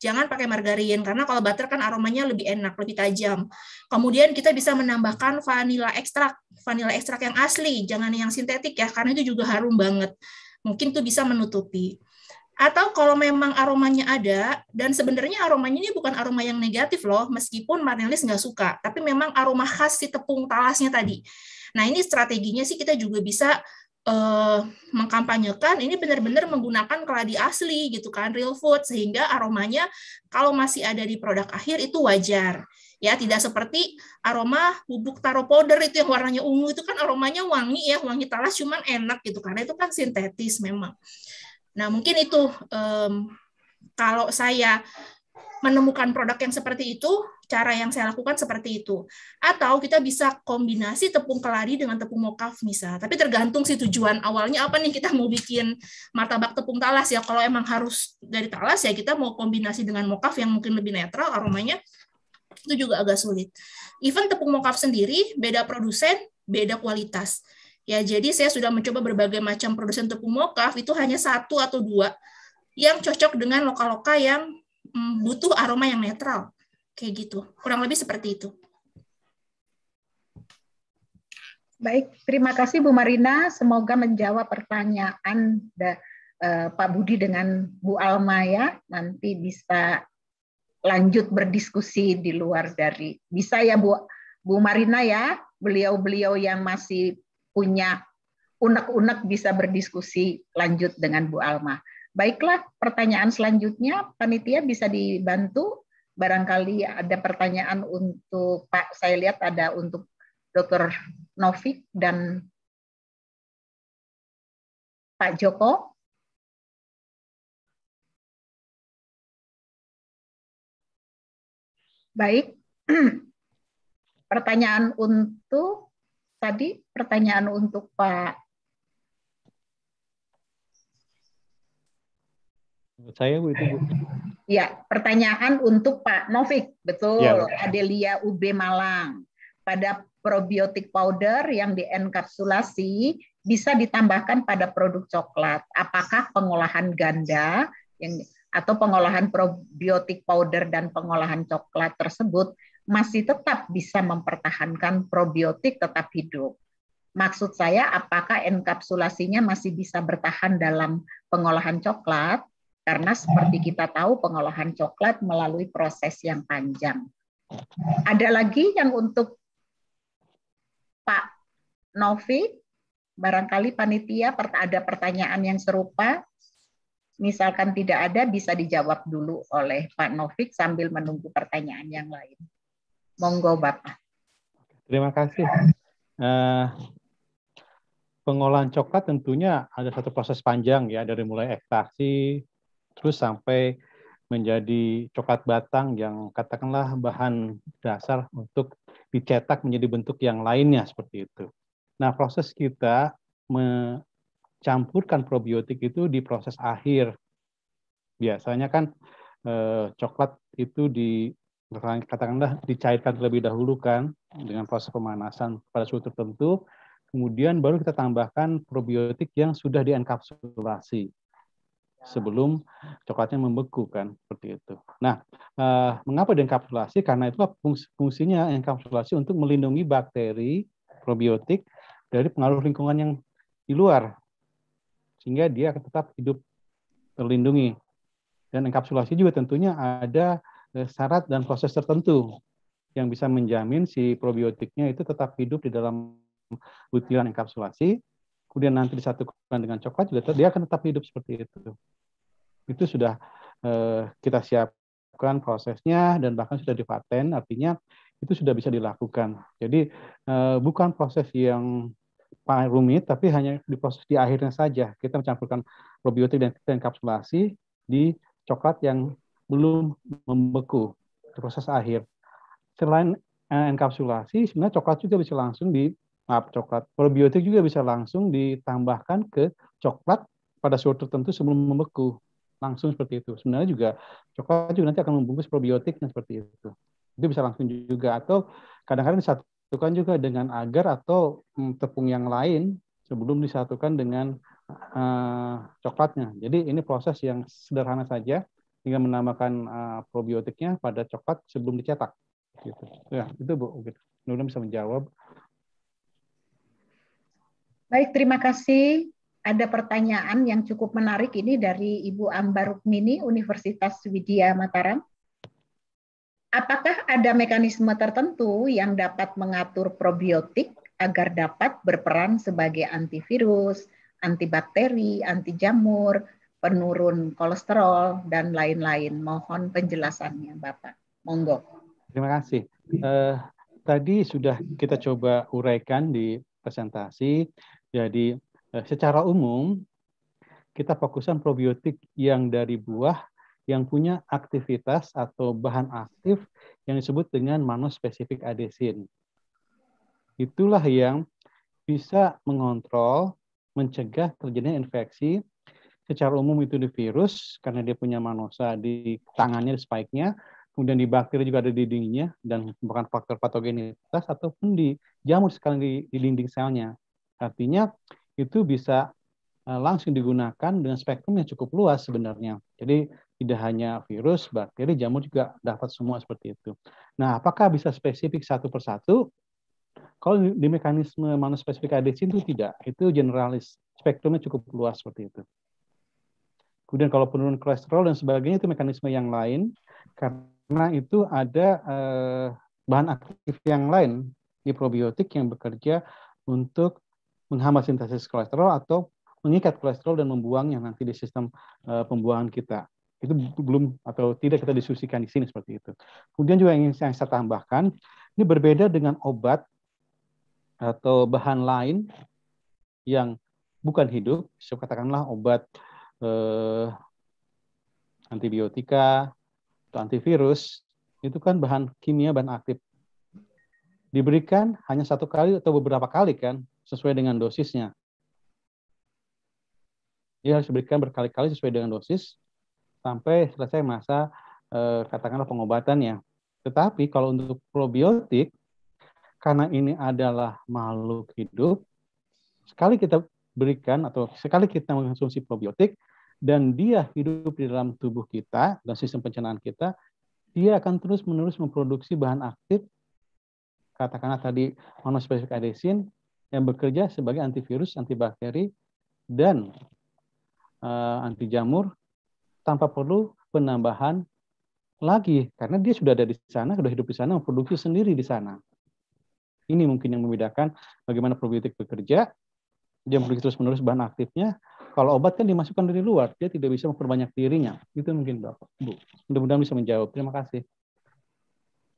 Jangan pakai margarin karena kalau butter kan aromanya lebih enak, lebih tajam. Kemudian kita bisa menambahkan vanilla ekstrak, vanilla ekstrak yang asli, jangan yang sintetik ya karena itu juga harum banget. Mungkin tuh bisa menutupi. Atau kalau memang aromanya ada, dan sebenarnya aromanya ini bukan aroma yang negatif loh, meskipun Marnelis nggak suka, tapi memang aroma khas si tepung talasnya tadi. Nah ini strateginya sih kita juga bisa eh, mengkampanyekan ini benar-benar menggunakan keladi asli gitu kan, real food, sehingga aromanya kalau masih ada di produk akhir itu wajar ya tidak seperti aroma bubuk taro powder itu yang warnanya ungu itu kan aromanya wangi ya wangi talas cuman enak gitu karena itu kan sintetis memang Nah, mungkin itu um, kalau saya menemukan produk yang seperti itu, cara yang saya lakukan seperti itu. Atau kita bisa kombinasi tepung kelari dengan tepung mokaf misal. Tapi tergantung sih tujuan awalnya apa nih kita mau bikin martabak tepung talas ya. Kalau emang harus dari talas ya kita mau kombinasi dengan mokaf yang mungkin lebih netral aromanya itu juga agak sulit. Even tepung mokaf sendiri beda produsen, beda kualitas. Ya, jadi saya sudah mencoba berbagai macam produsen tepung mokaf, itu hanya satu atau dua yang cocok dengan loka-loka yang mm, butuh aroma yang netral. Kayak gitu, kurang lebih seperti itu. Baik, terima kasih Bu Marina. Semoga menjawab pertanyaan da, e, Pak Budi dengan Bu Alma ya. Nanti bisa lanjut berdiskusi di luar dari bisa ya Bu Bu Marina ya. Beliau-beliau yang masih punya unek-unek bisa berdiskusi lanjut dengan Bu Alma. Baiklah, pertanyaan selanjutnya panitia bisa dibantu. Barangkali ada pertanyaan untuk Pak, saya lihat ada untuk Dr. Novik dan Pak Joko. Baik, pertanyaan untuk tadi pertanyaan untuk Pak Saya Bu itu Bu. Ya, pertanyaan untuk Pak Novik, betul. Ya, Adelia UB Malang. Pada probiotik powder yang dienkapsulasi bisa ditambahkan pada produk coklat. Apakah pengolahan ganda yang atau pengolahan probiotik powder dan pengolahan coklat tersebut masih tetap bisa mempertahankan probiotik tetap hidup. Maksud saya apakah enkapsulasinya masih bisa bertahan dalam pengolahan coklat? Karena seperti kita tahu pengolahan coklat melalui proses yang panjang. Ada lagi yang untuk Pak Novi, barangkali panitia ada pertanyaan yang serupa. Misalkan tidak ada, bisa dijawab dulu oleh Pak Novik sambil menunggu pertanyaan yang lain. Monggo Bapak. Terima kasih. Uh, pengolahan coklat tentunya ada satu proses panjang ya dari mulai ekstraksi terus sampai menjadi coklat batang yang katakanlah bahan dasar untuk dicetak menjadi bentuk yang lainnya seperti itu. Nah, proses kita mencampurkan probiotik itu di proses akhir. Biasanya kan eh, coklat itu di katakanlah dicairkan terlebih dahulu kan dengan proses pemanasan pada suhu tertentu, kemudian baru kita tambahkan probiotik yang sudah dienkapsulasi ya. sebelum coklatnya membeku kan seperti itu. Nah, eh, mengapa dienkapsulasi? Karena itu fungs fungsinya enkapsulasi untuk melindungi bakteri probiotik dari pengaruh lingkungan yang di luar sehingga dia tetap hidup terlindungi. Dan enkapsulasi juga tentunya ada Eh, syarat dan proses tertentu yang bisa menjamin si probiotiknya itu tetap hidup di dalam butiran enkapsulasi. Kemudian nanti disatukan dengan coklat juga dia akan tetap hidup seperti itu. Itu sudah eh, kita siapkan prosesnya dan bahkan sudah dipaten, artinya itu sudah bisa dilakukan. Jadi eh, bukan proses yang paling rumit, tapi hanya di proses di akhirnya saja kita mencampurkan probiotik dan enkapsulasi di coklat yang belum membeku proses akhir. Selain eh, enkapsulasi, sebenarnya coklat juga bisa langsung di maaf coklat probiotik juga bisa langsung ditambahkan ke coklat pada suhu tertentu sebelum membeku langsung seperti itu. Sebenarnya juga coklat juga nanti akan membungkus probiotiknya seperti itu. Itu bisa langsung juga atau kadang-kadang disatukan juga dengan agar atau hmm, tepung yang lain sebelum disatukan dengan uh, coklatnya. Jadi ini proses yang sederhana saja hingga menambahkan uh, probiotiknya pada coklat sebelum dicetak. Gitu. Ya, itu Bu. Gitu. Nuna bisa menjawab. Baik, terima kasih. Ada pertanyaan yang cukup menarik ini dari Ibu Ambar Rukmini, Universitas Widya Mataram. Apakah ada mekanisme tertentu yang dapat mengatur probiotik agar dapat berperan sebagai antivirus, antibakteri, anti jamur, penurun kolesterol, dan lain-lain. Mohon penjelasannya, Bapak. Monggo. Terima kasih. Uh, tadi sudah kita coba uraikan di presentasi. Jadi uh, secara umum kita fokuskan probiotik yang dari buah yang punya aktivitas atau bahan aktif yang disebut dengan manospesifik adesin. Itulah yang bisa mengontrol, mencegah terjadinya infeksi secara umum itu di virus karena dia punya manosa di tangannya, di spike-nya, kemudian di bakteri juga ada di dindingnya dan merupakan faktor patogenitas ataupun di jamur sekali di, di dinding selnya. Artinya itu bisa eh, langsung digunakan dengan spektrum yang cukup luas sebenarnya. Jadi tidak hanya virus, bakteri, jamur juga dapat semua seperti itu. Nah, apakah bisa spesifik satu persatu? Kalau di mekanisme manuspesifik ADC itu tidak, itu generalis, spektrumnya cukup luas seperti itu. Kemudian kalau penurunan kolesterol dan sebagainya itu mekanisme yang lain karena itu ada eh, bahan aktif yang lain di probiotik yang bekerja untuk menghambat sintesis kolesterol atau mengikat kolesterol dan membuangnya nanti di sistem eh, pembuangan kita itu belum atau tidak kita diskusikan di sini seperti itu. Kemudian juga yang ingin saya tambahkan, ini berbeda dengan obat atau bahan lain yang bukan hidup, saya katakanlah obat eh, antibiotika atau antivirus itu kan bahan kimia bahan aktif diberikan hanya satu kali atau beberapa kali kan sesuai dengan dosisnya dia harus diberikan berkali-kali sesuai dengan dosis sampai selesai masa eh, katakanlah pengobatannya tetapi kalau untuk probiotik karena ini adalah makhluk hidup sekali kita berikan atau sekali kita mengkonsumsi probiotik dan dia hidup di dalam tubuh kita, dan sistem pencernaan kita, dia akan terus-menerus memproduksi bahan aktif, katakanlah tadi monospesifik adesin, yang bekerja sebagai antivirus, antibakteri, dan uh, anti jamur tanpa perlu penambahan lagi karena dia sudah ada di sana sudah hidup di sana memproduksi sendiri di sana ini mungkin yang membedakan bagaimana probiotik bekerja dia memproduksi terus menerus bahan aktifnya kalau obat kan dimasukkan dari luar, dia tidak bisa memperbanyak dirinya. Itu mungkin Bapak, Bu. Mudah-mudahan bisa menjawab. Terima kasih.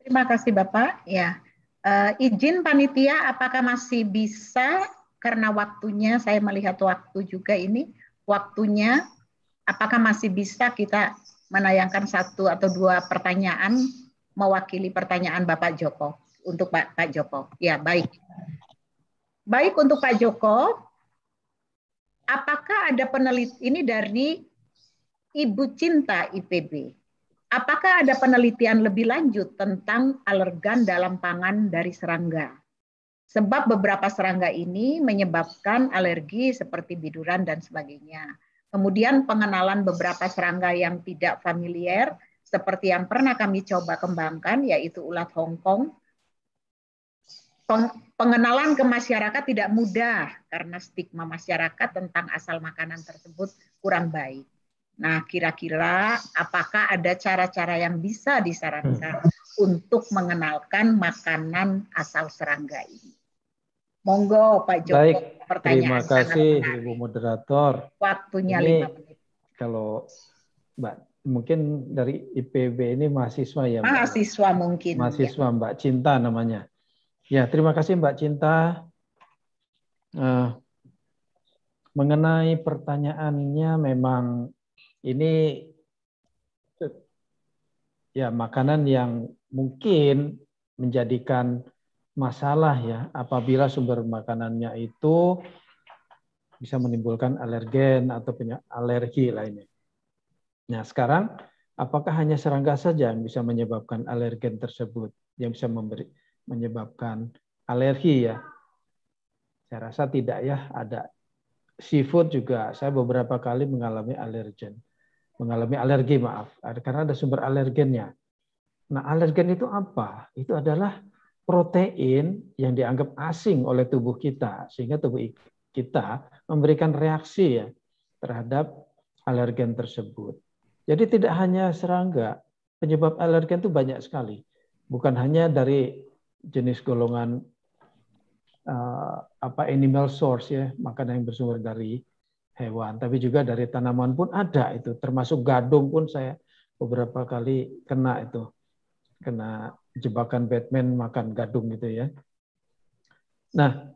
Terima kasih Bapak. Ya, uh, izin panitia, apakah masih bisa karena waktunya saya melihat waktu juga ini waktunya apakah masih bisa kita menayangkan satu atau dua pertanyaan mewakili pertanyaan Bapak Joko untuk Pak, Pak Joko. Ya, baik. Baik untuk Pak Joko, apakah ada peneliti ini dari Ibu Cinta IPB? Apakah ada penelitian lebih lanjut tentang alergan dalam pangan dari serangga? Sebab beberapa serangga ini menyebabkan alergi seperti biduran dan sebagainya. Kemudian pengenalan beberapa serangga yang tidak familiar seperti yang pernah kami coba kembangkan yaitu ulat Hongkong pengenalan ke masyarakat tidak mudah karena stigma masyarakat tentang asal makanan tersebut kurang baik. Nah, kira-kira apakah ada cara-cara yang bisa disarankan untuk mengenalkan makanan asal serangga ini? Monggo Pak Joko, Baik, pertanyaan terima kasih Ibu moderator. Waktunya ini, 5 menit. Kalau Mbak mungkin dari IPB ini mahasiswa ya. Mbak? Mahasiswa mungkin. Ya. Mahasiswa ya. Mbak Cinta namanya. Ya, terima kasih Mbak Cinta. Uh, mengenai pertanyaannya memang ini ya makanan yang mungkin menjadikan masalah ya apabila sumber makanannya itu bisa menimbulkan alergen atau punya alergi lainnya. Nah, sekarang apakah hanya serangga saja yang bisa menyebabkan alergen tersebut yang bisa memberi menyebabkan alergi ya. Saya rasa tidak ya ada seafood juga saya beberapa kali mengalami alergen. Mengalami alergi maaf karena ada sumber alergennya. Nah, alergen itu apa? Itu adalah protein yang dianggap asing oleh tubuh kita sehingga tubuh kita memberikan reaksi ya terhadap alergen tersebut. Jadi tidak hanya serangga, penyebab alergen itu banyak sekali. Bukan hanya dari jenis golongan uh, apa animal source ya makanan yang bersumber dari hewan tapi juga dari tanaman pun ada itu termasuk gadung pun saya beberapa kali kena itu kena jebakan Batman makan gadung gitu ya nah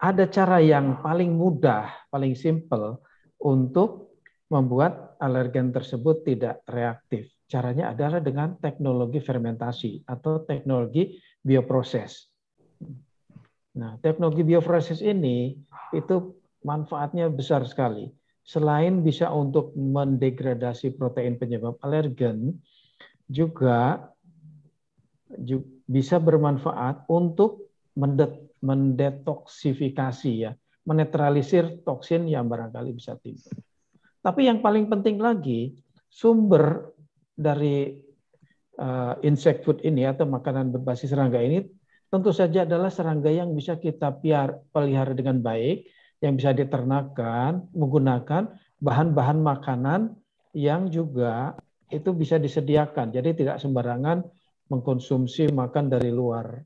ada cara yang paling mudah paling simple untuk membuat alergen tersebut tidak reaktif caranya adalah dengan teknologi fermentasi atau teknologi bioproses. Nah, teknologi bioproses ini itu manfaatnya besar sekali. Selain bisa untuk mendegradasi protein penyebab alergen, juga bisa bermanfaat untuk mendetoksifikasi ya, menetralisir toksin yang barangkali bisa timbul. Tapi yang paling penting lagi, sumber dari uh, insect food ini atau makanan berbasis serangga ini tentu saja adalah serangga yang bisa kita piar, pelihara dengan baik, yang bisa diternakan menggunakan bahan-bahan makanan yang juga itu bisa disediakan. Jadi tidak sembarangan mengkonsumsi makan dari luar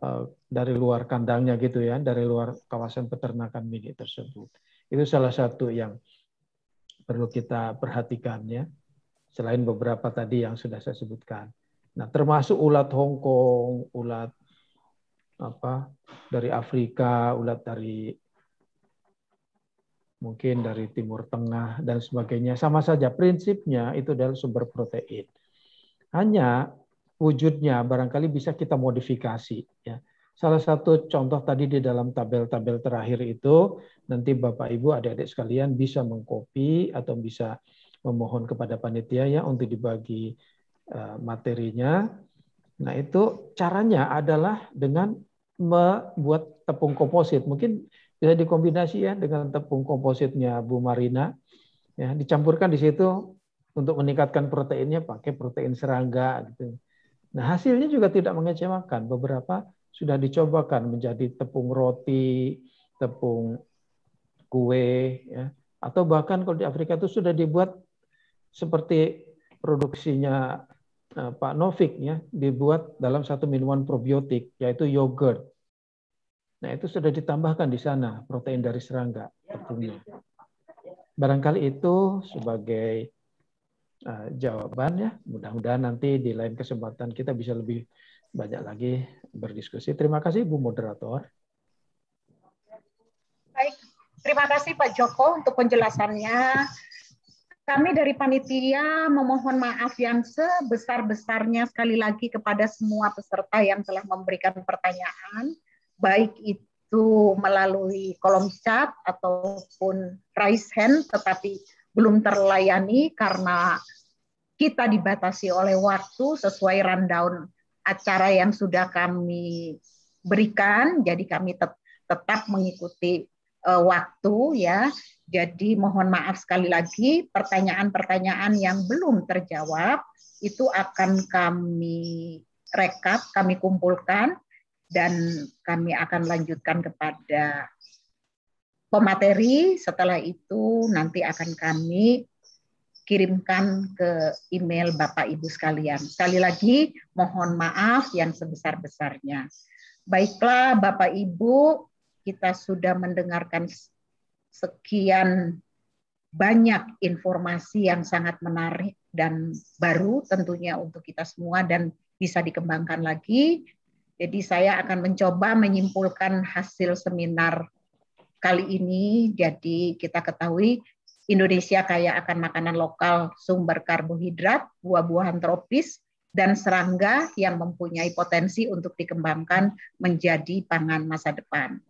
eh, dari luar kandangnya gitu ya, dari luar kawasan peternakan mini tersebut. Itu salah satu yang perlu kita perhatikan ya selain beberapa tadi yang sudah saya sebutkan. Nah, termasuk ulat Hong Kong, ulat apa dari Afrika, ulat dari mungkin dari Timur Tengah dan sebagainya. Sama saja prinsipnya itu adalah sumber protein. Hanya wujudnya barangkali bisa kita modifikasi ya. Salah satu contoh tadi di dalam tabel-tabel terakhir itu nanti Bapak Ibu adik-adik sekalian bisa mengcopy atau bisa memohon kepada panitia ya untuk dibagi eh, materinya. Nah, itu caranya adalah dengan membuat tepung komposit. Mungkin bisa dikombinasi ya dengan tepung kompositnya Bu Marina. Ya, dicampurkan di situ untuk meningkatkan proteinnya pakai protein serangga gitu. Nah, hasilnya juga tidak mengecewakan. Beberapa sudah dicobakan menjadi tepung roti, tepung kue ya, atau bahkan kalau di Afrika itu sudah dibuat seperti produksinya eh, Pak Novik ya dibuat dalam satu minuman probiotik yaitu yogurt. Nah, itu sudah ditambahkan di sana protein dari serangga tentunya. Barangkali itu sebagai uh, jawaban ya. Mudah-mudahan nanti di lain kesempatan kita bisa lebih banyak lagi berdiskusi. Terima kasih Bu moderator. Baik, terima kasih Pak Joko untuk penjelasannya. Kami dari panitia memohon maaf yang sebesar-besarnya sekali lagi kepada semua peserta yang telah memberikan pertanyaan, baik itu melalui kolom chat ataupun raise hand, tetapi belum terlayani karena kita dibatasi oleh waktu sesuai rundown acara yang sudah kami berikan. Jadi kami tetap mengikuti uh, waktu ya. Jadi mohon maaf sekali lagi pertanyaan-pertanyaan yang belum terjawab itu akan kami rekap, kami kumpulkan dan kami akan lanjutkan kepada pemateri. Setelah itu nanti akan kami kirimkan ke email Bapak Ibu sekalian. Sekali lagi mohon maaf yang sebesar-besarnya. Baiklah Bapak Ibu, kita sudah mendengarkan sekian banyak informasi yang sangat menarik dan baru tentunya untuk kita semua dan bisa dikembangkan lagi. Jadi saya akan mencoba menyimpulkan hasil seminar kali ini. Jadi kita ketahui Indonesia kaya akan makanan lokal, sumber karbohidrat, buah-buahan tropis, dan serangga yang mempunyai potensi untuk dikembangkan menjadi pangan masa depan.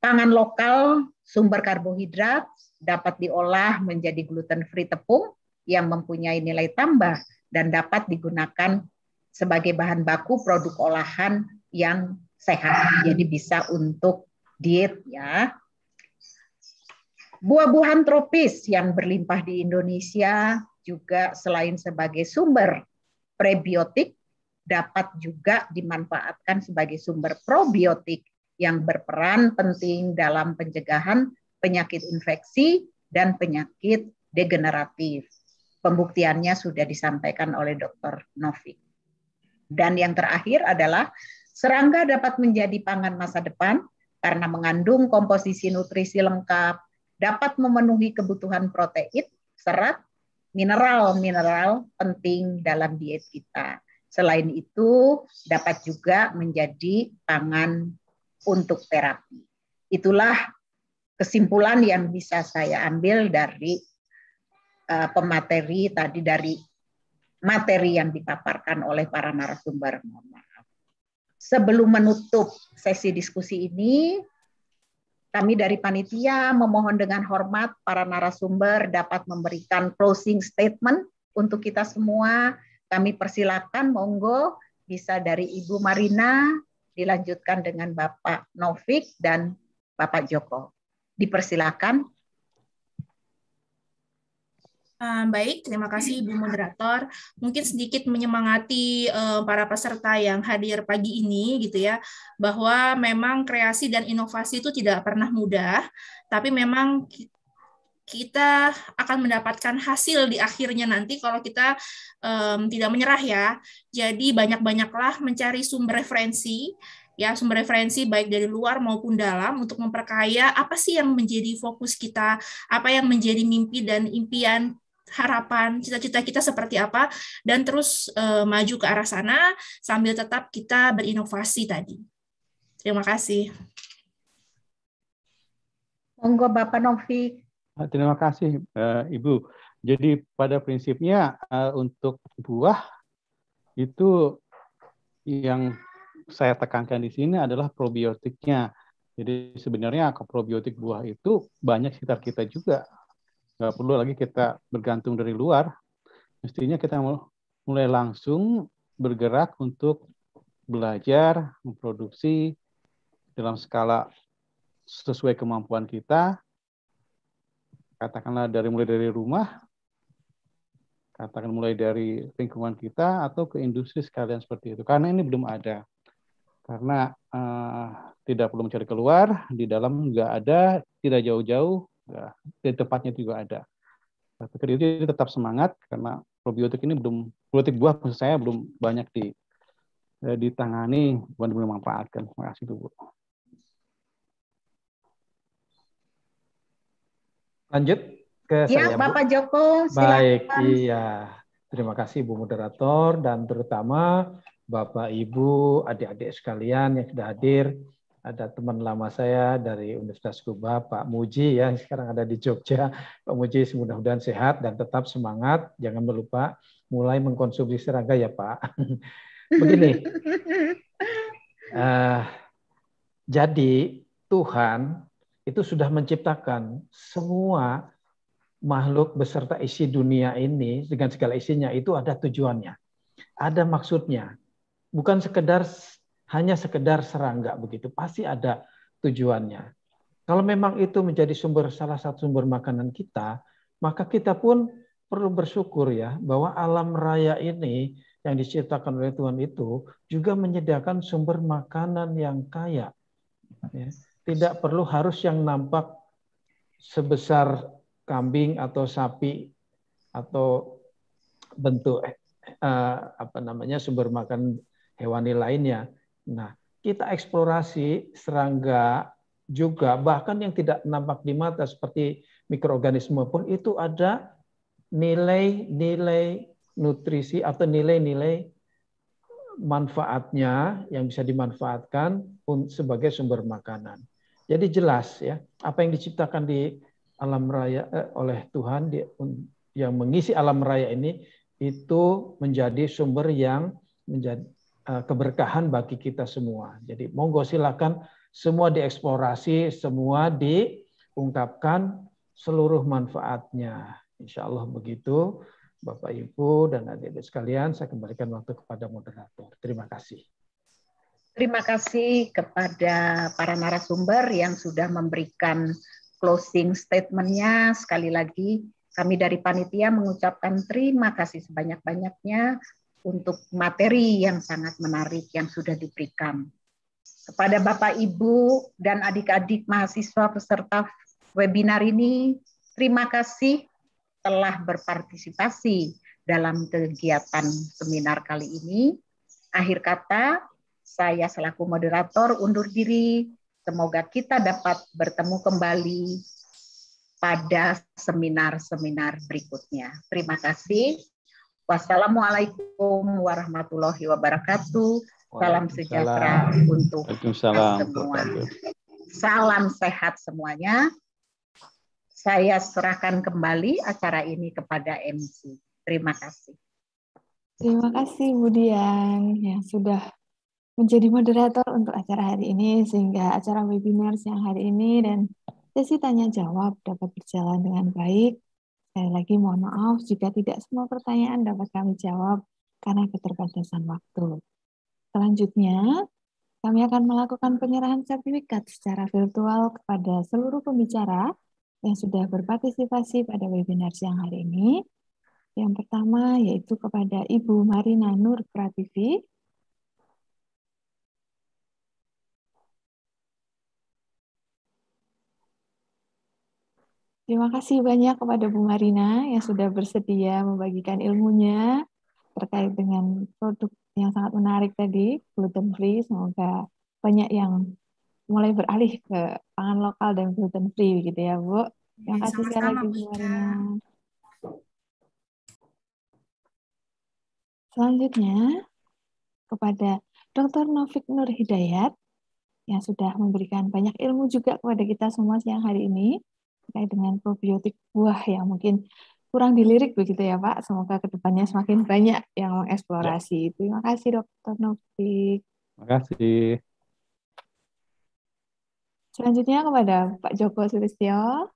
Pangan lokal sumber karbohidrat dapat diolah menjadi gluten free tepung yang mempunyai nilai tambah dan dapat digunakan sebagai bahan baku produk olahan yang sehat. Jadi bisa untuk diet ya. Buah-buahan tropis yang berlimpah di Indonesia juga selain sebagai sumber prebiotik dapat juga dimanfaatkan sebagai sumber probiotik yang berperan penting dalam pencegahan penyakit infeksi dan penyakit degeneratif. Pembuktiannya sudah disampaikan oleh Dr. Novik. Dan yang terakhir adalah serangga dapat menjadi pangan masa depan karena mengandung komposisi nutrisi lengkap, dapat memenuhi kebutuhan protein, serat, mineral-mineral penting dalam diet kita. Selain itu, dapat juga menjadi pangan untuk terapi. Itulah kesimpulan yang bisa saya ambil dari uh, pemateri tadi dari materi yang dipaparkan oleh para narasumber. Sebelum menutup sesi diskusi ini, kami dari panitia memohon dengan hormat para narasumber dapat memberikan closing statement untuk kita semua. Kami persilakan, monggo bisa dari Ibu Marina, dilanjutkan dengan Bapak Novik dan Bapak Joko. Dipersilakan. Ah, baik, terima kasih Ibu Moderator. Mungkin sedikit menyemangati uh, para peserta yang hadir pagi ini, gitu ya, bahwa memang kreasi dan inovasi itu tidak pernah mudah, tapi memang kita akan mendapatkan hasil di akhirnya nanti kalau kita um, tidak menyerah ya. Jadi banyak-banyaklah mencari sumber referensi ya sumber referensi baik dari luar maupun dalam untuk memperkaya apa sih yang menjadi fokus kita, apa yang menjadi mimpi dan impian harapan cita-cita kita seperti apa dan terus uh, maju ke arah sana sambil tetap kita berinovasi tadi. Terima kasih. Monggo Bapak Novi Eh, terima kasih eh, Ibu. Jadi pada prinsipnya eh, untuk buah itu yang saya tekankan di sini adalah probiotiknya. Jadi sebenarnya probiotik buah itu banyak sekitar kita juga. Tidak perlu lagi kita bergantung dari luar. Mestinya kita mulai langsung bergerak untuk belajar, memproduksi dalam skala sesuai kemampuan kita, katakanlah dari mulai dari rumah, katakan mulai dari lingkungan kita atau ke industri sekalian seperti itu. Karena ini belum ada. Karena uh, tidak perlu mencari keluar, di dalam nggak ada, tidak jauh-jauh, di tempatnya juga ada. Tapi itu tetap semangat karena probiotik ini belum probiotik buah maksud saya belum banyak di eh, ditangani bukan belum manfaatkan. Terima kasih Bu. Lanjut ke ya, saya. Bapak Bu. Joko, silakan. Baik, iya. Terima kasih Bu moderator dan terutama Bapak Ibu, adik-adik sekalian yang sudah hadir. Ada teman lama saya dari Universitas Kuba, Pak Muji ya, sekarang ada di Jogja. Pak Muji mudah-mudahan sehat dan tetap semangat. Jangan lupa mulai mengkonsumsi serangga ya Pak. Begini, uh, jadi Tuhan itu sudah menciptakan semua makhluk beserta isi dunia ini dengan segala isinya itu ada tujuannya, ada maksudnya. Bukan sekedar hanya sekedar serangga begitu, pasti ada tujuannya. Kalau memang itu menjadi sumber salah satu sumber makanan kita, maka kita pun perlu bersyukur ya bahwa alam raya ini yang diciptakan oleh Tuhan itu juga menyediakan sumber makanan yang kaya. Ya tidak perlu harus yang nampak sebesar kambing atau sapi atau bentuk eh, eh apa namanya sumber makan hewani lainnya. Nah, kita eksplorasi serangga juga bahkan yang tidak nampak di mata seperti mikroorganisme pun itu ada nilai-nilai nutrisi atau nilai-nilai manfaatnya yang bisa dimanfaatkan sebagai sumber makanan. Jadi jelas ya, apa yang diciptakan di alam raya eh, oleh Tuhan di, yang mengisi alam raya ini itu menjadi sumber yang menjadi eh, keberkahan bagi kita semua. Jadi monggo silakan semua dieksplorasi, semua diungkapkan seluruh manfaatnya. Insya Allah begitu. Bapak, Ibu, dan adik-adik sekalian, saya kembalikan waktu kepada moderator. Terima kasih. Terima kasih kepada para narasumber yang sudah memberikan closing statementnya. Sekali lagi, kami dari panitia mengucapkan terima kasih sebanyak-banyaknya untuk materi yang sangat menarik yang sudah diberikan. Kepada Bapak, Ibu, dan adik-adik mahasiswa peserta webinar ini, terima kasih telah berpartisipasi dalam kegiatan seminar kali ini. Akhir kata, saya selaku moderator undur diri. Semoga kita dapat bertemu kembali pada seminar-seminar berikutnya. Terima kasih. Wassalamualaikum warahmatullahi wabarakatuh. Salam sejahtera untuk semua. Salam sehat semuanya. Saya serahkan kembali acara ini kepada MC. Terima kasih. Terima kasih Budian yang sudah menjadi moderator untuk acara hari ini sehingga acara webinar siang hari ini dan sesi tanya jawab dapat berjalan dengan baik. Sekali lagi mohon maaf jika tidak semua pertanyaan dapat kami jawab karena keterbatasan waktu. Selanjutnya, kami akan melakukan penyerahan sertifikat secara virtual kepada seluruh pembicara yang sudah berpartisipasi pada webinar siang hari ini. Yang pertama yaitu kepada Ibu Marina Nur Prativi, Terima kasih banyak kepada Bu Marina yang sudah bersedia membagikan ilmunya terkait dengan produk yang sangat menarik tadi, gluten free. Semoga banyak yang mulai beralih ke pangan lokal dan gluten free gitu ya, Bu. Terima ya, kasih sekali lagi Bu Marina. Selanjutnya kepada Dr. Novik Nur Hidayat yang sudah memberikan banyak ilmu juga kepada kita semua siang hari ini terkait dengan probiotik buah yang mungkin kurang dilirik begitu ya Pak. Semoga kedepannya semakin banyak yang mengeksplorasi. Ya. Terima kasih Dokter Novik. Terima kasih. Selanjutnya kepada Pak Joko Sulistyo.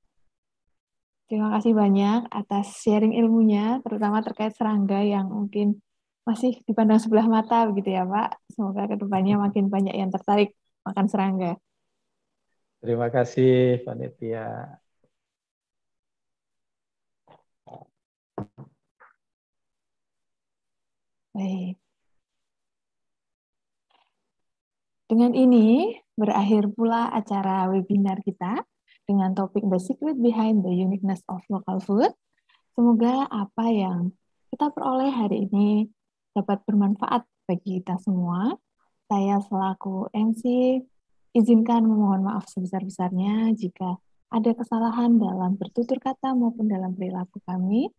Terima kasih banyak atas sharing ilmunya, terutama terkait serangga yang mungkin masih dipandang sebelah mata begitu ya Pak. Semoga kedepannya iya. makin banyak yang tertarik makan serangga. Terima kasih, Panitia. Baik. Dengan ini berakhir pula acara webinar kita dengan topik The Secret Behind the Uniqueness of Local Food. Semoga apa yang kita peroleh hari ini dapat bermanfaat bagi kita semua. Saya selaku MC izinkan memohon maaf sebesar-besarnya jika ada kesalahan dalam bertutur kata maupun dalam perilaku kami.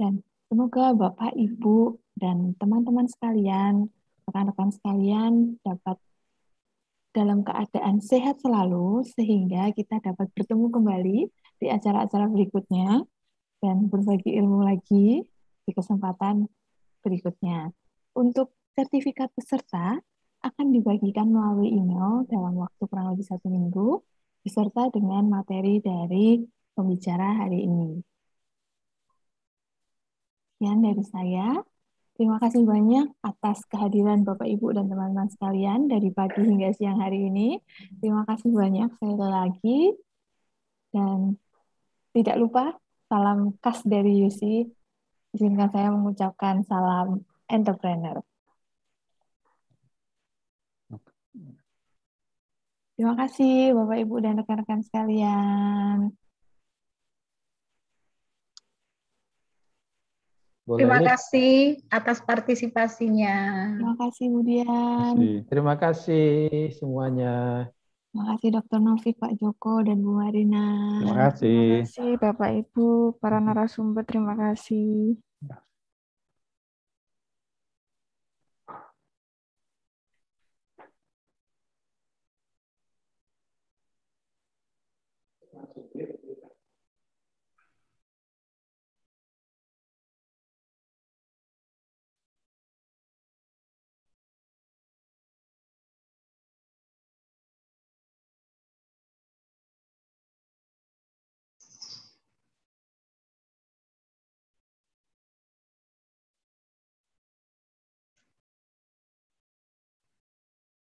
Dan Semoga Bapak, Ibu, dan teman-teman sekalian, rekan-rekan sekalian dapat dalam keadaan sehat selalu sehingga kita dapat bertemu kembali di acara-acara berikutnya dan berbagi ilmu lagi di kesempatan berikutnya. Untuk sertifikat peserta akan dibagikan melalui email dalam waktu kurang lebih satu minggu beserta dengan materi dari pembicara hari ini sekian dari saya. Terima kasih banyak atas kehadiran Bapak Ibu dan teman-teman sekalian dari pagi hingga siang hari ini. Terima kasih banyak sekali lagi. Dan tidak lupa salam khas dari UC. Izinkan saya mengucapkan salam entrepreneur. Terima kasih Bapak Ibu dan rekan-rekan sekalian. Bu Terima kasih atas partisipasinya. Terima kasih Bu Dian. Terima kasih semuanya. Terima kasih Dr. Novi, Pak Joko, dan Bu Marina. Terima kasih. Terima kasih Bapak Ibu, para narasumber. Terima kasih.